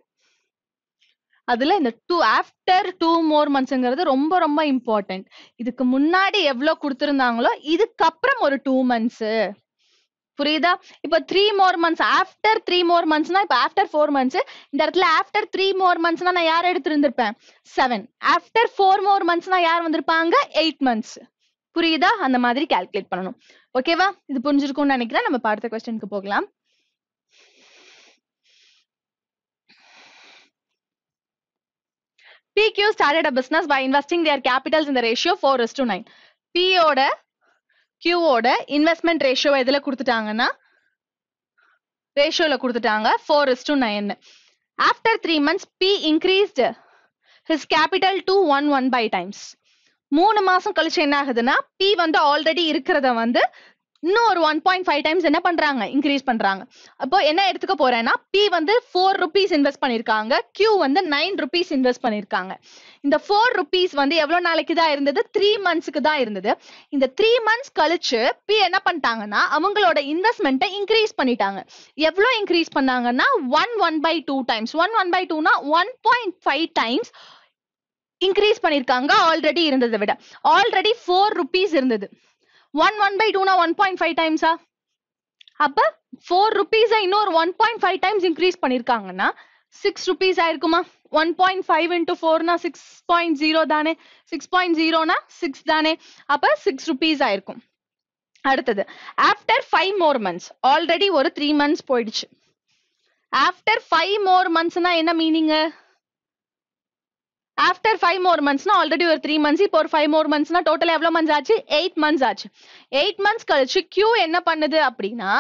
அதுல இந்த டூ ஆஃப்டர் டூ மோர் மந்த்ஸ்ங்கிறது ரொம்ப ரொம்ப இம்பார்ட்டன்ட் இதுக்கு முன்னாடி எவ்வளவு கொடுத்துருந்தாங்களோ இதுக்கப்புறம் ஒரு டூ மந்த்ஸ் புரியுதா இப்ப three more months after three more மந்த்ஸ்னா இப்ப ஆஃப்டர் ஃபோர் மந்த்ஸ் இந்த இடத்துல ஆஃப்டர் த்ரீ மோர் மந்த்ஸ்னா நான் யார் எடுத்திருந்திருப்பேன் செவன் ஆஃப்டர் ஃபோர் மோர் மந்த்ஸ்னா யார் வந்திருப்பாங்க எயிட் மந்த்ஸ் புரியுதா அந்த மாதிரி கால்குலேட் பண்ணணும் ஓகேவா இது புரிஞ்சிருக்கும்னு நினைக்கிறேன் நம்ம பார்த்த கொஸ்டினுக்கு போகலாம் PQ started a business by investing their capitals in the ratio 4 is to 9. P ஓட கியூவோட இன்வெஸ்ட்மெண்ட் ரேஷியோ எதில் கொடுத்துட்டாங்கன்னா ரேஷியோல கொடுத்துட்டாங்க four is to nine after three months B increased his capital to one one by times மூணு மாசம் கழிச்சு என்ன ஆகுதுன்னா பி வந்து ஆல்ரெடி இருக்கிறத வந்து இன்னும் ஒரு ஒன் பாயிண்ட் ஃபைவ் டைம்ஸ் என்ன பண்றாங்க இன்க்ரீஸ் பண்றாங்க அப்போ என்ன எடுத்துக்க போறேன்னா பி வந்து ஃபோர் ருபீஸ் இன்வெஸ்ட் பண்ணிருக்காங்க கியூ வந்து நைன் ருபீஸ் இன்வெஸ்ட் பண்ணிருக்காங்க இந்த ஃபோர் ருபீஸ் வந்து எவ்வளவு நாளைக்கு தான் இருந்தது த்ரீ மந்த்ஸ்க்கு தான் இருந்தது இந்த த்ரீ மந்த்ஸ் கழிச்சு பி என்ன பண்ணிட்டாங்கன்னா அவங்களோட இன்வெஸ்ட்மெண்ட்டை இன்க்ரீஸ் பண்ணிட்டாங்க எவ்வளவு இன்க்ரீஸ் பண்ணாங்கன்னா one one by two times one one by டூனா one point five times increase பண்ணிருக்காங்க ஆல்ரெடி இருந்ததை விட ஆல்ரெடி ஃபோர் ருபீஸ் இருந்தது ஒன் ஒன் பை டூனா ஒன் பாயிண்ட் ஃபைவ் டைம்ஸா அப்ப ஃபோர் ருபீஸை இன்னொரு one point five times increase பண்ணிருக்காங்கன்னா சிக்ஸ் ருபீஸ் ஆயிருக்குமா ஒன் பாயிண்ட் ஃபைவ் இன்டூ ஃபோர்னா சிக்ஸ் பாயிண்ட் ஜீரோ தானே சிக்ஸ் பாயிண்ட் ஜீரோனா சிக்ஸ் தானே அப்ப சிக்ஸ் ருபீஸ் ஆயிருக்கும் அடுத்தது after five more months already ஒரு த்ரீ மந்த்ஸ் போயிடுச்சு ஆஃப்டர் ஃபைவ் மோர் மந்த்ஸ்னா என்ன மீனிங்கு ஆஃப்டர் ஃபைவ் மோர் மந்த்ஸ்னா ஆல்ரெடி ஒரு த்ரீ மந்த்ஸ் இப்போ ஒரு ஃபைவ் மோர் மந்த்ஸ்னா டோட்டல் எவ்வளோ மந்த்ஸ் ஆச்சு எயிட் மந்த்ஸ் ஆச்சு எயிட் மந்த்ஸ் கழிச்சு கியூ என்ன பண்ணுது அப்படின்னா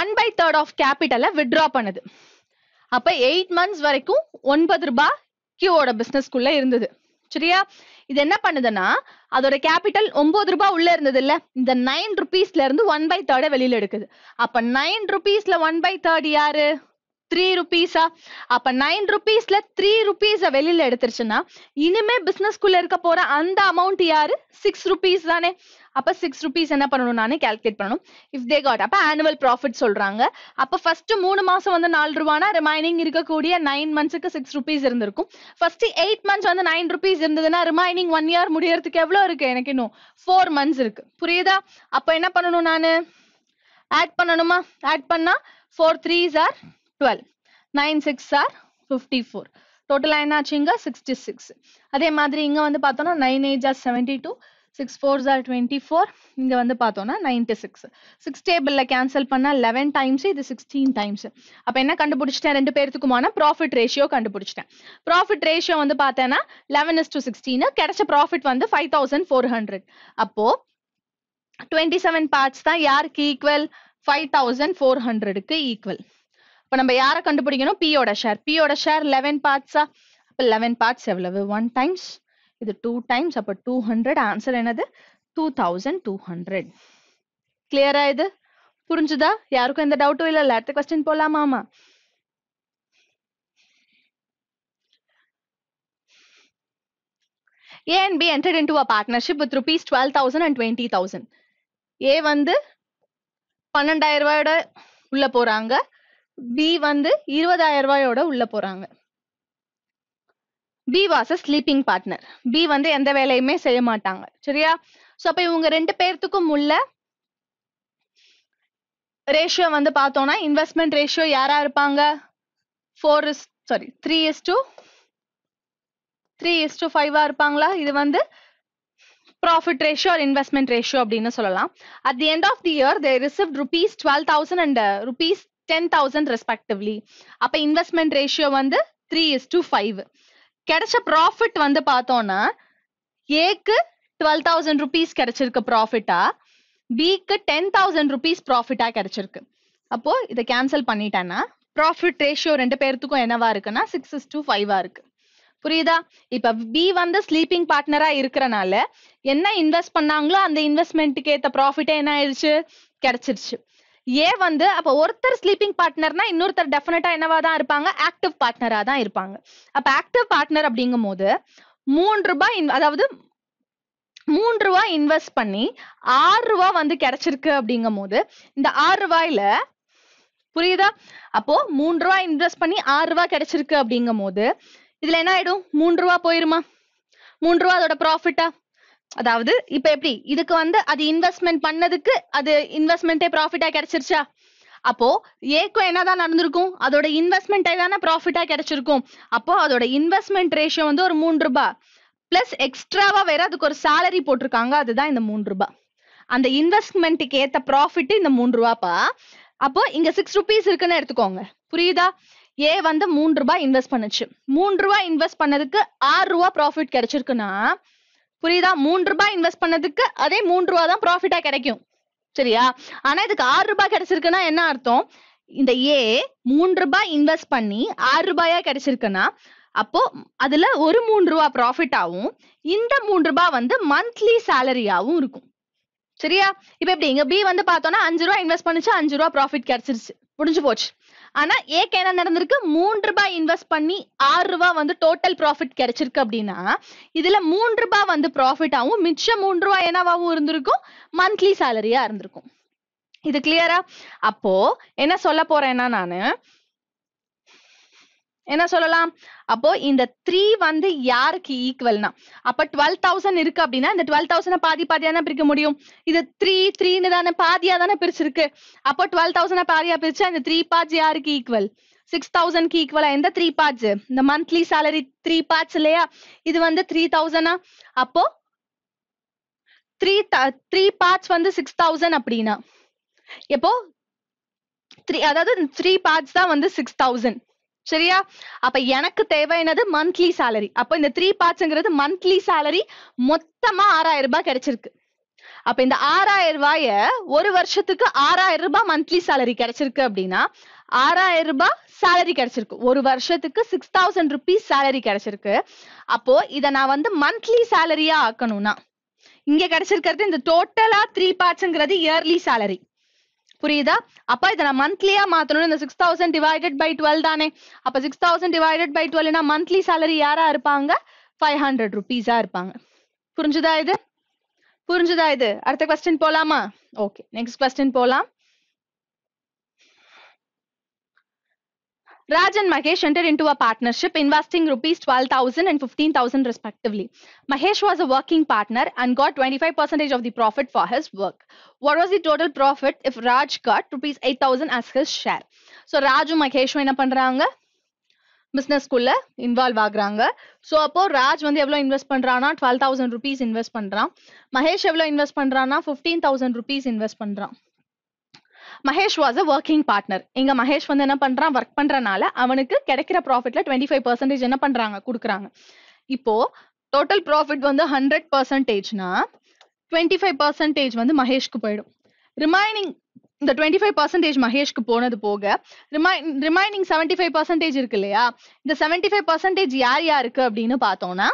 ஒன் பை தேர்ட் ஆஃப் கேபிட்டலை விட்ரா பண்ணுது அப்போ எயிட் மந்த்ஸ் வரைக்கும் ஒன்பது ரூபாய் கியூவோட பிஸ்னஸ்க்குள்ளே இருந்தது சரியா இது என்ன பண்ணுதுன்னா அதோட கேபிட்டல் ஒன்பது ரூபாய் உள்ள இருந்தது இல்ல இந்த நைன் ருபீஸ்ல இருந்து ஒன் பை தேர்டை வெளியில எடுக்குது அப்ப நைன் ருபீஸ்ல ஒன் பை தேர்ட் யாரு த்ரீ ருபீஸா அப்ப நைன் ருபீஸ்ல த்ரீ ருபீஸ வெளியில எடுத்துருச்சுன்னா இனிமே குள்ள இருக்க போற அந்த அமௌண்ட் யாரு சிக்ஸ் ருபீஸ் தானே அப்ப சிக்ஸ் ருபீஸ் என்ன பண்ணணும் நானே கால்குலேட் பண்ணணும் இஃப் தே காட் அப்ப ஆனுவல் ப்ராஃபிட் சொல்றாங்க அப்ப ஃபர்ஸ்ட் மூணு மாசம் வந்து நாலு ரூபானா ரிமைனிங் இருக்கக்கூடிய நைன் மந்த்ஸுக்கு சிக்ஸ் ருபீஸ் இருந்திருக்கும் ஃபர்ஸ்ட் எயிட் மந்த்ஸ் வந்து நைன் ருபீஸ் இருந்ததுன்னா ரிமைனிங் ஒன் இயர் முடியறதுக்கு எவ்வளோ இருக்கு எனக்கு இன்னும் ஃபோர் மந்த்ஸ் இருக்கு புரியுதா அப்ப என்ன பண்ணணும் நானு ஆட் பண்ணணுமா ஆட் பண்ணா four threes are twelve nine six are fifty four டோட்டலாக என்ன ஆச்சுங்க சிக்ஸ்டி சிக்ஸ் அதே மாதிரி இங்கே வந்து பார்த்தோம்னா nine eights are seventy two six four are twenty four இங்கே வந்து பார்த்தோன்னா நைன்டி சிக்ஸ் சிக்ஸ் டேபிளில் கேன்சல் பண்ணால் லெவன் டைம்ஸ் இது சிக்ஸ்டீன் டைம்ஸ் அப்போ என்ன கண்டுபிடிச்சிட்டேன் ரெண்டு பேர்த்துக்குமான ப்ராஃபிட் ரேஷியோ கண்டுபிடிச்சிட்டேன் ப்ராஃபிட் ரேஷியோ வந்து பார்த்தேன்னா லெவன் இஸ் டு சிக்ஸ்டீன் கிடைச்ச ப்ராஃபிட் வந்து ஃபைவ் தௌசண்ட் ஃபோர் ஹண்ட்ரட் அப்போது டுவெண்ட்டி செவன் பார்ட்ஸ் தான் யாருக்கு ஈக்குவல் ஃபைவ் தௌசண்ட் ஃபோர் ஹண்ட்ரடுக்கு ஈக்குவல் இப்ப நம்ம யார கண்டுபிடிக்கணும் பியோட ஷேர் பியோட ஷேர் லெவன் பார்ட்ஸா அப்ப லெவன் பார்ட்ஸ் எவ்வளவு ஒன் டைம்ஸ் இது டூ டைம்ஸ் அப்ப டூ ஹண்ட்ரட் ஆன்சர் என்னது டூ தௌசண்ட் டூ ஹண்ட்ரட் கிளியரா இது புரிஞ்சுதா யாருக்கும் எந்த டவுட்டும் இல்ல அடுத்த கொஸ்டின் போலாமாமா A and B entered in to a partnership with rupees twelve thousand and twenty thousand A வந்து பன்னெண்டாயிரம் ரூபாயோட உள்ள போறாங்க பி வந்து இருபதாயிரம் ரூபாயோட உள்ள போறாங்க B was a sleeping partner B வந்து எந்த வேலையுமே செய்ய மாட்டாங்க சரியா சோ அப்போ இவங்க ரெண்டு பேர்த்துக்கும் உள்ள ரேஷியோ வந்து பார்த்தோம்னா இன்வெஸ்ட்மெண்ட் ரேஷியோ யாரா இருப்பாங்க four is sorry three is to three is to ஃபைவா இருப்பாங்களா இது வந்து ப்ராஃபிட் ரேஷியோ இன்வெஸ்ட்மெண்ட் ரேஷியோ அப்படின்னு சொல்லலாம் at the end of the year they receive rupees twelve thousand and rupees ten thousand respectively அப்ப இன்வெஸ்ட்மெண்ட் ரேஷியோ வந்து த்ரீ இஸ் டு ஃபைவ் கிடைச்ச ப்ராஃபிட் வந்து பார்த்தோம்னா ஏக்கு டுவெல் தௌசண்ட் ருபீஸ் கிடைச்சிருக்கு ப்ராஃபிட்டா பிக்கு டென் தௌசண்ட் ருபீஸ் ப்ராஃபிட்டா கிடைச்சிருக்கு அப்போ இதை கேன்சல் பண்ணிட்டேன்னா ப்ராஃபிட் ரேஷியோ ரெண்டு பேர்த்துக்கும் என்னவா இருக்குன்னா சிக்ஸ் இஸ் டூ ஃபைவா இருக்கு புரியுதா இப்ப பி வந்து ஸ்லீப்பிங் பார்ட்னரா இருக்கிறனால என்ன இன்வெஸ்ட் பண்ணாங்களோ அந்த இன்வெஸ்ட்மெண்ட்டுக்கு ஏத்த ப்ராஃபிட்டே என்ன ஆயிடுச்சு கிடைச்சிருச்சு ஏ வந்து அப்ப ஒருத்தர் ஸ்லீப்பிங் பார்ட்னர்னா இன்னொருத்தர் டெஃபினட்டா என்னவாதான் தான் இருப்பாங்க ஆக்டிவ் பார்ட்னரா தான் இருப்பாங்க அப்ப ஆக்டிவ் பார்ட்னர் அப்படிங்கும் போது மூன்று ரூபாய் அதாவது மூன்று ரூபாய் இன்வெஸ்ட் பண்ணி ஆறு ரூபாய் வந்து கிடைச்சிருக்கு அப்படிங்கும் போது இந்த ஆறு ரூபாயில புரியுதா அப்போ மூன்று ரூபாய் இன்வெஸ்ட் பண்ணி ஆறு ரூபாய் கிடைச்சிருக்கு அப்படிங்கும் போது இதுல என்ன ஆயிடும் மூன்று ரூபாய் போயிருமா மூன்று ரூபா அதோட ப்ராஃபிட்டா அதாவது இப்ப எப்படி இதுக்கு வந்து அது இன்வெஸ்ட்மெண்ட் பண்ணதுக்கு அது இன்வெஸ்ட்மெண்டே ப்ராஃபிட்டா கிடைச்சிருச்சா அப்போ ஏக்கும் என்னதான் நடந்திருக்கும் அதோட இன்வெஸ்ட்மெண்டே தானே ப்ராஃபிட்டா கிடைச்சிருக்கும் அப்போ அதோட இன்வெஸ்ட்மெண்ட் ரேஷியோ வந்து ஒரு மூணு ரூபாய் பிளஸ் எக்ஸ்ட்ராவா வேற அதுக்கு ஒரு சேலரி போட்டிருக்காங்க அதுதான் இந்த மூணு ரூபாய் அந்த இன்வெஸ்ட்மெண்ட்டுக்கு ஏத்த ப்ராஃபிட் இந்த மூணு ரூபாப்பா அப்போ இங்க சிக்ஸ் ருபீஸ் இருக்குன்னு எடுத்துக்கோங்க புரியுதா ஏ வந்து மூணு ரூபாய் இன்வெஸ்ட் பண்ணுச்சு மூணு ரூபாய் இன்வெஸ்ட் பண்ணதுக்கு ஆறு ரூபாய் ப்ராஃபிட் கிடைச்சிருக்குன்னா புரியுதா மூன்று ரூபாய் இன்வெஸ்ட் பண்ணதுக்கு அதே மூன்று ரூபா தான் ப்ராஃபிட்டா கிடைக்கும் சரியா ஆனா இதுக்கு ஆறு ரூபாய் கிடைச்சிருக்குன்னா என்ன அர்த்தம் இந்த ஏ மூன்று ரூபாய் இன்வெஸ்ட் பண்ணி ஆறு ரூபாயா கிடைச்சிருக்குன்னா அப்போ அதுல ஒரு மூன்று ரூபா ப்ராஃபிட்டாவும் இந்த மூன்று ரூபாய் வந்து மந்த்லி சேலரியாவும் இருக்கும் சரியா இப்ப எப்படி இங்க பி வந்து பார்த்தோம்னா அஞ்சு ரூபாய் இன்வெஸ்ட் பண்ணிச்சு அஞ்சு ரூபா ப்ராஃபிட் கிடைச்சிருச்சு முடிஞ்சு போச்சு ஆனா ஏக்கு என்ன நடந்திருக்கு மூன்று ரூபாய் இன்வெஸ்ட் பண்ணி ஆறு ரூபாய் வந்து டோட்டல் ப்ராஃபிட் கிடைச்சிருக்கு அப்படின்னா இதுல மூன்று ரூபாய் வந்து ப்ராஃபிட் ஆகும் மிச்சம் மூன்று ரூபாய் என்னவாகவும் இருந்திருக்கும் மந்த்லி சேலரியா இருந்திருக்கும் இது கிளியரா அப்போ என்ன சொல்ல போறேன்னா நானு என்ன சொல்லலாம் அப்போ இந்த த்ரீ வந்து யாருக்கு ஈக்குவல்னா அப்ப டுவெல் தௌசண்ட் இருக்கு அப்படின்னா இந்த டுவெல் தௌசண்ட் பாதி பாதியா பிரிக்க முடியும் இது த்ரீ த்ரீன்னு தானே பாதியா தானே பிரிச்சிருக்கு அப்போ டுவெல் தௌசண்ட் பாதியா பிரிச்சா இந்த த்ரீ பாஜ் யாருக்கு ஈக்குவல் சிக்ஸ் தௌசண்ட்க்கு ஈக்குவலா எந்த த்ரீ பாஜ் இந்த மந்த்லி சேலரி த்ரீ பார்ட்ஸ் இல்லையா இது வந்து த்ரீ தௌசண்டா அப்போ த்ரீ த்ரீ பார்ட்ஸ் வந்து சிக்ஸ் தௌசண்ட் அப்படின்னா எப்போ த்ரீ அதாவது த்ரீ பார்ட்ஸ் தான் வந்து சிக்ஸ் தௌசண்ட் சரியா அப்ப எனக்கு தேவையானது மந்த்லி சேலரி அப்ப இந்த த்ரீ பார்ட்ஸ்ங்கிறது மந்த்லி சேலரி மொத்தமா ஆறாயிரம் ரூபாய் கிடைச்சிருக்கு அப்ப இந்த ஆறாயிரம் ரூபாய ஒரு வருஷத்துக்கு ஆறாயிரம் ரூபாய் மந்த்லி சேலரி கிடைச்சிருக்கு அப்படின்னா ஆறாயிரம் ரூபாய் சேலரி கிடைச்சிருக்கு ஒரு வருஷத்துக்கு சிக்ஸ் தௌசண்ட் ருபீஸ் சேலரி கிடைச்சிருக்கு அப்போ இத நான் வந்து மந்த்லி சேலரியா ஆக்கணும்னா இங்க கிடைச்சிருக்கிறது இந்த டோட்டலா த்ரீ பார்ட்ஸ்ங்கிறது இயர்லி சேலரி புரியுதா அப்ப இத நான் மந்த்லியா மாத்தணும் இந்த six thousand divided by twelve தானே அப்ப சிக்ஸ் தௌசண்ட் டிவைடட் பை டுவெல்னா மந்த்லி சாலரி யாரா இருப்பாங்க ஃபைவ் ஹண்ட்ரட் ருபீஸா இருப்பாங்க புரிஞ்சுதா இது புரிஞ்சுதா இது அடுத்த கொஸ்டின் போலாமா ஓகே நெக்ஸ்ட் கொஸ்டின் போலாம் Raj and Mahesh entered into a partnership, investing rupees 12,000 and 15,000 respectively. Mahesh was a working partner and got 25% of the profit for his work. What was the total profit if Raj got rupees 8,000 as his share? So ராஜும் மகேஷும் என்ன பண்ணுறாங்க பிஸ்னஸ்குள்ள இன்வால்வ் ஆகுறாங்க ஸோ அப்போ ராஜ் வந்து எவ்வளோ இன்வெஸ்ட் பண்ணுறான்னா invest தௌசண்ட் ருபீஸ் இன்வெஸ்ட் பண்ணுறான் மகேஷ் எவ்வளோ இன்வெஸ்ட் பண்ணுறான்னா ஃபிஃப்டீன் தௌசண்ட் ருபீஸ் இன்வெஸ்ட் பண்ணுறான் Mahesh was a working partner இங்க மகேஷ் வந்து என்ன பண்றான் ஒர்க் பண்றனால அவனுக்கு கிடைக்கிற ப்ராஃபிட்ல டுவெண்ட்டி ஃபைவ் பர்சன்டேஜ் என்ன பண்றாங்க கொடுக்குறாங்க இப்போ டோட்டல் ப்ராஃபிட் வந்து ஹண்ட்ரட் பர்சன்டேஜ்னா டுவெண்ட்டி ஃபைவ் பர்சன்டேஜ் வந்து மகேஷ்க்கு போயிடும் ரிமைனிங் இந்த டுவெண்ட்டி ஃபைவ் பர்சன்டேஜ் மகேஷ்க்கு போனது போக ரிமை ரிமைனிங் செவன்டி ஃபைவ் பர்சன்டேஜ் இருக்கு இல்லையா இந்த செவன்டி ஃபைவ் பர்சன்டேஜ் யார் யாருக்கு அப்படின்னு பார்த்தோம்னா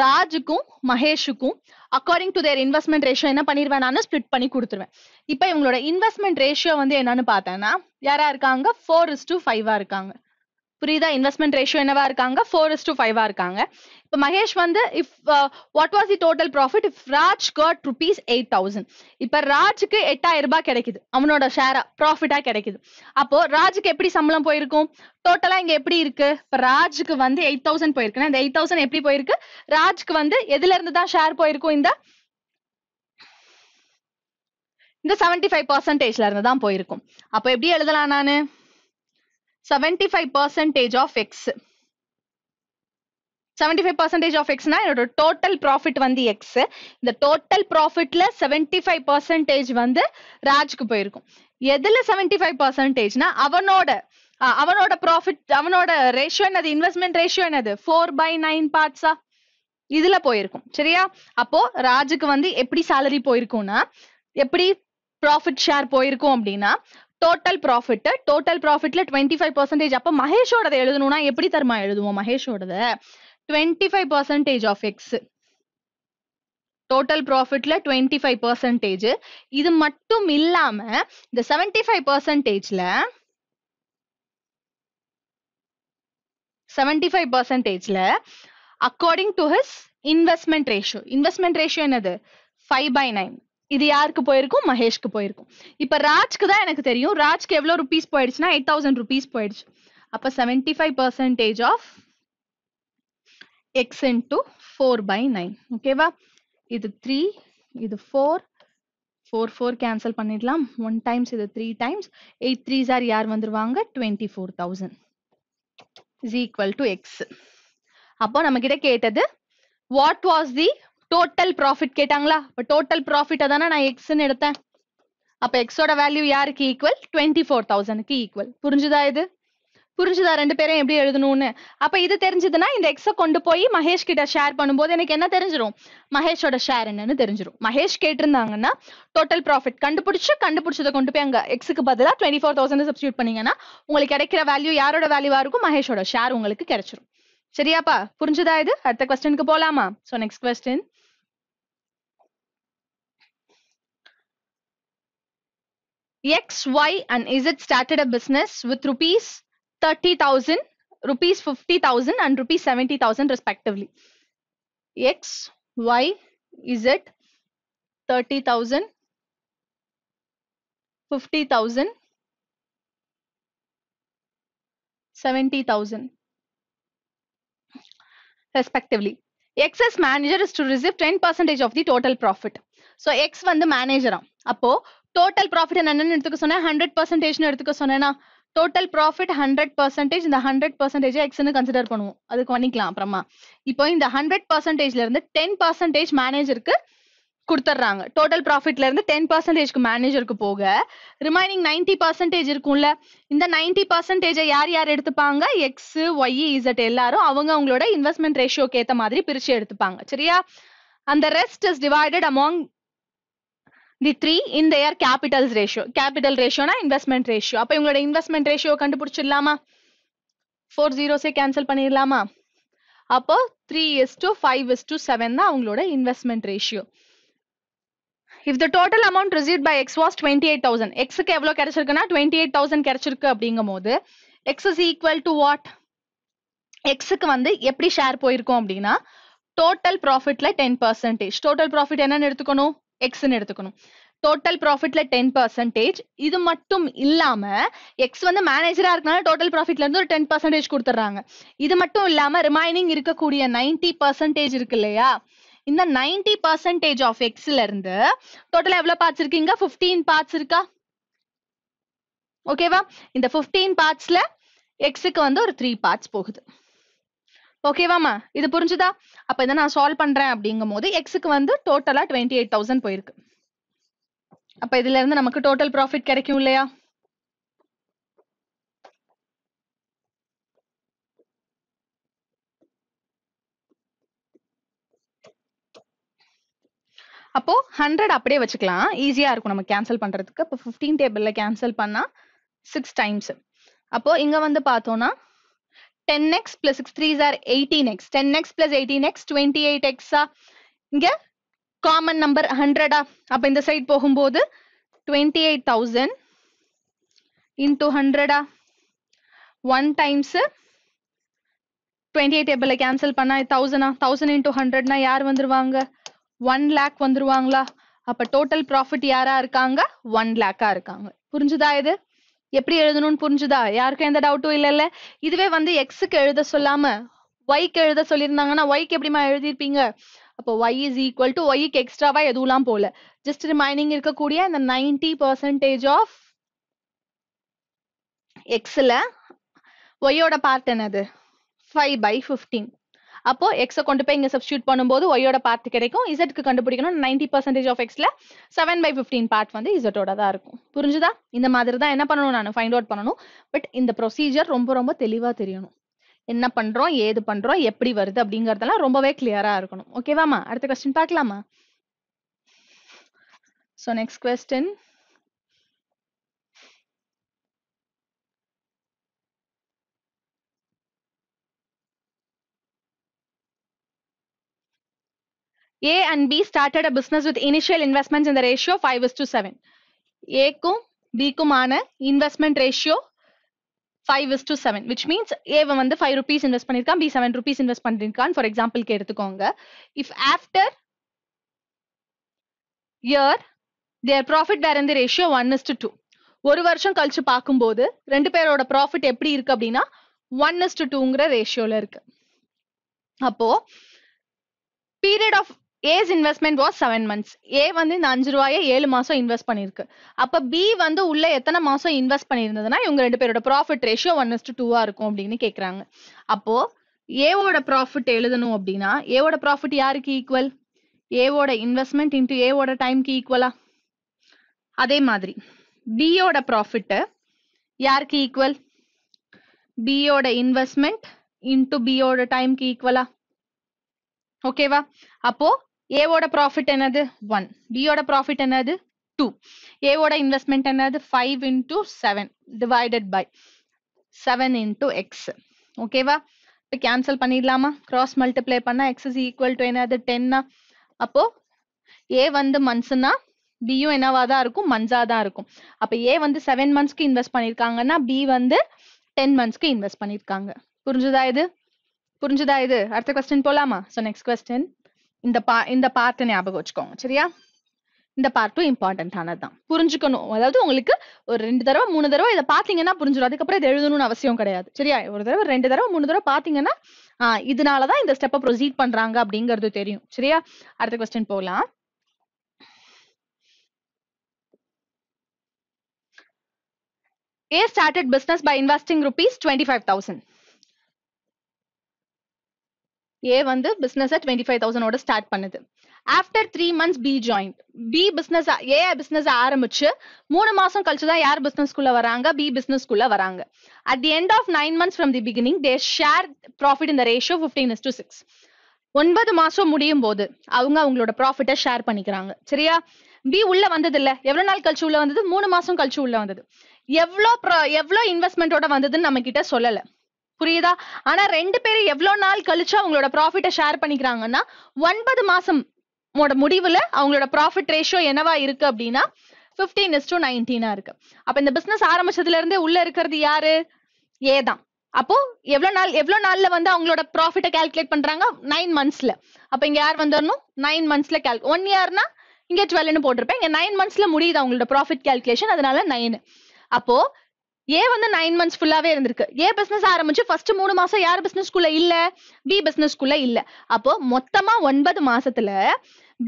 ராஜுக்கும் மகேஷுக்கும் according to their investment ratio என்ன பண்ணிடுவேன் நான் ஸ்பிளிட் பண்ணி கொடுத்துருவேன் இப்போ இவங்களோட இன்வெஸ்ட்மெண்ட் ரேஷியோ வந்து என்னன்னு பார்த்தேன்னா யாரா இருக்காங்க ஃபோர் இஸ் டு ஃபைவா இருக்காங்க புரியுதா இன்வெஸ்ட்மெண்ட் ரேஷியோ என்னவா இருக்காங்க ஃபோர் இஸ் டு ஃபைவா இருக்காங்க இப்போ மகேஷ் வந்து if what was the total profit if Raj got rupees eight thousand இப்போ ராஜுக்கு எட்டாயிரம் ரூபாய் கிடைக்குது அவனோட ஷேரா ப்ராஃபிட்டா கிடைக்குது அப்போ ராஜுக்கு எப்படி சம்பளம் போயிருக்கும் டோட்டலா இங்க எப்படி இருக்கு இப்போ ராஜுக்கு வந்து எயிட் தௌசண்ட் போயிருக்குன்னா இந்த எயிட் தௌசண்ட் எப்படி போயிருக்கு ராஜுக்கு வந்து எதுல இருந்து தான் ஷேர் போயிருக்கும் இந்த இந்த செவன்டி ஃபைவ் பர்சன்டேஜ்ல இருந்து தான் போயிருக்கும் அப்போ எப்படி எழுதலாம் நானு seventy five percentage of X seventy five percentage of எக்ஸ்னா என்னோட டோட்டல் ப்ராஃபிட் வந்து எக்ஸ் இந்த டோட்டல் ப்ராஃபிட்ல செவன்டி ஃபைவ் பர்சன்டேஜ் வந்து ராஜ்க்கு போயிருக்கும் எதுல செவன்டி ஃபைவ் பர்சன்டேஜ்னா அவனோட அவனோட ப்ராஃபிட் அவனோட ரேஷியோ என்னது இன்வெஸ்ட்மெண்ட் ரேஷியோ என்னது ஃபோர் பை நைன் பார்ட்ஸா இதுல போயிருக்கும் சரியா அப்போ ராஜுக்கு வந்து எப்படி சேலரி போயிருக்கும்னா எப்படி ப்ராஃபிட் ஷேர் போயிருக்கும் அப்படின்னா டோட்டல் ப்ராஃபிட் டோட்டல் ப்ராஃபிட்ல டுவெண்ட்டி ஃபைவ் பர்சன்டேஜ் அப்போ மகேஷோடதை எழுதணும்னா எப்படி தருமா எழுதுவோம் மகேஷோடத twenty five percentage of X total ப்ராஃபிட்ல டுவெண்ட்டி ஃபைவ் பர்சன்டேஜ் இது மட்டும் இல்லாம இந்த செவன்டி ஃபைவ் பர்சன்டேஜ்ல செவன்டி ஃபைவ் பர்சன்டேஜ்ல according to his investment ratio investment ratio என்னது ஃபைவ் பை நைன் இது யாருக்கு போயிருக்கும் மகேஷ்க்கு போயிருக்கும் இப்ப ராஜ்க்கு தான் எனக்கு தெரியும் ராஜ்க்கு எவ்வளவு ருபீஸ் போயிடுச்சுன்னா எயிட் தௌசண்ட் ருபீஸ் போயிடுச்சு அப்ப seventy five percentage of X into four by nine ஓகேவா இது த்ரீ இது ஃபோர் ஃபோர் ஃபோர் கேன்சல் பண்ணிடலாம் ஒன் டைம்ஸ் இது three times eight three sir யார் வந்துருவாங்க twenty four thousand is equal to X அப்போ நம்ம கிட்ட கேட்டது what was the total profit கேட்டாங்களா இப்போ டோட்டல் ப்ராஃபிட்டை தானே நான் எக்ஸ்ன்னு எடுத்தேன் அப்போ எக்ஸோட வேல்யூ யாருக்கு ஈக்குவல் டுவெண்ட்டி ஃபோர் தௌசண்ட்க்கு ஈக்குவல் புரிஞ்சுதா இது புரிஞ்சுதா ரெண்டு பேரும் எப்படி எழுதணும்னு அப்ப இது தெரிஞ்சதுன்னா இந்த எக்ஸை கொண்டு போய் மகேஷ் கிட்ட ஷேர் பண்ணும்போது எனக்கு என்ன தெரிஞ்சிடும் மகேஷோட ஷேர் என்னன்னு தெரிஞ்சிடும் மகேஷ் கேட்டிருந்தாங்கன்னா டோட்டல் ப்ராஃபிட் கண்டுபிடிச்சு கண்டுபிடிச்சதை கொண்டு போய் அங்க எக்ஸுக்கு பதிலாக டுவெண்ட்டி ஃபோர் தௌசண்ட் சப்ஸ்டியூட் பண்ணீங்கன்னா உங்களுக்கு கிடைக்கிற வேல்யூ யாரோட வேல்யூவா இருக்கும் மகேஷோட ஷேர் உங்களுக்கு கிடைச்சிரும் சரியாப்பா புரிஞ்சதா இது அடுத்த கொஸ்டினுக்கு போலாமா so next question X, Y, and Z started a business with rupees 30,000, rupees 50,000, and rupees 70,000 respectively. X, Y, Z, 30,000, 50,000, 70,000. Respectively X as manager is to receive ten percentage of the total profit so X வந்து மேனேஜரா அப்போ டோட்டல் ப்ராஃபிட் என்னன்னு எடுத்துக்க சொன்னேன் ஹண்ட்ரட் பர்சன்டேஜ்னு எடுத்துக்க சொன்னேன்னா டோட்டல் ப்ராஃபிட் ஹண்ட்ரட் பர்சன்டேஜ் இந்த ஹண்ட்ரட் பர்சன்டேஜ் எக்ஸ்னு கன்சிடர் பண்ணுவோம் அதுக்கு பண்ணிக்கலாம் அப்புறமா இப்போ இந்த ஹண்ட்ரட் பர்சன்டேஜ்ல இருந்து டென் பர்சன்டேஜ் மேனேஜருக்கு கொடுத்துட்றாங்க டோட்டல் ப்ராஃபிட்ல இருந்து டென் பர்சன்டேஜ்க்கு மேனேஜருக்கு போக ரிமைனிங் நைன்டி பர்சன்டேஜ் இருக்கும்ல இந்த நைன்டி பர்சன்டேஜை யார் யார் எடுத்துப்பாங்க எக்ஸ் ஒய் இசட் எல்லாரும் அவங்க அவங்களோட இன்வெஸ்ட்மெண்ட் ரேஷியோக்கு ஏற்ற மாதிரி பிரிச்சு எடுத்துப்பாங்க சரியா அந்த rest is divided among the three in their capitals ratio capital ரேஷியோனா இன்வெஸ்ட்மெண்ட் ரேஷியோ அப்போ இவங்களோட இன்வெஸ்ட்மெண்ட் ரேஷியோ கண்டுபிடிச்சிடலாமா ஃபோர் ஜீரோஸே கேன்சல் பண்ணிடலாமா அப்போ three is to five is to seven தான் அவங்களோட investment ratio if the total amount receive by X was twenty eight thousand எக்ஸுக்கு எவ்வளோ கிடைச்சிருக்குன்னா டுவெண்ட்டி எயிட் தௌசண்ட் கிடைச்சிருக்கு அப்படிங்கும் போது X is equal to what எக்ஸுக்கு வந்து எப்படி ஷேர் போயிருக்கோம் அப்படின்னா டோட்டல் ப்ராஃபிட்ல டென் பர்சன்டேஜ் டோட்டல் ப்ராஃபிட் என்னன்னு எடுத்துக்கணும் எக்ஸ்ன்னு எடுத்துக்கணும் டோட்டல் ப்ராஃபிட்ல டென் பர்சன்டேஜ் இது மட்டும் இல்லாம எக்ஸ் வந்து மேனேஜரா இருக்கனால டோட்டல் ப்ராஃபிட்ல இருந்து ஒரு டென் பர்சன்டேஜ் கொடுத்துட்றாங்க இது மட்டும் இல்லாம ரிமைனிங் இருக்கக்கூடிய நைன்டி பர்சன்டேஜ் இருக்கு இல்லையா இந்த நைன்டி பர்சன்டேஜ் ஆஃப் எக்ஸ்ல இருந்து டோட்டலா எவ்வளவு பார்ட்ஸ் இருக்கீங்க ஃபிஃப்டீன் பார்ட்ஸ் இருக்கா ஓகேவா இந்த ஃபிஃப்டீன் பார்ட்ஸ்ல எக்ஸுக்கு வந்து ஒரு த்ரீ பார்ட்ஸ் போகுது ஓகேவாமா இது புரிஞ்சுதா அப்ப இதை நான் சால்வ் பண்றேன் அப்படிங்கும் போது எக்ஸுக்கு வந்து டோட்டலா டுவெண்ட்டி எயிட் தௌசண்ட் போயிருக்கு அப்ப இதுல இருந்து நமக்கு டோட்டல் ப்ராஃபிட் கிடைக்கும் இல்லையா அப்போ ஹண்ட்ரட் அப்படியே வச்சுக்கலாம் ஈஸியா இருக்கும் நம்ம கேன்சல் பண்றதுக்கு அப்போ ஃபிஃப்டீன் டேபிள்ல கேன்சல் பண்ணா சிக்ஸ் டைம்ஸ் அப்போ இங்க வந்து பார்த்தோம்னா ten X plus six three are eighteen X ten X plus eighteen X twenty eight எக்ஸா இங்கே காமன் நம்பர் ஹண்ட்ரடா அப்போ இந்த சைட் போகும்போது டுவெண்ட்டி எயிட் தௌசண்ட் இன்டூ ஹண்ட்ரடா ஒன் டைம்ஸ் டுவெண்ட்டி எயிட் டேபிளை கேன்சல் பண்ணா தௌசண்டா தௌசண்ட் இன்டூ ஹண்ட்ரட்னா யார் வந்துருவாங்க ஒன் லேக் வந்துருவாங்களா அப்ப டோட்டல் ப்ராஃபிட் யாரா இருக்காங்க ஒன் லேக்கா இருக்காங்க புரிஞ்சுதா இது எப்படி எழுதணும்னு புரிஞ்சுதா யாருக்கும் எந்த டவுட்டும் இல்லைல்ல இதுவே வந்து எக்ஸுக்கு எழுத சொல்லாம ஒய்க்கு எழுத சொல்லியிருந்தாங்கன்னா ஒய்க்கு எப்படிமா எழுதியிருப்பீங்க அப்போ ஒய் இஸ் ஈக்குவல் டு ஒய்க்கு எக்ஸ்ட்ராவா எதுவும்லாம் போல ஜஸ்ட் ரிமைனிங் இருக்கக்கூடிய அந்த நைன்டி பர்சன்டேஜ் ஆஃப் எக்ஸில் ஒய்யோட பார்ட் என்னது ஃபைவ் பை ஃபிஃப்டீன் அப்போ எக்ஸை கொண்டு போய் இங்கே சப்ஸ்டியூட் பண்ணும்போது ஒய்யோட பார்ட் கிடைக்கும் இசட்க்கு கண்டுபிடிக்கணும் நைன்டி பர்சன்டேஜ் ஆஃப் எக்ஸில் செவன் பை ஃபிஃப்டீன் பார்ட் வந்து இசட்டோட தான் இருக்கும் புரிஞ்சுதா இந்த மாதிரி தான் என்ன பண்ணணும் நான் ஃபைண்ட் அவுட் பண்ணணும் பட் இந்த ப்ரொசீஜர் ரொம்ப ரொம்ப தெளிவாக தெரியணும் என்ன பண்றோம் ஏது பண்றோம் எப்படி வருது அப்படிங்கறதெல்லாம் ரொம்பவே கிளியரா இருக்கணும் ஓகேவாமா அடுத்த கொஸ்டின் பார்க்கலாமா so next question A and B started a business with initial investments in the ratio 5 is to 7. ஏக்கும் பிக்குமான investment ratio five is to seven which means ஏவை வந்து ஃபைவ் ருபீஸ் இன்வெஸ்ட் பண்ணியிருக்கான் பி செவன் ருபீஸ் இன்வெஸ்ட் பண்ணியிருக்கான் ஃபார் எக்ஸாம்பிளுக்கு எடுத்துக்கோங்க if after year their profit வேற இந்த ratio one is to two ஒரு வருஷம் கழிச்சு பார்க்கும்போது ரெண்டு பேரோட ப்ராஃபிட் எப்படி இருக்கு அப்படின்னா ஒன் இஸ் டு டூங்கிற ரேஷியோல இருக்கு அப்போ period of A's investment was seven months A வந்து இந்த அஞ்சு ரூபாயே ஏழு மாசம் இன்வெஸ்ட் பண்ணிருக்கு அப்ப பி வந்து உள்ள எத்தனை மாசம் இன்வெஸ்ட் பண்ணிருந்ததுன்னா இவங்க ரெண்டு பேரோட ப்ராஃபிட் ரேஷியோ ஒன் டூவா இருக்கும் அப்படின்னு கேக்குறாங்க அப்போ ஏவோட ப்ராஃபிட் எழுதணும் அப்படின்னா ஏவோட ப்ராஃபிட் யாருக்கு ஈக்குவல் ஏவோட இன்வெஸ்ட்மெண்ட் இன்ட்டு ஏவோட டைம்க்கு ஈக்குவலா அதே மாதிரி பியோட ப்ராஃபிட்டு யாருக்கு ஈக்குவல் பியோட இன்வெஸ்ட்மெண்ட் இன்ட்டு பியோட டைம்க்கு ஈக்குவலா ஓகேவா அப்போ ஏவோட ப்ராஃபிட் என்னது ஒன் பியோட ப்ராஃபிட் என்னது டூ ஏவோட இன்வெஸ்ட்மெண்ட் என்னது five into seven divided by seven into X ஓகேவா இப்போ கேன்சல் பண்ணிடலாமா கிராஸ் மல்டிப்ளை பண்ணால் எக்ஸ் இஸ் ஈக்குவல் டு என்னது டென்னா அப்போ ஏ வந்து மந்த்ஸ்னா பியும் என்னவா தான் இருக்கும் மந்த்ஸாக தான் இருக்கும் அப்போ ஏ வந்து செவன் மந்த்ஸ்க்கு இன்வெஸ்ட் பண்ணியிருக்காங்கன்னா பி வந்து டென் மந்த்ஸ்க்கு இன்வெஸ்ட் பண்ணியிருக்காங்க புரிஞ்சுதா இது புரிஞ்சுதா இது அடுத்த கொஸ்டின் போகலாமா ஸோ நெக்ஸ்ட் கொஸ்டின் இந்த பா இந்த பார்ட்டை ஞாபகம் வச்சுக்கோங்க சரியா இந்த பார்ட்டும் இம்பார்ட்டன்ட் தான் புரிஞ்சுக்கணும் அதாவது உங்களுக்கு ஒரு ரெண்டு தடவை மூணு தடவை இதை பார்த்தீங்கன்னா புரிஞ்சிடும் அதுக்கப்புறம் இதை எழுதணும்னு அவசியம் கிடையாது சரியா ஒரு தடவை ரெண்டு தடவை மூணு தடவை பார்த்தீங்கன்னா இதனாலதான் இந்த ஸ்டெப்பை ப்ரொசீட் பண்றாங்க அப்படிங்கிறது தெரியும் சரியா அடுத்த கொஸ்டின் போகலாம் A started business by investing rupees 25,000. A வந்து பிஸ்னஸை டுவெண்ட்டி ஃபைவ் தௌசண்டோட ஸ்டார்ட் பண்ணுது after three months B join B business A business ஆரம்பிச்சு மூணு மாசம் கழிச்சு தான் யார் குள்ள வராங்க பி குள்ள வராங்க at the end of nine months from the beginning they share profit இந்த ரேஷியோ ஃபிஃப்டீன் டு சிக்ஸ் ஒன்பது மாசம் முடியும் போது அவங்க அவங்களோட ப்ராஃபிட்டை ஷேர் பண்ணிக்கிறாங்க சரியா பி உள்ள வந்தது இல்ல எவ்வளவு நாள் கழிச்சு உள்ள வந்தது மூணு மாசம் கழிச்சு உள்ள வந்தது எவ்வளோ எவ்வளோ இன்வெஸ்ட்மெண்ட்டோட வந்ததுன்னு நம்ம கிட்ட சொல்லலை புரியுதா ஆனா ரெண்டு பேரும் எவ்வளவு நாள் கழிச்சு அவங்களோட ப்ராஃபிட்டை ஷேர் பண்ணிக்கிறாங்கன்னா ஒன்பது மாசம் முடிவுல அவங்களோட ப்ராஃபிட் ரேஷியோ என்னவா இருக்கு அப்படின்னா பிப்டீன் இஸ் டு நைன்டீனா இருக்கு அப்ப இந்த பிசினஸ் ஆரம்பிச்சதுல இருந்தே உள்ள இருக்கிறது யாரு ஏதான் அப்போ எவ்வளவு நாள் எவ்வளவு நாள்ல வந்து அவங்களோட ப்ராஃபிட்டை கால்குலேட் பண்றாங்க நைன் மந்த்ஸ்ல அப்ப இங்க யார் வந்துடணும் நைன் மந்த்ஸ்ல கால் ஒன் இயர்னா இங்க டுவெல்னு போட்டிருப்பேன் இங்க நைன் மந்த்ஸ்ல முடியுது அவங்களோட ப்ராஃபிட் கால்குலேஷன் அதனால நைன் அப்போ ஏ வந்து நைன் மந்த்ஸ் ஃபுல்லாவே இருந்திருக்கு ஏ பிசினஸ் ஆரம்பிச்சு ஃபர்ஸ்ட் மூணு மாசம் யார் குள்ள இல்ல பி பிசினஸ் குள்ள இல்ல அப்போ மொத்தமா ஒன்பது மாசத்துல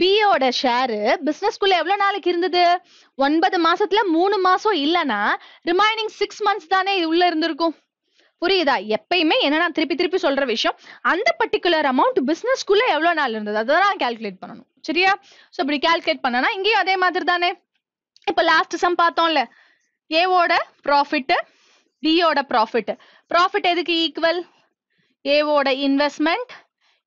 பியோட ஷேரு பிசினஸ் குள்ள எவ்வளவு நாளைக்கு இருந்தது ஒன்பது மாசத்துல மூணு மாசம் இல்லனா ரிமைனிங் சிக்ஸ் மந்த்ஸ் தானே உள்ள இருந்திருக்கும் புரியுதா எப்பயுமே என்ன நான் திருப்பி திருப்பி சொல்ற விஷயம் அந்த பர்டிகுலர் அமௌண்ட் குள்ள எவ்வளவு நாள் இருந்தது அதை தான் கால்குலேட் பண்ணணும் சரியா சோ இப்படி கால்குலேட் பண்ணனா இங்கேயும் அதே மாதிரி தானே இப்போ லாஸ்ட் சம் பார்த்தோம்ல ஏவோட ப்ராஃபிட்டு டியோட ப்ராஃபிட் ப்ராஃபிட் எதுக்கு ஈக்குவல் ஏவோட இன்வெஸ்ட்மெண்ட்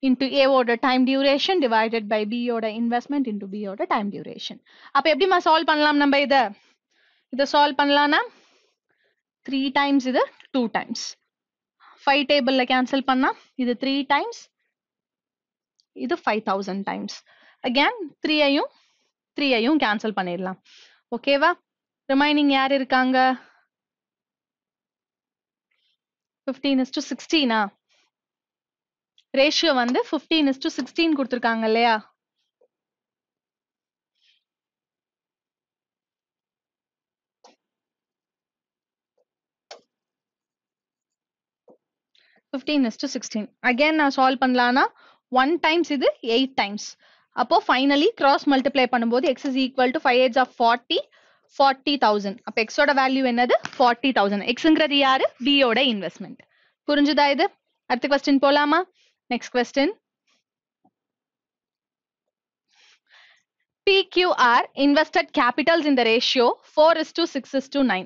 இன்டு ஏவோட டைம் டியூரேஷன் டிவைடட் பை பியோட இன்வெஸ்ட்மெண்ட் இன்டு பியோட டைம் டியூரேஷன் அப்போ எப்படிமா சால்வ் பண்ணலாம் நம்ம இதை இதை சால்வ் பண்ணலாம்னா த்ரீ டைம்ஸ் இது டூ டைம்ஸ் ஃபைவ் டேபிளில் கேன்சல் பண்ணால் இது த்ரீ டைம்ஸ் இது ஃபைவ் தௌசண்ட் டைம்ஸ் அகேன் த்ரீயையும் த்ரீயையும் கேன்சல் பண்ணிடலாம் ஓகேவா ரிமைனிங் யார் இருக்காங்க ஃபிஃப்டீன் இஸ் டு சிக்ஸ்டீனா ரேஷியோ வந்து ஃபிஃப்டீன் இஸ் டு சிக்ஸ்டீன் கொடுத்துருக்காங்க இல்லையா fifteen is to sixteen again நான் சால்வ் பண்ணலான்னா ஒன் டைம்ஸ் இது எயிட் டைம்ஸ் அப்போ ஃபைனலி கிராஸ் மல்டிப்ளை பண்ணும்போது x is equal to five age of forty forty thousand அப்போ எக்ஸோட வேல்யூ என்னது ஃபார்ட்டி தௌசண்ட் எக்ஸுங்கிறது யாரு பியோட இன்வெஸ்ட்மெண்ட் புரிஞ்சுதா இது அடுத்த கொஸ்டின் போலாமா next question PQR invested capitals in the ratio 4 is to 6 is to 9.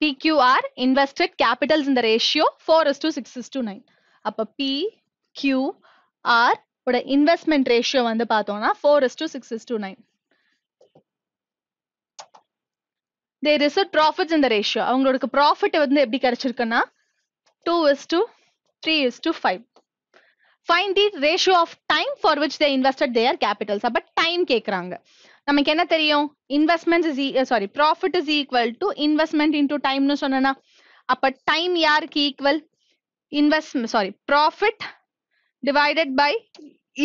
PQR invested capitals in the ratio 4 is to 6 is to 9. அப்ப PQR உட இன்வெஸ்ட்மெண்ட் ரேஷியோ வந்து பார்த்தோம்னா 4 is to 6 is to 9. There is a profits இந்த ரேஷியோ அவங்களுக்கு ப்ராஃபிட் வந்து எப்படி கிடைச்சிருக்குன்னா two is to three is to five fine the ratio of time for which they invested their capitals but time கேட்குறாங்க நமக்கு என்ன தெரியும் investment is sorry profit is equal to investment into டைம்னு சொன்னா அப்போ டைம் யாருக்கு equal invest sorry profit divided by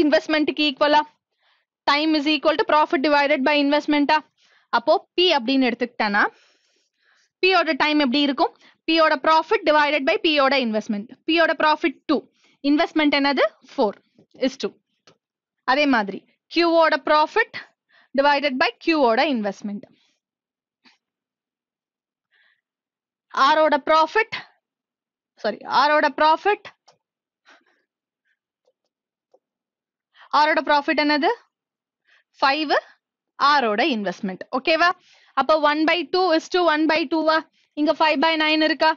இன்வெஸ்ட்மெண்ட்டுக்கு ஈக்குவலா time is equal to profit divided by இன்வெஸ்ட்மெண்ட்டா அப்போ பி அப்படின்னு எடுத்துக்கிட்டேன்னா பியோட டைம் எப்படி இருக்கும் பியோட ப்ராஃபிட் டிவைடட் பை பியோட இன்வெஸ்ட்மெண்ட் பியோட ப்ராஃபிட் டூ இன்வெஸ்ட்மெண்ட் என்னது ஃபோர் இஸ் டூ அதே மாதிரி கியூவோட ப்ராஃபிட் டிவைடட் பை கியூவோட இன்வெஸ்ட்மெண்ட் ஆரோட ப்ராஃபிட் சாரி ஆரோட ப்ராஃபிட் ஆரோட ப்ராஃபிட் என்னது ஃபைவ் ஆரோட இன்வெஸ்ட்மெண்ட் ஓகேவா அப்போ one by two is to one by டூவா இங்க ஃபைவ் பை நைன் இருக்கா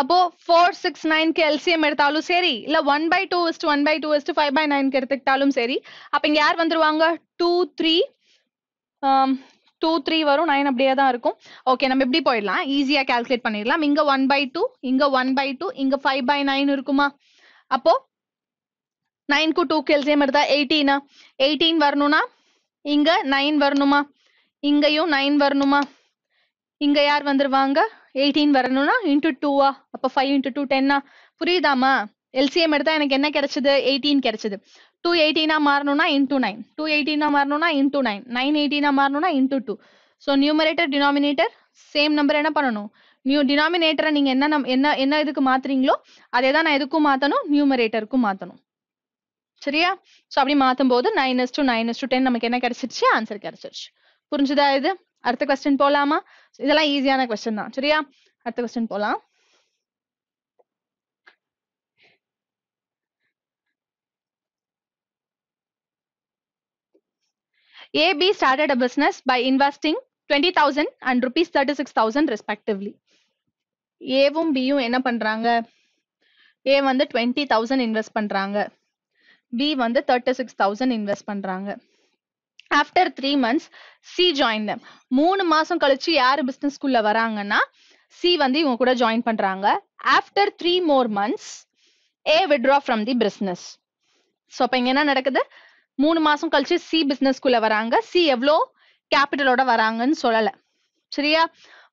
அப்போ ஃபோர் சிக்ஸ் நைன்க்கு எல்சிஎம் எடுத்தாலும் சரி இல்ல one by two is to one by two is to five by நைன்க்கு எடுத்துக்கிட்டாலும் சரி அப்ப இங்க யார் வந்துருவாங்க டூ த்ரீ டூ த்ரீ வரும் நைன் அப்படியே தான் இருக்கும் ஓகே நம்ம எப்படி போயிடலாம் ஈஸியா கால்குலேட் பண்ணிடலாம் இங்க ஒன் பை டூ இங்க ஒன் பை டூ இங்க ஃபைவ் பை நைன் இருக்குமா அப்போ நைன்க்கு டூ எல்சிஎம் எடுத்தா எயிட்டீனா எயிட்டீன் வரணும்னா இங்க நைன் வரணுமா இங்கேயும் நைன் வரணுமா இங்க யார் வந்துருவாங்க எயிட்டீன் வரணும்னா இன்டூ டூவா அப்போ ஃபைவ் இன்டூ டூ டென்னா புரியுதாமா எல்சிஎம் எடுத்தா எனக்கு என்ன கிடைச்சது எயிட்டீன் கிடைச்சது டூ எயிட்டீனா மாறணும்னா இன்டூ நைன் டூ எயிட்டீனா மாறணும்னா இன்டூ நைன் நைன் எயிட்டீனா மாறணும்னா into two so numerator denominator same number என்ன பண்ணணும் நியூ டினாமினேட்டரை நீங்கள் என்ன என்ன என்ன இதுக்கு மாத்துறீங்களோ அதே தான் நான் எதுக்கும் மாற்றணும் நியூமரேட்டருக்கும் மாற்றணும் சரியா ஸோ அப்படி மாற்றும் போது nine is to nine is to ten நமக்கு என்ன கிடைச்சிருச்சு ஆன்சர் கிடைச்சிருச்சு புரிஞ்சுதா இது அடுத்த கொஸ்டின் போலாமா இதெல்லாம் ஈஸியான கொஸ்டின் தான் சரியா அடுத்த கொஸ்டின் போலாம் business by investing twenty thousand and rupees thirty six thousand respectively ஏவும் பியும் என்ன பண்றாங்க ஏ வந்து டுவெண்ட்டி தௌசண்ட் இன்வெஸ்ட் பண்றாங்க பி வந்து தேர்ட்டி சிக்ஸ் தௌசண்ட் இன்வெஸ்ட் பண்றாங்க after three months C join them மூணு மாசம் கழிச்சு யாரு பிசினஸ் ஸ்கூல்ல வராங்கன்னா சி வந்து இவங்க கூட ஜாயின் பண்றாங்க after three more months A withdraw from the business so அப்போ இங்க என்ன நடக்குது மூணு மாசம் கழிச்சு சி பிசினஸ் ஸ்கூல்ல வராங்க சி எவ்வளோ கேபிட்டலோட வராங்கன்னு சொல்லலை சரியா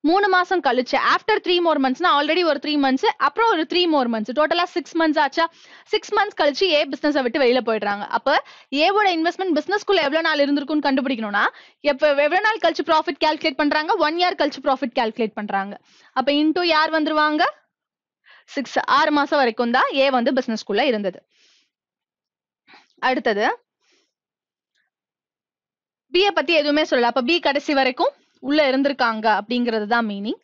மூணு மாசம் கழிச்சு ஆஃப்டர் த்ரீ மோர் மந்த்ஸ்னா ஆல்ரெடி ஒரு த்ரீ மந்த்ஸ் அப்புறம் ஒரு த்ரீ மோர் மந்த்ஸ் டோட்டலா சிக்ஸ் மந்த்ஸ் ஆச்சா சிக்ஸ் மந்த்ஸ் கழிச்சு ஏ பிசினஸ் விட்டு வெளியில போயிடுறாங்க அப்ப ஏவோட இன்வெஸ்ட்மெண்ட் பிசினஸ்க்குள்ள எவ்வளவு நாள் இருந்திருக்கும்னு கண்டுபிடிக்கணும்னா எப்ப எவ்வளவு நாள் கழிச்சு ப்ராஃபிட் கால்குலேட் பண்றாங்க ஒன் இயர் கழிச்சு ப்ராஃபிட் கால்குலேட் பண்றாங்க அப்ப இன்டூ யார் வந்துருவாங்க சிக்ஸ் ஆறு மாசம் வரைக்கும் தான் ஏ வந்து பிசினஸ்க்குள்ள இருந்தது அடுத்தது பிஏ பத்தி எதுவுமே சொல்லல அப்ப பி கடைசி வரைக்கும் உள்ள இருந்திருக்காங்க அப்படிங்கிறது தான் மீனிங்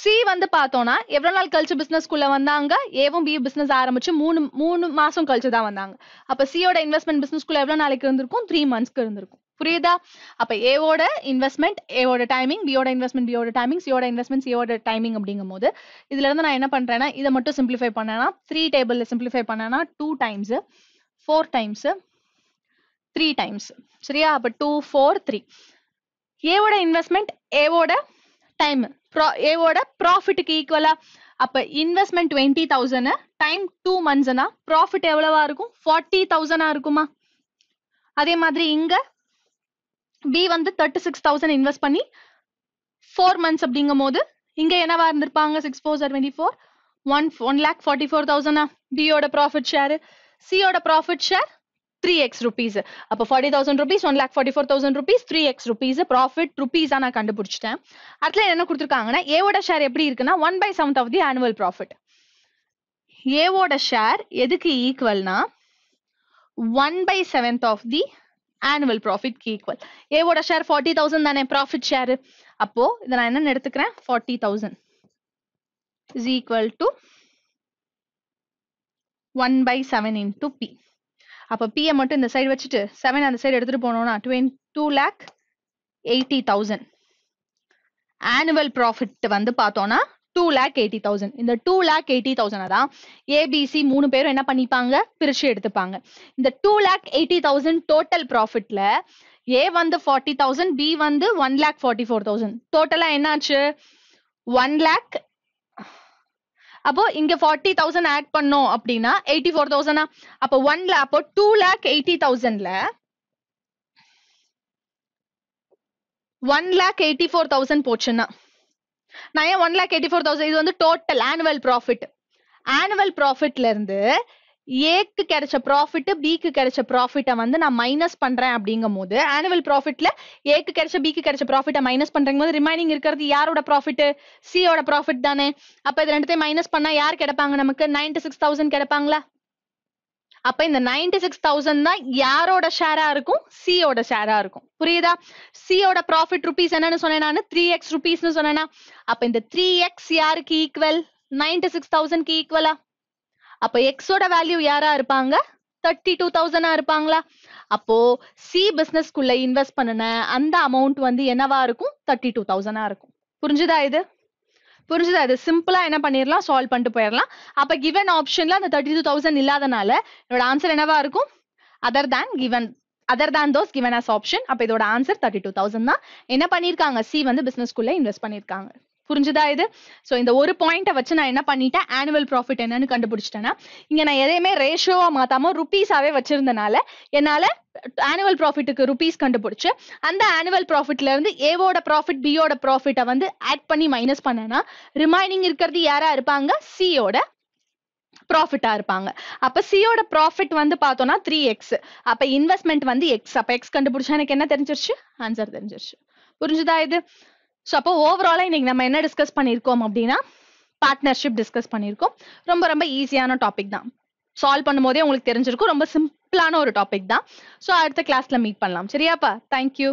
சி வந்து பார்த்தோம்னா எவ்வளவு நாள் கழிச்சு பிசினஸ் குள்ள வந்தாங்க ஏவும் பி பிசினஸ் ஆரம்பிச்சு மூணு மூணு மாசம் கழிச்சு தான் வந்தாங்க அப்ப சியோட இன்வெஸ்ட்மெண்ட் பிசினஸ் குள்ள எவ்வளோ நாளைக்கு இருந்திருக்கும் த்ரீ மந்த்ஸ்க்கு இருந்திருக்கும் புரியுதா அப்போ ஏவோட இன்வெஸ்ட்மெண்ட் ஏவோட டைமிங் பியோட இன்வெஸ்ட்மெண்ட் பியோட டைமிங் சியோட இன்வெஸ்ட்மெண்ட் சியோட டைமிங் அப்படிங்கும் போது இதுல இருந்து நான் என்ன பண்றேன்னா இதை மட்டும் சிம்பிளிஃபை பண்ணனா த்ரீ டேபிள் சிம்பிளிஃபை பண்ணனா two times four times three times சரியா அப்போ டூ ஃபோர் த்ரீ ஏவோட இன்வெஸ்ட்மெண்ட் ஏவோட டைம் ஏவோட ப்ராஃபிட்டுக்கு ஈக்குவலா அப்ப investment twenty thousand time two மந்த்ஸ்னா ப்ராஃபிட் எவ்வளவா இருக்கும் ஃபார்ட்டி தௌசண்டா இருக்குமா அதே மாதிரி இங்க பி வந்து தேர்ட்டி சிக்ஸ் தௌசண்ட் இன்வெஸ்ட் பண்ணி ஃபோர் மந்த்ஸ் அப்படிங்கும் போது இங்க என்னவா இருந்திருப்பாங்க six four twenty four one one lakh forty four தௌசண்டா பியோட ப்ராஃபிட் ஷேர் சியோட profit share three x rupees அப்போ forty thousand rupees one lakh forty four thousand rupees three x rupees profit ருபீஸாக நான் கண்டுபிடிச்சிட்டேன் அதில் என்ன கொடுத்துருக்காங்கன்னா ஏவோட ஷேர் எப்படி இருக்குன்னா one by seventh of the annual profit ஏவோட ஷேர் எதுக்கு ஈக்குவல்னா one by seventh of the annual profit equal ஏவோட ஷேர் ஃபார்ட்டி தௌசண்ட் தானே ப்ராஃபிட் ஷேர் அப்போ இதை நான் என்னன்னு எடுத்துக்கிறேன் forty thousand is equal to one by seven into P அப்போ பிஏ மட்டும் இந்த சைடு வச்சுட்டு செவன் அந்த சைடு எடுத்துட்டு போனோம்னா டுவென் two lakh eighty thousand annual profit வந்து பார்த்தோம்னா டூ லேக் எயிட்டி தௌசண்ட் இந்த டூ லேக் எயிட்டி தௌசண்ட் தான் ஏபிசி மூணு பேரும் என்ன பண்ணிப்பாங்க பிரிச்சு எடுத்துப்பாங்க இந்த two lakh eighty thousand total ப்ராஃபிட்ல ஏ வந்து ஃபார்ட்டி தௌசண்ட் பி வந்து one lakh forty four thousand டோட்டலா என்னாச்சு ஒன் லேக் அப்போ இங்க ஃபார்ட்டி தௌசண்ட் ஆட் பண்ணோம் அப்படின்னா எயிட்டி ஃபோர் தௌசண்டா அப்போ ஒன் அப்போ டூ லேக் எயிட்டி தௌசண்ட்ல one lakh eighty four thousand போச்சுன்னா நான் ஏன் one lakh eighty four thousand இது வந்து டோட்டல் ஆனுவல் ப்ராஃபிட் ஆனுவல் ப்ராஃபிட்ல இருந்து ஏக்கு கிடைச்ச ப்ராஃபிட் பிக்கு கிடைச்ச ப்ராஃபிட்டை வந்து நான் மைனஸ் பண்றேன் அப்படிங்கும் போது ஆனுவல் ப்ராஃபிட்ல ஏக்கு கிடைச்ச பிக்கு கிடைச்ச ப்ராஃபிட்டை மைனஸ் பண்றேங்க போது ரிமைனிங் இருக்கிறது யாரோட ப்ராஃபிட் சியோட ப்ராஃபிட் தானே அப்ப இது ரெண்டுத்தையும் மைனஸ் பண்ணா யார் கிடைப்பாங்க நமக்கு நைன்டி சிக்ஸ் தௌசண்ட் கிடைப்பாங்களா அப்ப இந்த நைன்டி சிக்ஸ் தௌசண்ட் தான் யாரோட ஷேரா இருக்கும் சியோட ஷேரா இருக்கும் புரியுதா சியோட ப்ராஃபிட் ருபீஸ் என்னன்னு சொன்னேன் நான் த்ரீ எக்ஸ் ருபீஸ் சொன்னேன்னா அப்ப இந்த த்ரீ எக்ஸ் யாருக்கு ஈக்குவல் நைன்டி சிக்ஸ் தௌசண்ட்க்கு ஈக்குவலா அப்ப எக்ஸோட வேல்யூ யாரா இருப்பாங்க தேர்ட்டி டூ தௌசண்டா இருப்பாங்களா அப்போ சி பிசினஸ்க்குள்ள இன்வெஸ்ட் பண்ணின அந்த அமௌண்ட் வந்து என்னவா இருக்கும் தேர்ட்டி டூ தௌசண்டா இருக்கும் புரிஞ்சுதா இது புரிஞ்சுதா இது சிம்பிளா என்ன பண்ணிடலாம் சால்வ் பண்ணிட்டு போயிடலாம் அப்ப கிவன் ஆப்ஷன்ல அந்த தேர்ட்டி டூ தௌசண்ட் இல்லாதனால என்னோட ஆன்சர் என்னவா இருக்கும் other than given other than those given as option அப்ப இதோட ஆன்சர் தேர்ட்டி டூ தௌசண்ட் தான் என்ன பண்ணிருக்காங்க சி வந்து பிசினஸ்க்குள்ள இன்வெஸ்ட் பண்ணிருக்காங்க புரிஞ்சுதா இது ஸோ இந்த ஒரு பாயிண்ட்டை வச்சு நான் என்ன பண்ணிட்டேன் ஆனுவல் ப்ராஃபிட் என்னன்னு கண்டுபிடிச்சிட்டேன்னா இங்கே நான் எதையுமே ரேஷியோவாக மாத்தாம ருபீஸாவே வச்சிருந்தனால என்னால் ஆனுவல் ப்ராஃபிட்டுக்கு ருபீஸ் கண்டுபிடிச்சு அந்த ஆனுவல் ப்ராஃபிட்ல இருந்து ஏவோட ப்ராஃபிட் பியோட ப்ராஃபிட்டை வந்து ஆட் பண்ணி மைனஸ் பண்ணனா ரிமைனிங் இருக்கிறது யாரா இருப்பாங்க சியோட ப்ராஃபிட்டா இருப்பாங்க அப்ப சியோட ப்ராஃபிட் வந்து பார்த்தோம்னா த்ரீ எக்ஸ் அப்ப இன்வெஸ்ட்மெண்ட் வந்து எக்ஸ் அப்ப எக்ஸ் கண்டுபிடிச்சா எனக்கு என்ன தெரிஞ்சிருச்சு ஆன்சர் தெரிஞ்சிருச்சு புரிஞ்சுதா இது ஸோ அப்போ ஓவராலாக இன்னைக்கு நம்ம என்ன டிஸ்கஸ் பண்ணியிருக்கோம் அப்படின்னா பார்ட்னர்ஷிப் டிஸ்கஸ் பண்ணியிருக்கோம் ரொம்ப ரொம்ப ஈஸியான டாபிக் தான் சால்வ் பண்ணும்போதே உங்களுக்கு தெரிஞ்சிருக்கும் ரொம்ப சிம்பிளான ஒரு டாபிக் தான் ஸோ அடுத்த கிளாஸ்ல மீட் பண்ணலாம் சரியாப்பா தேங்க்யூ